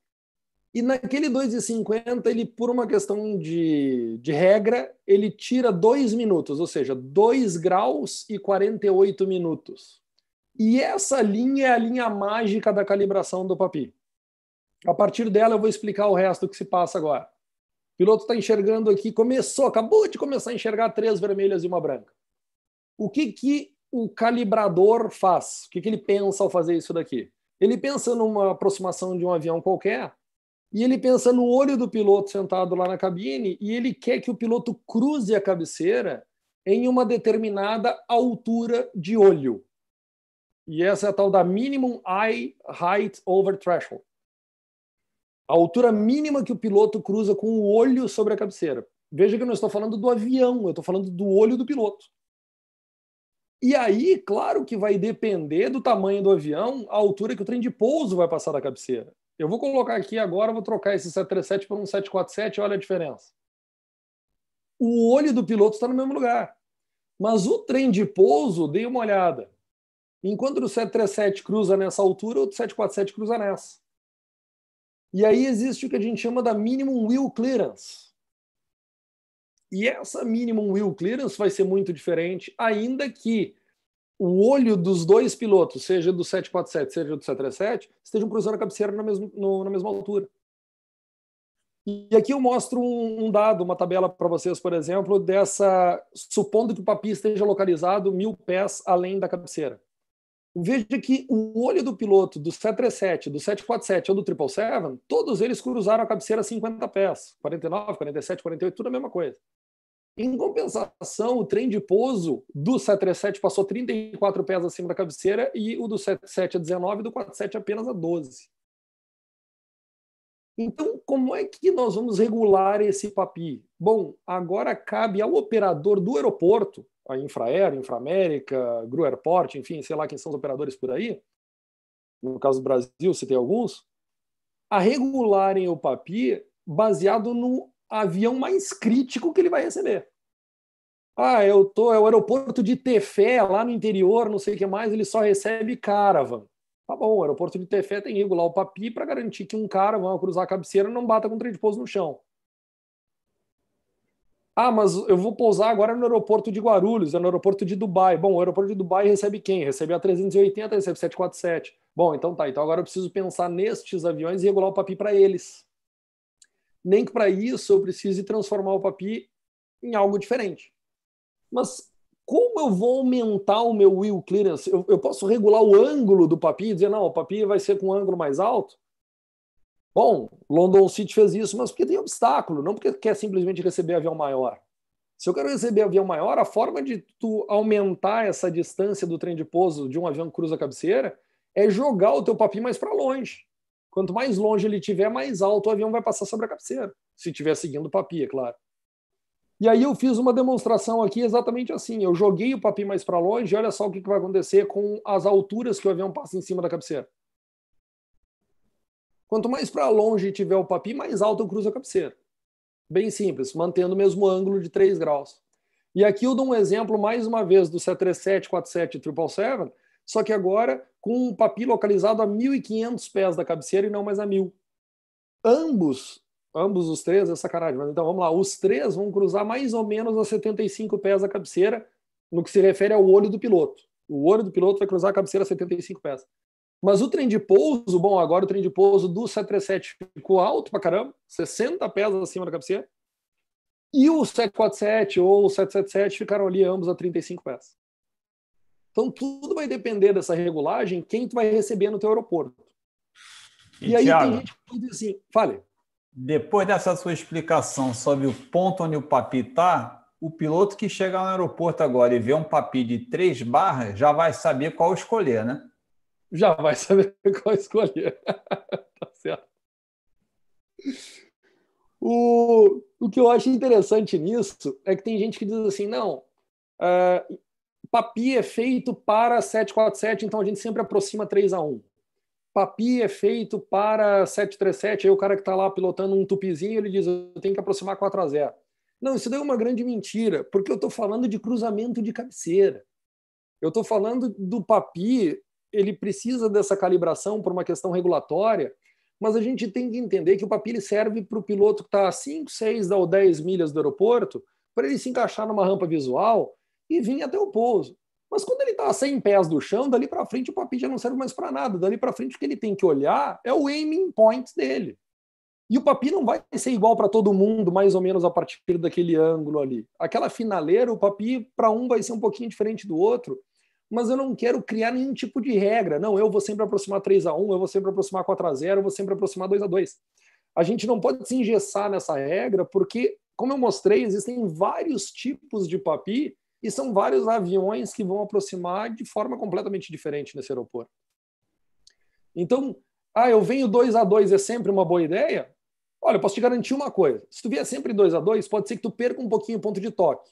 e naquele 2,50, ele, por uma questão de, de regra, ele tira 2 minutos, ou seja, 2 graus e 48 minutos. E essa linha é a linha mágica da calibração do papi. A partir dela, eu vou explicar o resto que se passa agora. O piloto está enxergando aqui, começou, acabou de começar a enxergar três vermelhas e uma branca. O que, que o calibrador faz? O que, que ele pensa ao fazer isso daqui? Ele pensa numa aproximação de um avião qualquer e ele pensa no olho do piloto sentado lá na cabine e ele quer que o piloto cruze a cabeceira em uma determinada altura de olho. E essa é a tal da minimum eye height over threshold. A altura mínima que o piloto cruza com o olho sobre a cabeceira. Veja que eu não estou falando do avião, eu estou falando do olho do piloto. E aí, claro que vai depender do tamanho do avião, a altura que o trem de pouso vai passar da cabeceira. Eu vou colocar aqui agora, vou trocar esse 737 por um 747, olha a diferença. O olho do piloto está no mesmo lugar. Mas o trem de pouso, dei uma olhada. Enquanto o 737 cruza nessa altura, o 747 cruza nessa. E aí existe o que a gente chama da minimum wheel clearance. E essa minimum wheel clearance vai ser muito diferente, ainda que o olho dos dois pilotos, seja do 747, seja do 737, estejam cruzando a cabeceira na mesma, no, na mesma altura. E aqui eu mostro um dado, uma tabela para vocês, por exemplo, dessa. Supondo que o papi esteja localizado mil pés além da cabeceira. Veja que o olho do piloto do 737, do 747 ou do 777, todos eles cruzaram a cabeceira 50 pés. 49, 47, 48, tudo a mesma coisa. Em compensação, o trem de pouso do 737 passou 34 pés acima da cabeceira e o do 77 a 19 e do 47 apenas a 12. Então, como é que nós vamos regular esse papi? Bom, agora cabe ao operador do aeroporto, a Infraero, Inframérica, Airport, enfim, sei lá quem são os operadores por aí, no caso do Brasil, se tem alguns, a regularem o papi baseado no avião mais crítico que ele vai receber. Ah, eu tô, é o aeroporto de Tefé, lá no interior, não sei o que mais, ele só recebe caravan. Tá bom, o aeroporto de Tefé tem que regular o papi para garantir que um cara, ao cruzar a cabeceira, não bata com o trem de pouso no chão. Ah, mas eu vou pousar agora no aeroporto de Guarulhos, é no aeroporto de Dubai. Bom, o aeroporto de Dubai recebe quem? Recebe a 380, recebe 747. Bom, então tá, então agora eu preciso pensar nestes aviões e regular o papi para eles nem que para isso eu precise transformar o papi em algo diferente. Mas como eu vou aumentar o meu wheel clearance? Eu, eu posso regular o ângulo do papi e dizer, não, o papi vai ser com um ângulo mais alto? Bom, London City fez isso, mas porque tem obstáculo, não porque quer simplesmente receber avião maior. Se eu quero receber avião maior, a forma de tu aumentar essa distância do trem de pouso de um avião que cruza a cabeceira é jogar o teu papi mais para longe. Quanto mais longe ele tiver, mais alto o avião vai passar sobre a cabeceira, se estiver seguindo o papi, é claro. E aí eu fiz uma demonstração aqui exatamente assim. Eu joguei o papi mais para longe e olha só o que, que vai acontecer com as alturas que o avião passa em cima da cabeceira. Quanto mais para longe tiver o papi, mais alto eu cruzo a cabeceira. Bem simples, mantendo o mesmo ângulo de 3 graus. E aqui eu dou um exemplo, mais uma vez, do 737, 47 e 777, só que agora com o papi localizado a 1.500 pés da cabeceira e não mais a 1.000. Ambos, ambos os três, é sacanagem, mas então vamos lá, os três vão cruzar mais ou menos a 75 pés da cabeceira, no que se refere ao olho do piloto. O olho do piloto vai cruzar a cabeceira a 75 pés. Mas o trem de pouso, bom, agora o trem de pouso do 737 ficou alto pra caramba, 60 pés acima da cabeceira. E o 747 ou o 777 ficaram ali ambos a 35 pés. Então, tudo vai depender dessa regulagem, quem tu vai receber no teu aeroporto. E, e aí Thiago, tem gente que diz assim, fale. Depois dessa sua explicação sobre o ponto onde o papi está, o piloto que chega no aeroporto agora e vê um papi de três barras já vai saber qual escolher, né? Já vai saber qual escolher. tá certo. O, o que eu acho interessante nisso é que tem gente que diz assim, não, uh, Papi é feito para 747, então a gente sempre aproxima 3 a 1. Papi é feito para 737, aí o cara que está lá pilotando um tupizinho, ele diz, eu tenho que aproximar 4 a 0. Não, isso daí é uma grande mentira, porque eu estou falando de cruzamento de cabeceira. Eu estou falando do papi, ele precisa dessa calibração por uma questão regulatória, mas a gente tem que entender que o papi ele serve para o piloto que está a 5, 6 ou 10 milhas do aeroporto, para ele se encaixar numa rampa visual e vinha até o pouso. Mas quando ele está a 100 pés do chão, dali para frente o papi já não serve mais para nada. Dali para frente o que ele tem que olhar é o aiming point dele. E o papi não vai ser igual para todo mundo, mais ou menos a partir daquele ângulo ali. Aquela finaleira, o papi para um vai ser um pouquinho diferente do outro, mas eu não quero criar nenhum tipo de regra. Não, eu vou sempre aproximar 3 a 1, eu vou sempre aproximar 4 a 0, eu vou sempre aproximar 2 a 2. A gente não pode se engessar nessa regra, porque como eu mostrei, existem vários tipos de papi e são vários aviões que vão aproximar de forma completamente diferente nesse aeroporto. Então, ah, eu venho 2 a 2 é sempre uma boa ideia? Olha, eu posso te garantir uma coisa. Se tu vier sempre 2 a 2 pode ser que tu perca um pouquinho o ponto de toque.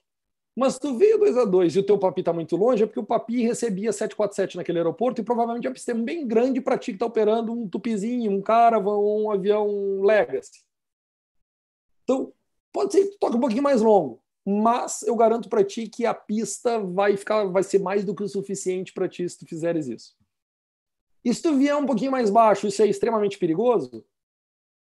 Mas se tu veio 2 a 2 e o teu papi está muito longe, é porque o papi recebia 747 naquele aeroporto e provavelmente é um sistema bem grande para ti que está operando um tupizinho, um Caravan um avião Legacy. Então, pode ser que tu toque um pouquinho mais longo mas eu garanto para ti que a pista vai ficar, vai ser mais do que o suficiente para ti se tu fizeres isso. E se tu vier um pouquinho mais baixo, isso é extremamente perigoso?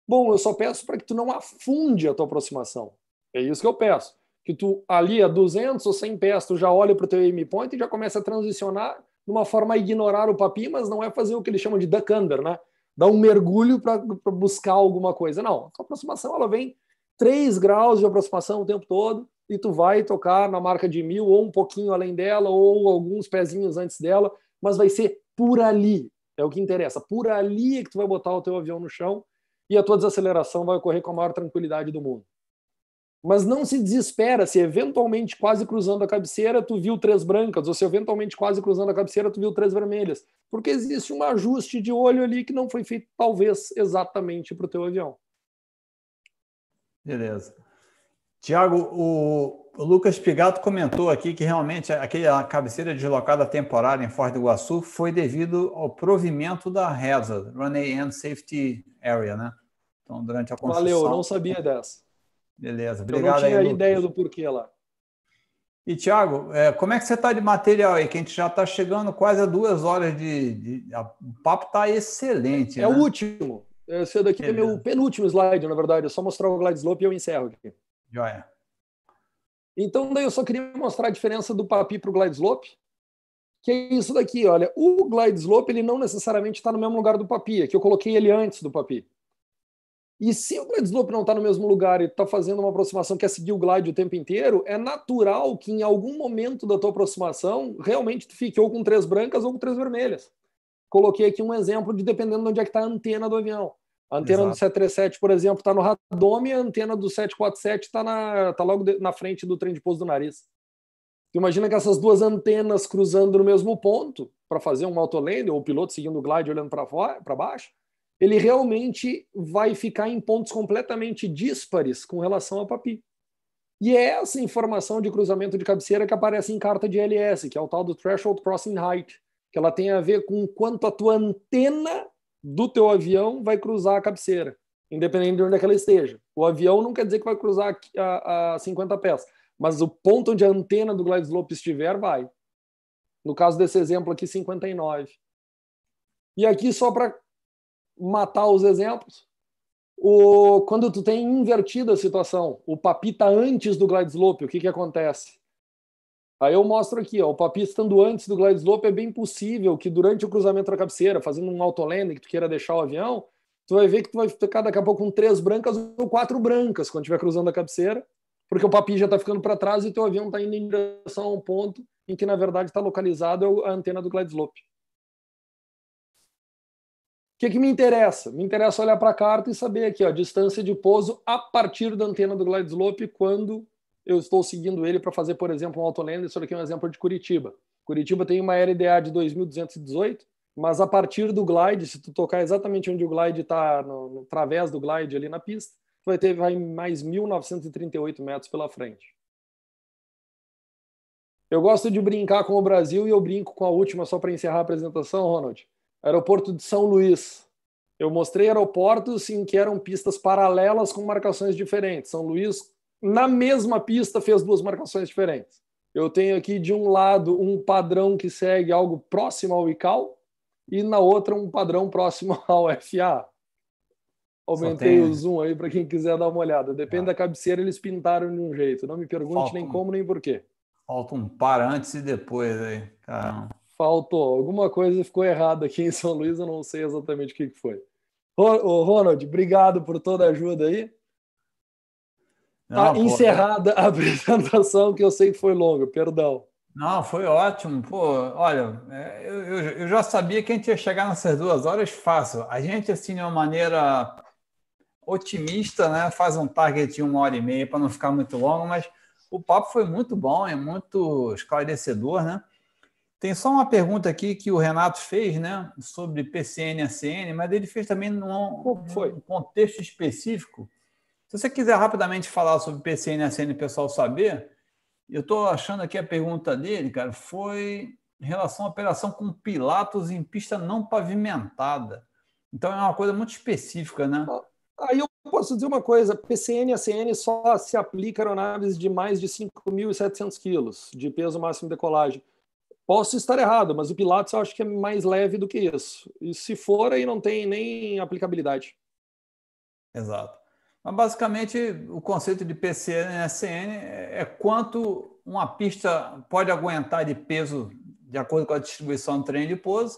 Bom, eu só peço para que tu não afunde a tua aproximação. É isso que eu peço. Que tu ali a 200 ou 100 pés, tu já olha para o teu aim point e já começa a transicionar de uma forma a ignorar o papi, mas não é fazer o que eles chamam de duck under, né? Dar um mergulho para buscar alguma coisa. Não, a tua aproximação ela vem 3 graus de aproximação o tempo todo e tu vai tocar na marca de mil, ou um pouquinho além dela, ou alguns pezinhos antes dela, mas vai ser por ali, é o que interessa. Por ali é que tu vai botar o teu avião no chão e a tua desaceleração vai ocorrer com a maior tranquilidade do mundo. Mas não se desespera se eventualmente quase cruzando a cabeceira tu viu três brancas, ou se eventualmente quase cruzando a cabeceira tu viu três vermelhas, porque existe um ajuste de olho ali que não foi feito talvez exatamente para o teu avião. Beleza. Tiago, o, Lucas Pigato comentou aqui que realmente aquela cabeceira deslocada temporária em Forte Iguaçu foi devido ao provimento da reza, Runway and Safety Area, né? Então, durante a construção... Valeu, não sabia dessa. Beleza, obrigado. Eu não tinha aí, ideia do porquê lá. E, Tiago, é, como é que você está de material aí? Que a gente já está chegando quase a duas horas de. de o papo está excelente. É, né? o último. Esse daqui é, é meu penúltimo slide, na verdade. É só mostrar o glide slope e eu encerro aqui. Joia. Então, daí eu só queria mostrar a diferença do papi para o glide slope, que é isso daqui, olha. O glide slope ele não necessariamente está no mesmo lugar do papi, é que eu coloquei ele antes do papi. E se o glide slope não está no mesmo lugar e está fazendo uma aproximação que é seguir o glide o tempo inteiro, é natural que em algum momento da tua aproximação realmente tu fique ou com três brancas ou com três vermelhas. Coloquei aqui um exemplo de dependendo de onde é que está a antena do avião. A antena Exato. do 737, por exemplo, está no radome e a antena do 747 está tá, tá logo de, na frente do trem de pouso do nariz. imagina que essas duas antenas cruzando no mesmo ponto para fazer um autolander ou o piloto seguindo o glide olhando para baixo, ele realmente vai ficar em pontos completamente díspares com relação ao papi. E é essa informação de cruzamento de cabeceira que aparece em carta de LS, que é o tal do Threshold Crossing Height, que ela tem a ver com quanto a tua antena do teu avião vai cruzar a cabeceira, independente de onde é que ela esteja. O avião não quer dizer que vai cruzar a, a 50 pés, mas o ponto onde a antena do glide slope estiver, vai. No caso desse exemplo aqui, 59. E aqui, só para matar os exemplos, o, quando tu tem invertida a situação, o está antes do glide slope, o que, que acontece? Aí eu mostro aqui, ó, o papi estando antes do glide slope, é bem possível que durante o cruzamento da cabeceira, fazendo um autolanding que tu queira deixar o avião, tu vai ver que tu vai ficar daqui a pouco com três brancas ou quatro brancas quando estiver cruzando a cabeceira, porque o papi já está ficando para trás e o teu avião está indo em direção a um ponto em que, na verdade, está localizado é a antena do glide slope. O que, que me interessa? Me interessa olhar para a carta e saber aqui, ó, a distância de pouso a partir da antena do glide slope quando eu estou seguindo ele para fazer, por exemplo, um autolander. Isso aqui é um exemplo de Curitiba. Curitiba tem uma RDA de 2218, mas a partir do glide, se tu tocar exatamente onde o glide está, no, no, através do glide ali na pista, tu vai ter vai mais 1.938 metros pela frente. Eu gosto de brincar com o Brasil e eu brinco com a última só para encerrar a apresentação, Ronald. Aeroporto de São Luís. Eu mostrei aeroportos em que eram pistas paralelas com marcações diferentes. São Luís na mesma pista, fez duas marcações diferentes. Eu tenho aqui, de um lado, um padrão que segue algo próximo ao ICAL, e na outra, um padrão próximo ao FA. Aumentei tem... o zoom aí para quem quiser dar uma olhada. Depende ah. da cabeceira, eles pintaram de um jeito. Não me pergunte Falta nem um... como nem porquê. Falta um par antes e depois aí. Caramba. Faltou. Alguma coisa ficou errada aqui em São Luís, eu não sei exatamente o que foi. Ô, Ronald, obrigado por toda a ajuda aí. Tá não, ah, encerrada a apresentação, que eu sei que foi longa, perdão. Não, foi ótimo. Pô, olha, é, eu, eu, eu, já sabia que a gente ia chegar nessas duas horas fácil. A gente, assim, de uma maneira otimista, né? Faz um target de uma hora e meia para não ficar muito longo, mas o papo foi muito bom, é muito esclarecedor, né? Tem só uma pergunta aqui que o Renato fez, né? Sobre PCN e ACN, mas ele fez também num, num contexto específico se você quiser rapidamente falar sobre PCN ACN, pessoal saber, eu estou achando aqui a pergunta dele, cara, foi em relação à operação com Pilatos em pista não pavimentada. Então é uma coisa muito específica, né? Aí eu posso dizer uma coisa: PCN e ACN só se aplica a aeronaves de mais de 5.700 quilos de peso máximo de decolagem. Posso estar errado, mas o Pilatos eu acho que é mais leve do que isso. E se for, aí não tem nem aplicabilidade. Exato. Mas basicamente o conceito de PCN-SN é quanto uma pista pode aguentar de peso de acordo com a distribuição do trem pouso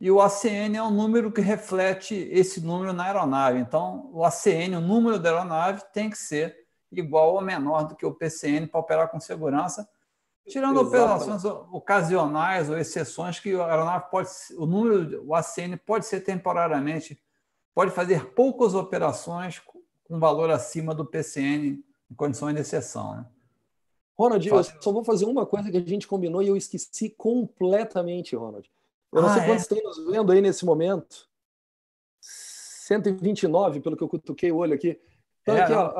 e o ACN é um número que reflete esse número na aeronave. Então, o ACN, o número da aeronave, tem que ser igual ou menor do que o PCN para operar com segurança, tirando operações ocasionais ou exceções que a aeronave pode, o número, o ACN pode ser temporariamente, pode fazer poucas operações um valor acima do PCN em condições de exceção. Né? Ronald, Faz... eu só vou fazer uma coisa que a gente combinou e eu esqueci completamente, Ronald. Eu ah, não sei é? quantos estão nos vendo aí nesse momento. 129, pelo que eu cutuquei o olho aqui. Então, é, aqui, ó,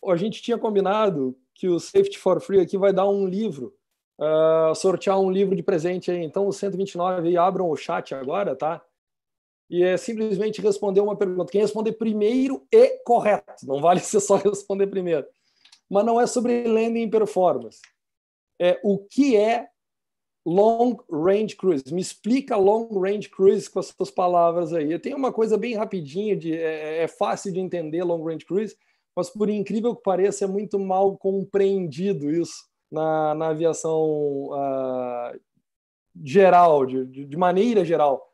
o, a gente tinha combinado que o Safety for Free aqui vai dar um livro, uh, sortear um livro de presente aí. Então, os 129 abram o chat agora, tá? e é simplesmente responder uma pergunta. Quem responder primeiro é correto, não vale ser só responder primeiro. Mas não é sobre landing performance. É o que é long range cruise. Me explica long range cruise com as suas palavras aí. Tem uma coisa bem rapidinha de é, é, é fácil de entender long range cruise, mas por incrível que pareça é muito mal compreendido isso na, na aviação uh, geral, de, de maneira geral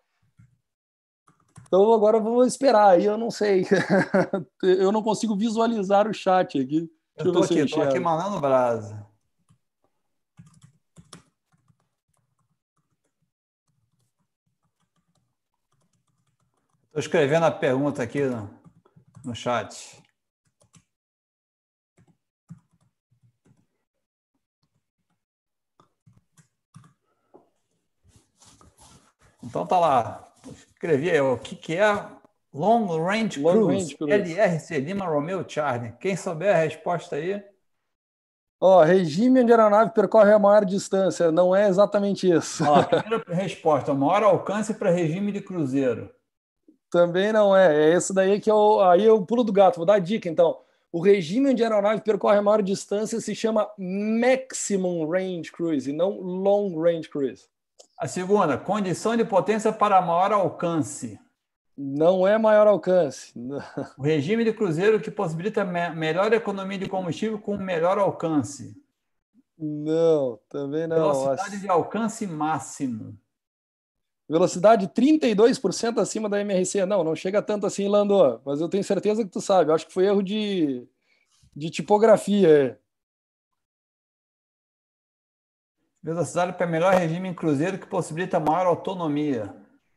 então agora eu vou esperar, aí eu não sei. eu não consigo visualizar o chat aqui. Deixa eu tô aqui, estou aqui malando brasa. Estou escrevendo a pergunta aqui no, no chat. Então tá lá escrevi aí, o que, que é Long Range Long Cruise, Range Cruise. LRC Lima Romeo Charlie. Quem souber a resposta aí. Ó, oh, regime onde a aeronave percorre a maior distância. Não é exatamente isso. Ó, primeira resposta, maior alcance para regime de cruzeiro. Também não é. É esse daí que eu, é aí eu é pulo do gato. Vou dar a dica, então. O regime onde a aeronave percorre a maior distância se chama Maximum Range Cruise e não Long Range Cruise. A segunda, condição de potência para maior alcance. Não é maior alcance. O regime de cruzeiro que possibilita me melhor economia de combustível com melhor alcance. Não, também não. Velocidade de alcance máximo. Velocidade 32% acima da MRC. Não, não chega tanto assim, Landô. Mas eu tenho certeza que tu sabe. acho que foi erro de, de tipografia. É. Velocidade para melhor regime em cruzeiro que possibilita maior autonomia.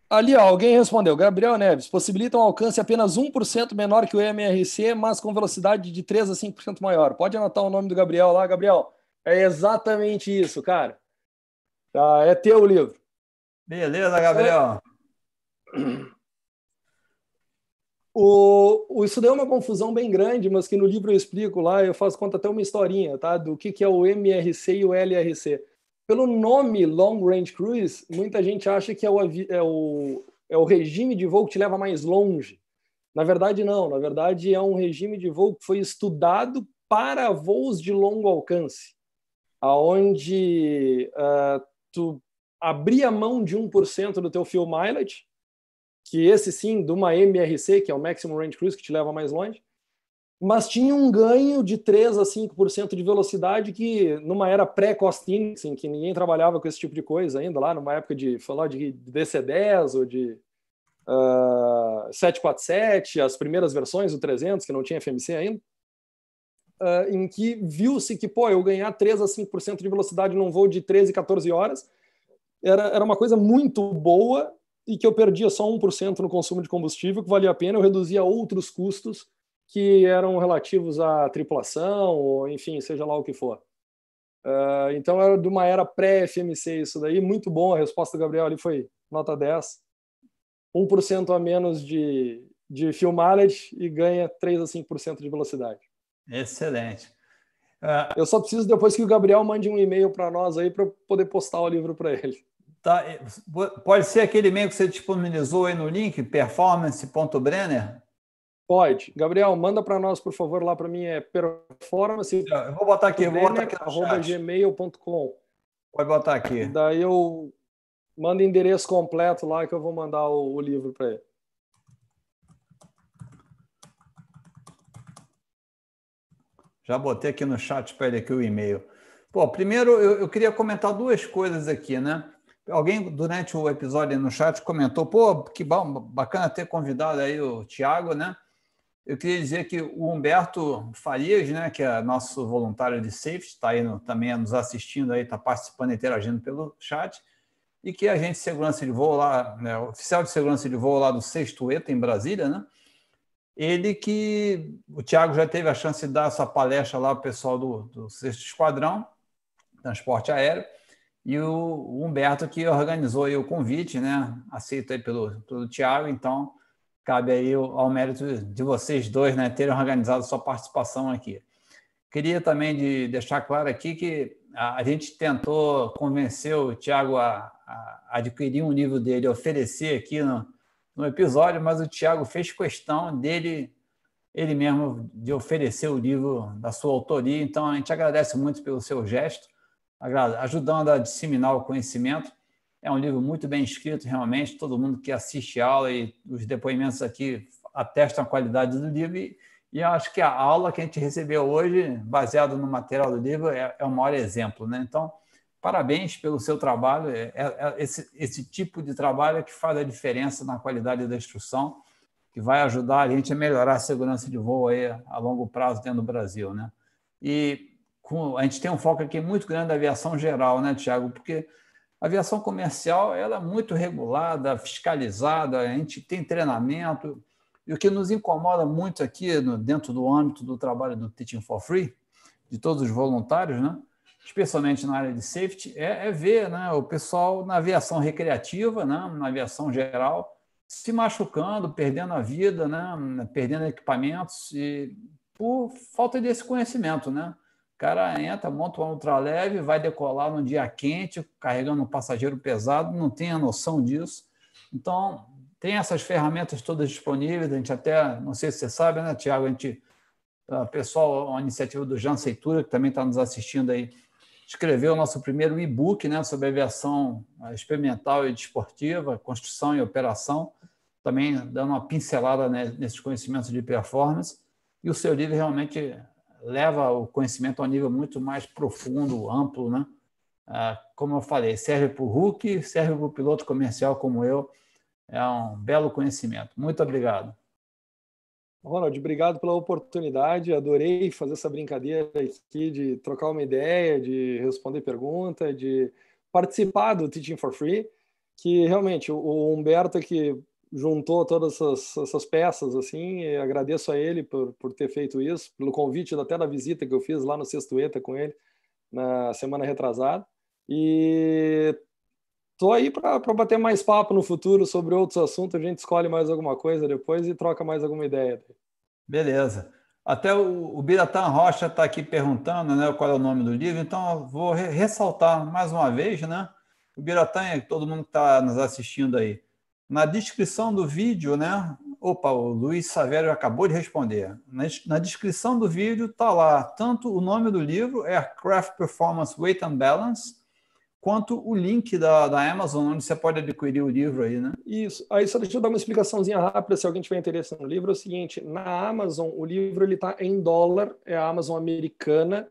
Ali, ó, alguém respondeu. Gabriel Neves, possibilita um alcance apenas 1% menor que o MRC, mas com velocidade de 3 a 5% maior. Pode anotar o nome do Gabriel lá, Gabriel. É exatamente isso, cara. Tá, é teu o livro. Beleza, Gabriel. É... O, isso deu uma confusão bem grande, mas que no livro eu explico lá, eu faço conta até uma historinha, tá? Do que, que é o MRC e o LRC. Pelo nome Long Range Cruise, muita gente acha que é o, é o, é o regime de voo que te leva mais longe. Na verdade, não. Na verdade, é um regime de voo que foi estudado para voos de longo alcance, aonde uh, tu abria mão de 1% do teu fuel mileage, que esse sim, de uma MRC, que é o Maximum Range Cruise, que te leva mais longe, mas tinha um ganho de 3 a 5% de velocidade que numa era pré-cost indexing, assim, que ninguém trabalhava com esse tipo de coisa ainda, lá numa época de falar de DC10 ou de uh, ah, 747, as primeiras versões do 300, que não tinha FMC ainda, uh, em que viu-se que, pô, eu ganhar 3 a 5% de velocidade num voo de 13, 14 horas era, era uma coisa muito boa e que eu perdia só 1% no consumo de combustível, que valia a pena, eu reduzia outros custos que eram relativos à tripulação, ou enfim, seja lá o que for. Uh, então era de uma era pré-FMC isso daí, muito bom, a resposta do Gabriel ali foi nota 10. 1% a menos de, de fuel mileage e ganha 3 a 5% de velocidade. Excelente. Uh, eu só preciso depois que o Gabriel mande um e-mail para nós aí para poder postar o livro para ele. Tá, eh, pode ser aquele e-mail que você disponibilizou aí no link, performance.brenner? Pode. Gabriel, manda para nós, por favor, lá para mim é performance. Eu vou botar aqui, vou botar aqui arroba gmail.com. Pode botar aqui. Daí eu mando endereço completo lá que eu vou mandar o, o livro para ele. Já botei aqui no chat para ele aqui o e-mail. Pô, primeiro eu, eu queria comentar duas coisas aqui, né? Alguém durante o episódio no chat comentou, pô, que bom, bacana ter convidado aí o Thiago, né? Eu queria dizer que o Humberto Farias, né, que é nosso voluntário de safety, está aí no, também nos assistindo, está participando, e interagindo pelo chat, e que é a gente de segurança de voo lá, né, oficial de segurança de voo lá do Sexto ETA, em Brasília, né? Ele que o Tiago já teve a chance de dar essa palestra lá para o pessoal do, do Sexto Esquadrão, Transporte Aéreo, e o, o Humberto que organizou o convite, né? Aceito aí pelo, pelo Tiago, então cabe aí ao mérito de vocês dois né, terem organizado sua participação aqui. Queria também de deixar claro aqui que a gente tentou convencer o Tiago a, a, adquirir um livro dele, oferecer aqui no, no episódio, mas o Tiago fez questão dele, ele mesmo, de oferecer o livro da sua autoria. Então, a gente agradece muito pelo seu gesto, ajudando a disseminar o conhecimento. É um livro muito bem escrito, realmente. Todo mundo que assiste a aula e os depoimentos aqui atestam a qualidade do livro. E, e acho que a aula que a gente recebeu hoje, baseado no material do livro, é, é o maior exemplo. Né? Então, parabéns pelo seu trabalho. É, é, é, esse, esse tipo de trabalho é que faz a diferença na qualidade da instrução, que vai ajudar a gente a melhorar a segurança de voo aí a longo prazo dentro do Brasil. Né? E com, a gente tem um foco aqui muito grande da aviação geral, né, Tiago? Porque a aviação comercial ela é muito regulada, fiscalizada, a gente tem treinamento. E o que nos incomoda muito aqui, no, dentro do âmbito do trabalho do Teaching for Free, de todos os voluntários, né? especialmente na área de safety, é, é ver né? o pessoal na aviação recreativa, né? na aviação geral, se machucando, perdendo a vida, né? perdendo equipamentos, e por falta desse conhecimento. Né? cara entra, monta uma ultraleve, vai decolar num dia quente, carregando um passageiro pesado, não tem a noção disso. Então, tem essas ferramentas todas disponíveis, a gente até, não sei se você sabe, né, Tiago, a gente, a pessoal, a iniciativa do Jan Seitura, que também está nos assistindo aí, escreveu o nosso primeiro e-book né, sobre aviação eh, experimental e desportiva, construção e operação, também dando uma pincelada né, nesses conhecimentos de performance, e o seu livro realmente leva o conhecimento a um nível muito mais profundo, amplo, né? Ah, como eu falei, serve para o Hulk, serve para o piloto comercial como eu. É um belo conhecimento. Muito obrigado. Ronald, obrigado pela oportunidade. Adorei fazer essa brincadeira aqui de trocar uma ideia, de responder pergunta, de participar do Teaching for Free. Que realmente o Humberto, que juntou todas essas, essas peças assim agradeço a ele por, por ter feito isso pelo convite até da visita que eu fiz lá no Sextueta com ele na semana retrasada e tô aí para bater mais papo no futuro sobre outros assuntos a gente escolhe mais alguma coisa depois e troca mais alguma ideia beleza até o, o Biratan Rocha está aqui perguntando né, qual é o nome do livro, então vou re ressaltar mais uma vez, né? O Biratan, todo mundo que está nos assistindo aí, na descrição do vídeo, né? Opa, o Luiz Savério acabou de responder. Na descrição do vídeo está lá tanto o nome do livro, Aircraft é Performance Weight and Balance, quanto o link da, da Amazon, onde você pode adquirir o livro aí, né? Isso. Aí só deixa eu dar uma explicaçãozinha rápida, se alguém tiver interesse no livro. É o seguinte, na Amazon, o livro ele está em dólar, é a Amazon americana.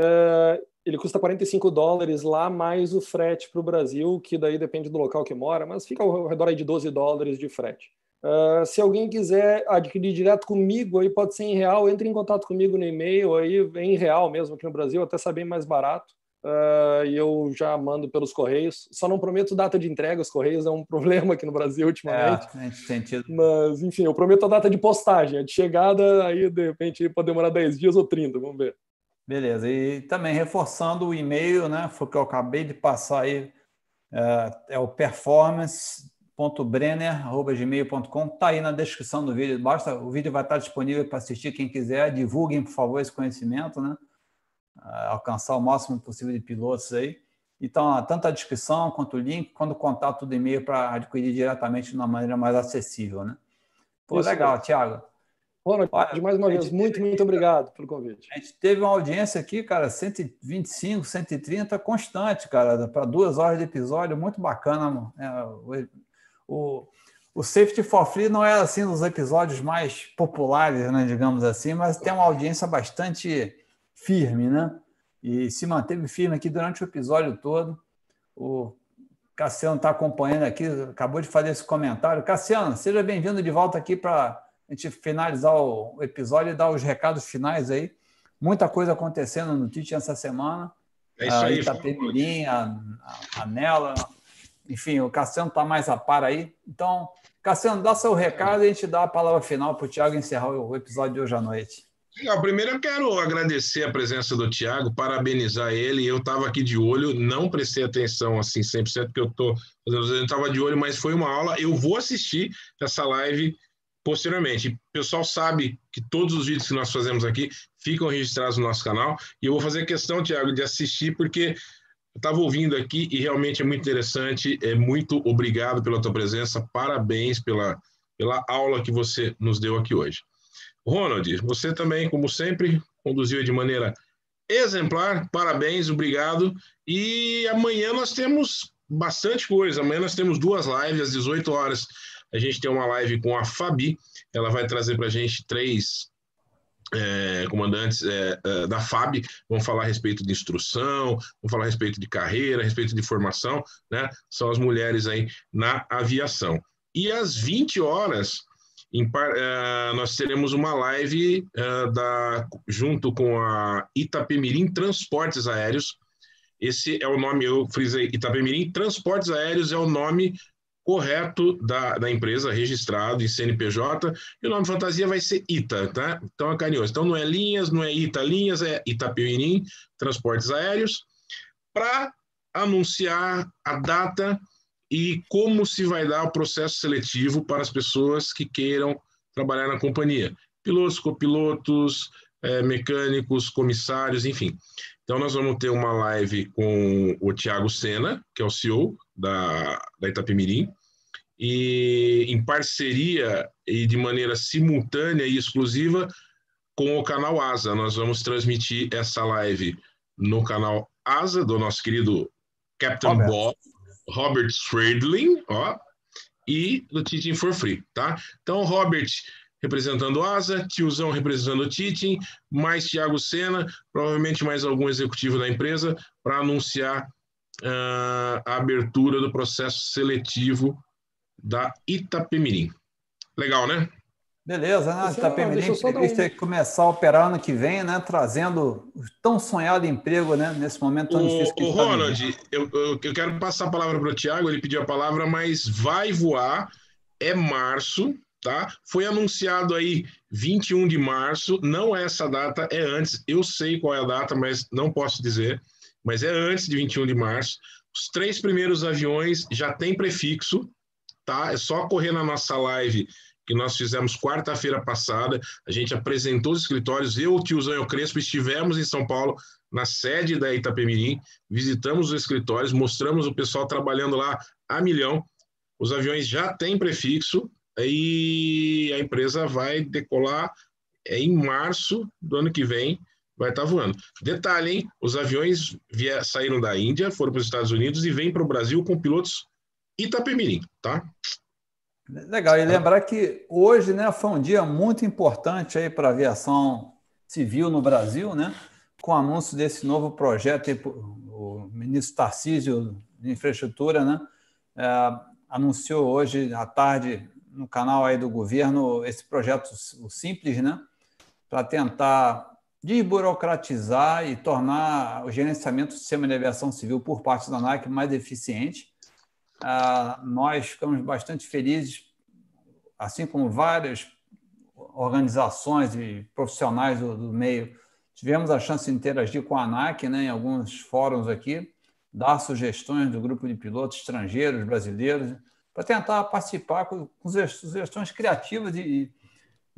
É, ele custa 45 dólares lá, mais o frete para o Brasil, que daí depende do local que mora, mas fica ao redor de 12 dólares de frete. Uh, se alguém quiser adquirir direto comigo, aí pode ser em real, entre em contato comigo no e-mail, aí em real mesmo aqui no Brasil, até saber mais barato. Ah, e uh, eu já mando pelos correios. Só não prometo data de entrega, os correios é um problema aqui no Brasil ultimamente. É, sentido. Mas, enfim, eu prometo a data de postagem, a de chegada, aí de repente pode demorar 10 dias ou 30, vamos ver. Beleza. E também reforçando o e-mail, né? Foi o que eu acabei de passar aí. É, é o performance.brenner.gmail.com. Está aí na descrição do vídeo. Basta, o vídeo vai estar disponível para assistir quem quiser. Divulguem, por favor, esse conhecimento, né? Eh, alcançar o máximo possível de pilotos aí. Então, tanto a descrição quanto o link, quando o contato do e-mail para adquirir diretamente de uma maneira mais acessível, né? Pô, legal, Tiago. Thiago. Ronald, Olha, mais uma vez, muito, muito obrigado pelo convite. A gente teve uma audiência aqui, cara, 125, 130, constante, cara, para duas horas de episódio, muito bacana. É, o, o Safety for Free não é assim um dos episódios mais populares, né, digamos assim, mas tem uma audiência bastante firme, né? E se manteve firme aqui durante o episódio todo. O Cassiano está acompanhando aqui, acabou de fazer esse comentário. Cassiano, seja bem-vindo de volta aqui para a gente finalizar o episódio e dar os recados finais aí. Muita coisa acontecendo no Tite essa semana. É isso ah, aí, Itapemirim, a, a, a Nela, enfim, o Cassiano está mais a par aí. Então, Cassiano, dá seu recado e a gente dá a palavra final para o Tiago encerrar o episódio de hoje à noite. Primeiro, eu quero agradecer a presença do Tiago, parabenizar ele. Eu estava aqui de olho, não prestei atenção assim 100%, porque eu tô Eu estava de olho, mas foi uma aula. Eu vou assistir essa live posteriormente. O pessoal sabe que todos os vídeos que nós fazemos aqui ficam registrados no nosso canal. E eu vou fazer questão, Tiago, de assistir, porque eu estava ouvindo aqui e realmente é muito interessante. É muito obrigado pela tua presença. Parabéns pela, pela aula que você nos deu aqui hoje. Ronald, você também, como sempre, conduziu de maneira exemplar. Parabéns, obrigado. E amanhã nós temos bastante coisa. Amanhã nós temos duas lives às 18 horas a gente tem uma live com a Fabi, ela vai trazer para a gente três é, comandantes é, é, da FAB vão falar a respeito de instrução, vão falar a respeito de carreira, a respeito de formação, né? São as mulheres aí na aviação. E às 20 horas, é, nós teremos uma live é, da, junto com a Itapemirim Transportes Aéreos. Esse é o nome, eu frisei, Itapemirim Transportes Aéreos é o nome correto da, da empresa registrado em CNPJ e o nome fantasia vai ser ITA, tá? Então, a é carinhoso. Então, não é Linhas, não é ITA Linhas, é Itapirim Transportes Aéreos, para anunciar a data e como se vai dar o processo seletivo para as pessoas que queiram trabalhar na companhia. Pilotos, copilotos, é, mecânicos, comissários, enfim. Então, nós vamos ter uma live com o Tiago Sena, que é o CEO, da, da Itapemirim, e em parceria e de maneira simultânea e exclusiva com o canal Asa. Nós vamos transmitir essa live no canal Asa do nosso querido Captain Robert. Bob, Robert Stradlin, ó, e do Teaching for Free, tá? Então, Robert representando Asa, Tiozão representando o Teaching, mais Thiago Sena, provavelmente mais algum executivo da empresa para anunciar uh, a abertura do processo seletivo da Itapemirim. Legal, né? Beleza, né? Itapemirim prevista um... começar a operar ano que vem, né? Trazendo o tão sonhado emprego, né? Nesse momento tão o, difícil que o tá Ronald, eu, eu, eu quero passar a palavra para o Tiago, ele pediu a palavra, mas vai voar, é março, tá? Foi anunciado aí 21 de março, não é essa data, é antes. Eu sei qual é a data, mas não posso dizer mas é antes de 21 de março. Os três primeiros aviões já têm prefixo, tá? É só correr na nossa live que nós fizemos quarta-feira passada. A gente apresentou os escritórios, eu, o tio Zanho Crespo, estivemos em São Paulo, na sede da Itapemirim, visitamos os escritórios, mostramos o pessoal trabalhando lá a milhão. Os aviões já têm prefixo e a empresa vai decolar é, em março do ano que vem vai estar tá voando. Detalhe, hein? Os aviões vier, saíram da Índia, foram para os Estados Unidos e vêm para o Brasil com pilotos Itapemirim, tá? Legal, e lembrar que hoje né, foi um dia muito importante aí para a aviação civil no Brasil, né? Com o anúncio desse novo projeto, o ministro Tarcísio de Infraestrutura, né? É, anunciou hoje à tarde no canal aí do governo esse projeto o Simples, né? Para tentar desburocratizar e tornar o gerenciamento do sistema de aviação civil por parte da ANAC mais eficiente. Ah, nós ficamos bastante felizes, assim como várias organizações e profissionais do meio. Tivemos a chance de interagir com a ANAC né, em alguns fóruns aqui, dar sugestões do grupo de pilotos estrangeiros, brasileiros, para tentar participar com sugestões criativas e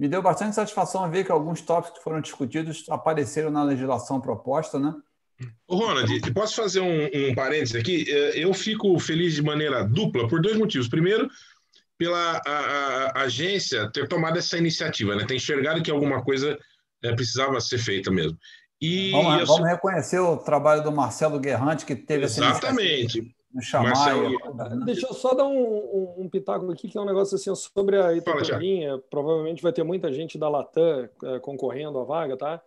me deu bastante satisfação ver que alguns tópicos que foram discutidos apareceram na legislação proposta, né? Ô Ronald, posso fazer um, um parênteses aqui? É, eu fico feliz de maneira dupla por dois motivos. Primeiro, pela a, a, a agência ter tomado essa iniciativa, né? ter enxergado que alguma coisa é, precisava ser feita mesmo. E vamos, eu... vamos reconhecer o trabalho do Marcelo Guerrante, que teve Exatamente. essa iniciativa. Né? Deixa eu só dar um, um, um, pitaco aqui, que é um negócio assim, sobre a Itapemirinha, provavelmente vai ter muita gente da Latam é, concorrendo à vaga, tá?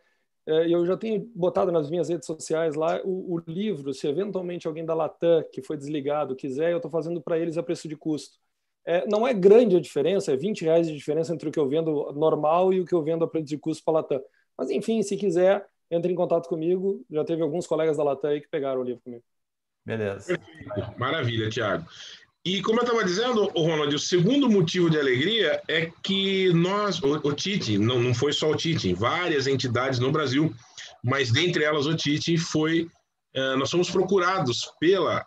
É, eu já tenho botado nas minhas redes sociais lá o, o livro, se eventualmente alguém da Latam, que foi desligado, quiser, eu estou fazendo para eles a preço de custo. É, não é grande a diferença, é 20 reais de diferença entre o que eu vendo normal e o que eu vendo a preço de custo para a Latam. Mas, enfim, se quiser, entre em contato comigo. Já teve alguns colegas da Latam aí que pegaram o livro comigo. Beleza. Maravilha, Tiago. E como eu estava dizendo, Ronald, o segundo motivo de alegria é que nós, o, o Tite, não, não foi só o Tite, várias entidades no Brasil, mas dentre elas o Tite foi, eh, nós fomos procurados pela,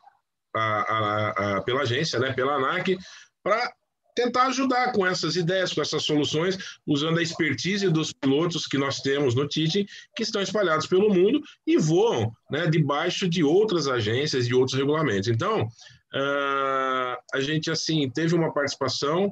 a, a, a, pela agência, né, pela ANAC, para tentar ajudar com essas ideias, com essas soluções, usando a expertise dos pilotos que nós temos no Titi, que estão espalhados pelo mundo e voam né, debaixo de outras agências, de outros regulamentos. Então, uh, a gente assim teve uma participação,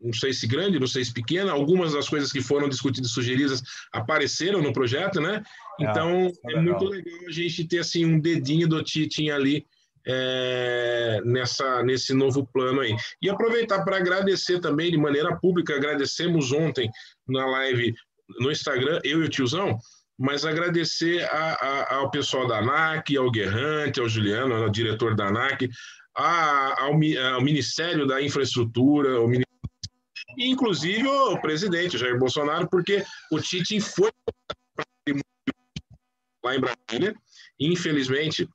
não sei se grande, não sei se pequena, algumas das coisas que foram discutidas, sugeridas, apareceram no projeto, né? Ah, então, é, é, muito legal a gente ter assim um dedinho do Titi ali, é, nessa, nesse novo plano aí. E aproveitar para agradecer também de maneira pública, agradecemos ontem na live no Instagram, eu e o tiozão, mas agradecer a, a, ao pessoal da ANAC, ao Guerrante, ao Juliano, ao diretor da ANAC, a, ao, eh, ao, Ministério da Infraestrutura, ao Ministério inclusive o presidente Jair Bolsonaro, porque o Tite foi lá em Brasília, infelizmente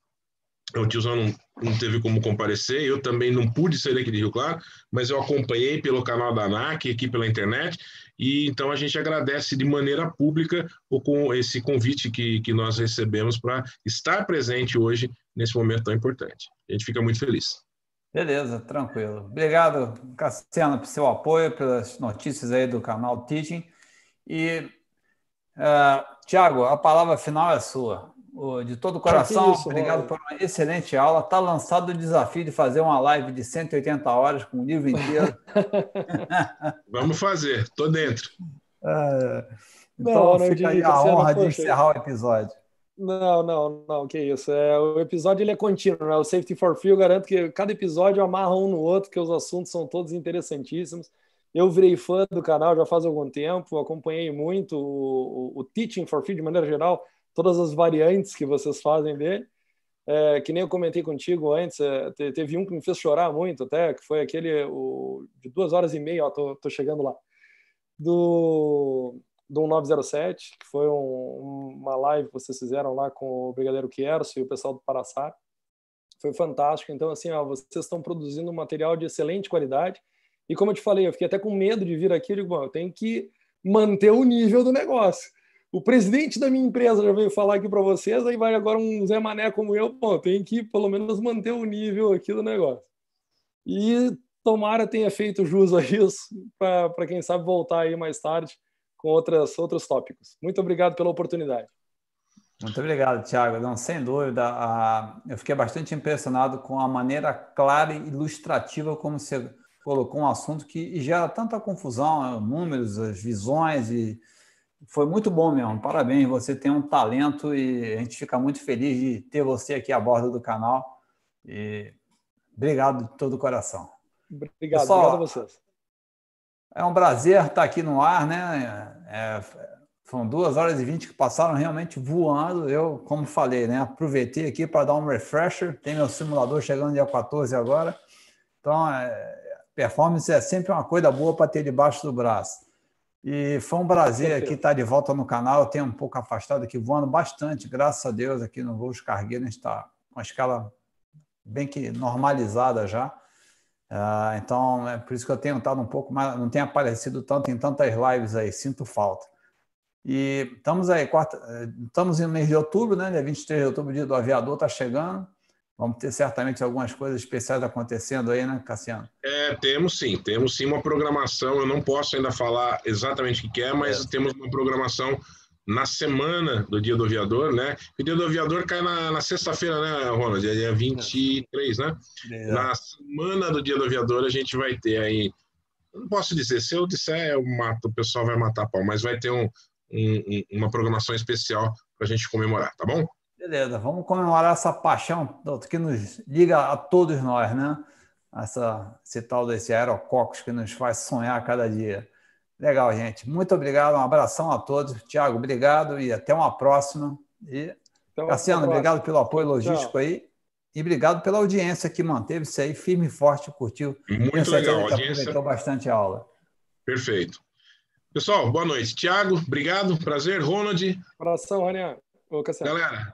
o tiozão não, não teve como comparecer, eu também não pude sair daqui de Rio Claro, mas eu acompanhei pelo canal da ANAC, aqui pela internet, e então a gente agradece de maneira pública o, com esse convite que, que nós recebemos para estar presente hoje nesse momento tão importante. A gente fica muito feliz. Beleza, tranquilo. Obrigado, Cassiano, pelo seu apoio, pelas notícias aí do canal Teaching. E, uh, ah, Tiago, a palavra final é sua de todo o coração. Isso, Obrigado por uma excelente aula. Está lançado o desafio de fazer uma live de 180 horas com o livro inteiro. Vamos fazer, estou dentro. Ah, é, então, não, não fica aí a honra de encerrar o episódio. Não, não, não, que isso. É, o episódio ele é contínuo, né? O Safety for Free, eu garanto que cada episódio amarra um no outro, que os assuntos são todos interessantíssimos. Eu virei fã do canal já faz algum tempo, acompanhei muito o, o, o Teaching for Free de maneira geral todas as variantes que vocês fazem dele. É, que nem eu comentei contigo antes, é, teve um que me fez chorar muito até, que foi aquele o, de duas horas e meia, ó, tô, tô chegando lá, do, do 907, que foi um, uma live que vocês fizeram lá com o Brigadeiro Quierso e o pessoal do Paraçá. Foi fantástico. Então, assim, ó, vocês estão produzindo um material de excelente qualidade. E como eu te falei, eu fiquei até com medo de vir aqui, eu digo, bom, eu tenho que manter o nível do negócio. O presidente da minha empresa já veio falar aqui para vocês, aí vai agora um Zé Mané como eu, bom, tem que pelo menos manter o nível aqui do negócio. E tomara tenha feito jus a isso, para quem sabe voltar aí mais tarde com outras, outros tópicos. Muito obrigado pela oportunidade. Muito obrigado, Tiago. Não, sem dúvida, a... eu fiquei bastante impressionado com a maneira clara e ilustrativa como você colocou um assunto que gera tanta confusão, números, as visões e foi muito bom mesmo, parabéns. Você tem um talento e a gente fica muito feliz de ter você aqui a bordo do canal. E obrigado de todo o coração. Obrigado, Pessoal, obrigado a vocês. É um prazer estar aqui no ar, né? É, foram duas horas e vinte que passaram realmente voando. Eu, como falei, né? Aproveitei aqui para dar um refresher. Tem meu simulador chegando dia 14 agora. Então, é, performance é sempre uma coisa boa para ter debaixo do braço. E foi um prazer aqui estar de volta no canal. Eu tenho um pouco afastado aqui, voando bastante, graças a Deus, aqui no Voos Cargueiros. A gente está com a escala bem que normalizada já. Ah, então, é por isso que eu tenho estado um pouco mais, não tenho aparecido tanto em tantas lives aí, sinto falta. E estamos aí, quarta, eh, estamos no mês de outubro, né? Dia 23 de outubro, dia do aviador está chegando. Vamos ter certamente algumas coisas especiais acontecendo aí, né, Cassiano? É, temos sim, temos sim uma programação. Eu não posso ainda falar exatamente o que é, mas é. temos uma programação na semana do Dia do Aviador, né? O Dia do Aviador cai na, na sexta-feira, né, Ronald? É dia 23, é. né? É. Na semana do Dia do Aviador, a gente vai ter aí. Não posso dizer, se eu disser, eu mato, o pessoal vai matar pau, mas vai ter um, um, uma programação especial para a gente comemorar, tá bom? Beleza, vamos comemorar essa paixão que nos liga a todos nós, né? Essa, esse tal desse aerococos que nos faz sonhar a cada dia. Legal, gente. Muito obrigado, um abração a todos. Tiago, obrigado e até uma próxima. E então, Cassiano, obrigado pelo apoio logístico aí. E obrigado pela audiência que manteve-se aí firme e forte, curtiu. Muito legal, a audiência. Aproveitou bastante a aula. Perfeito. Pessoal, boa noite. Tiago, obrigado. Prazer, Ronald. Abração, Rania. Cassiano. Galera,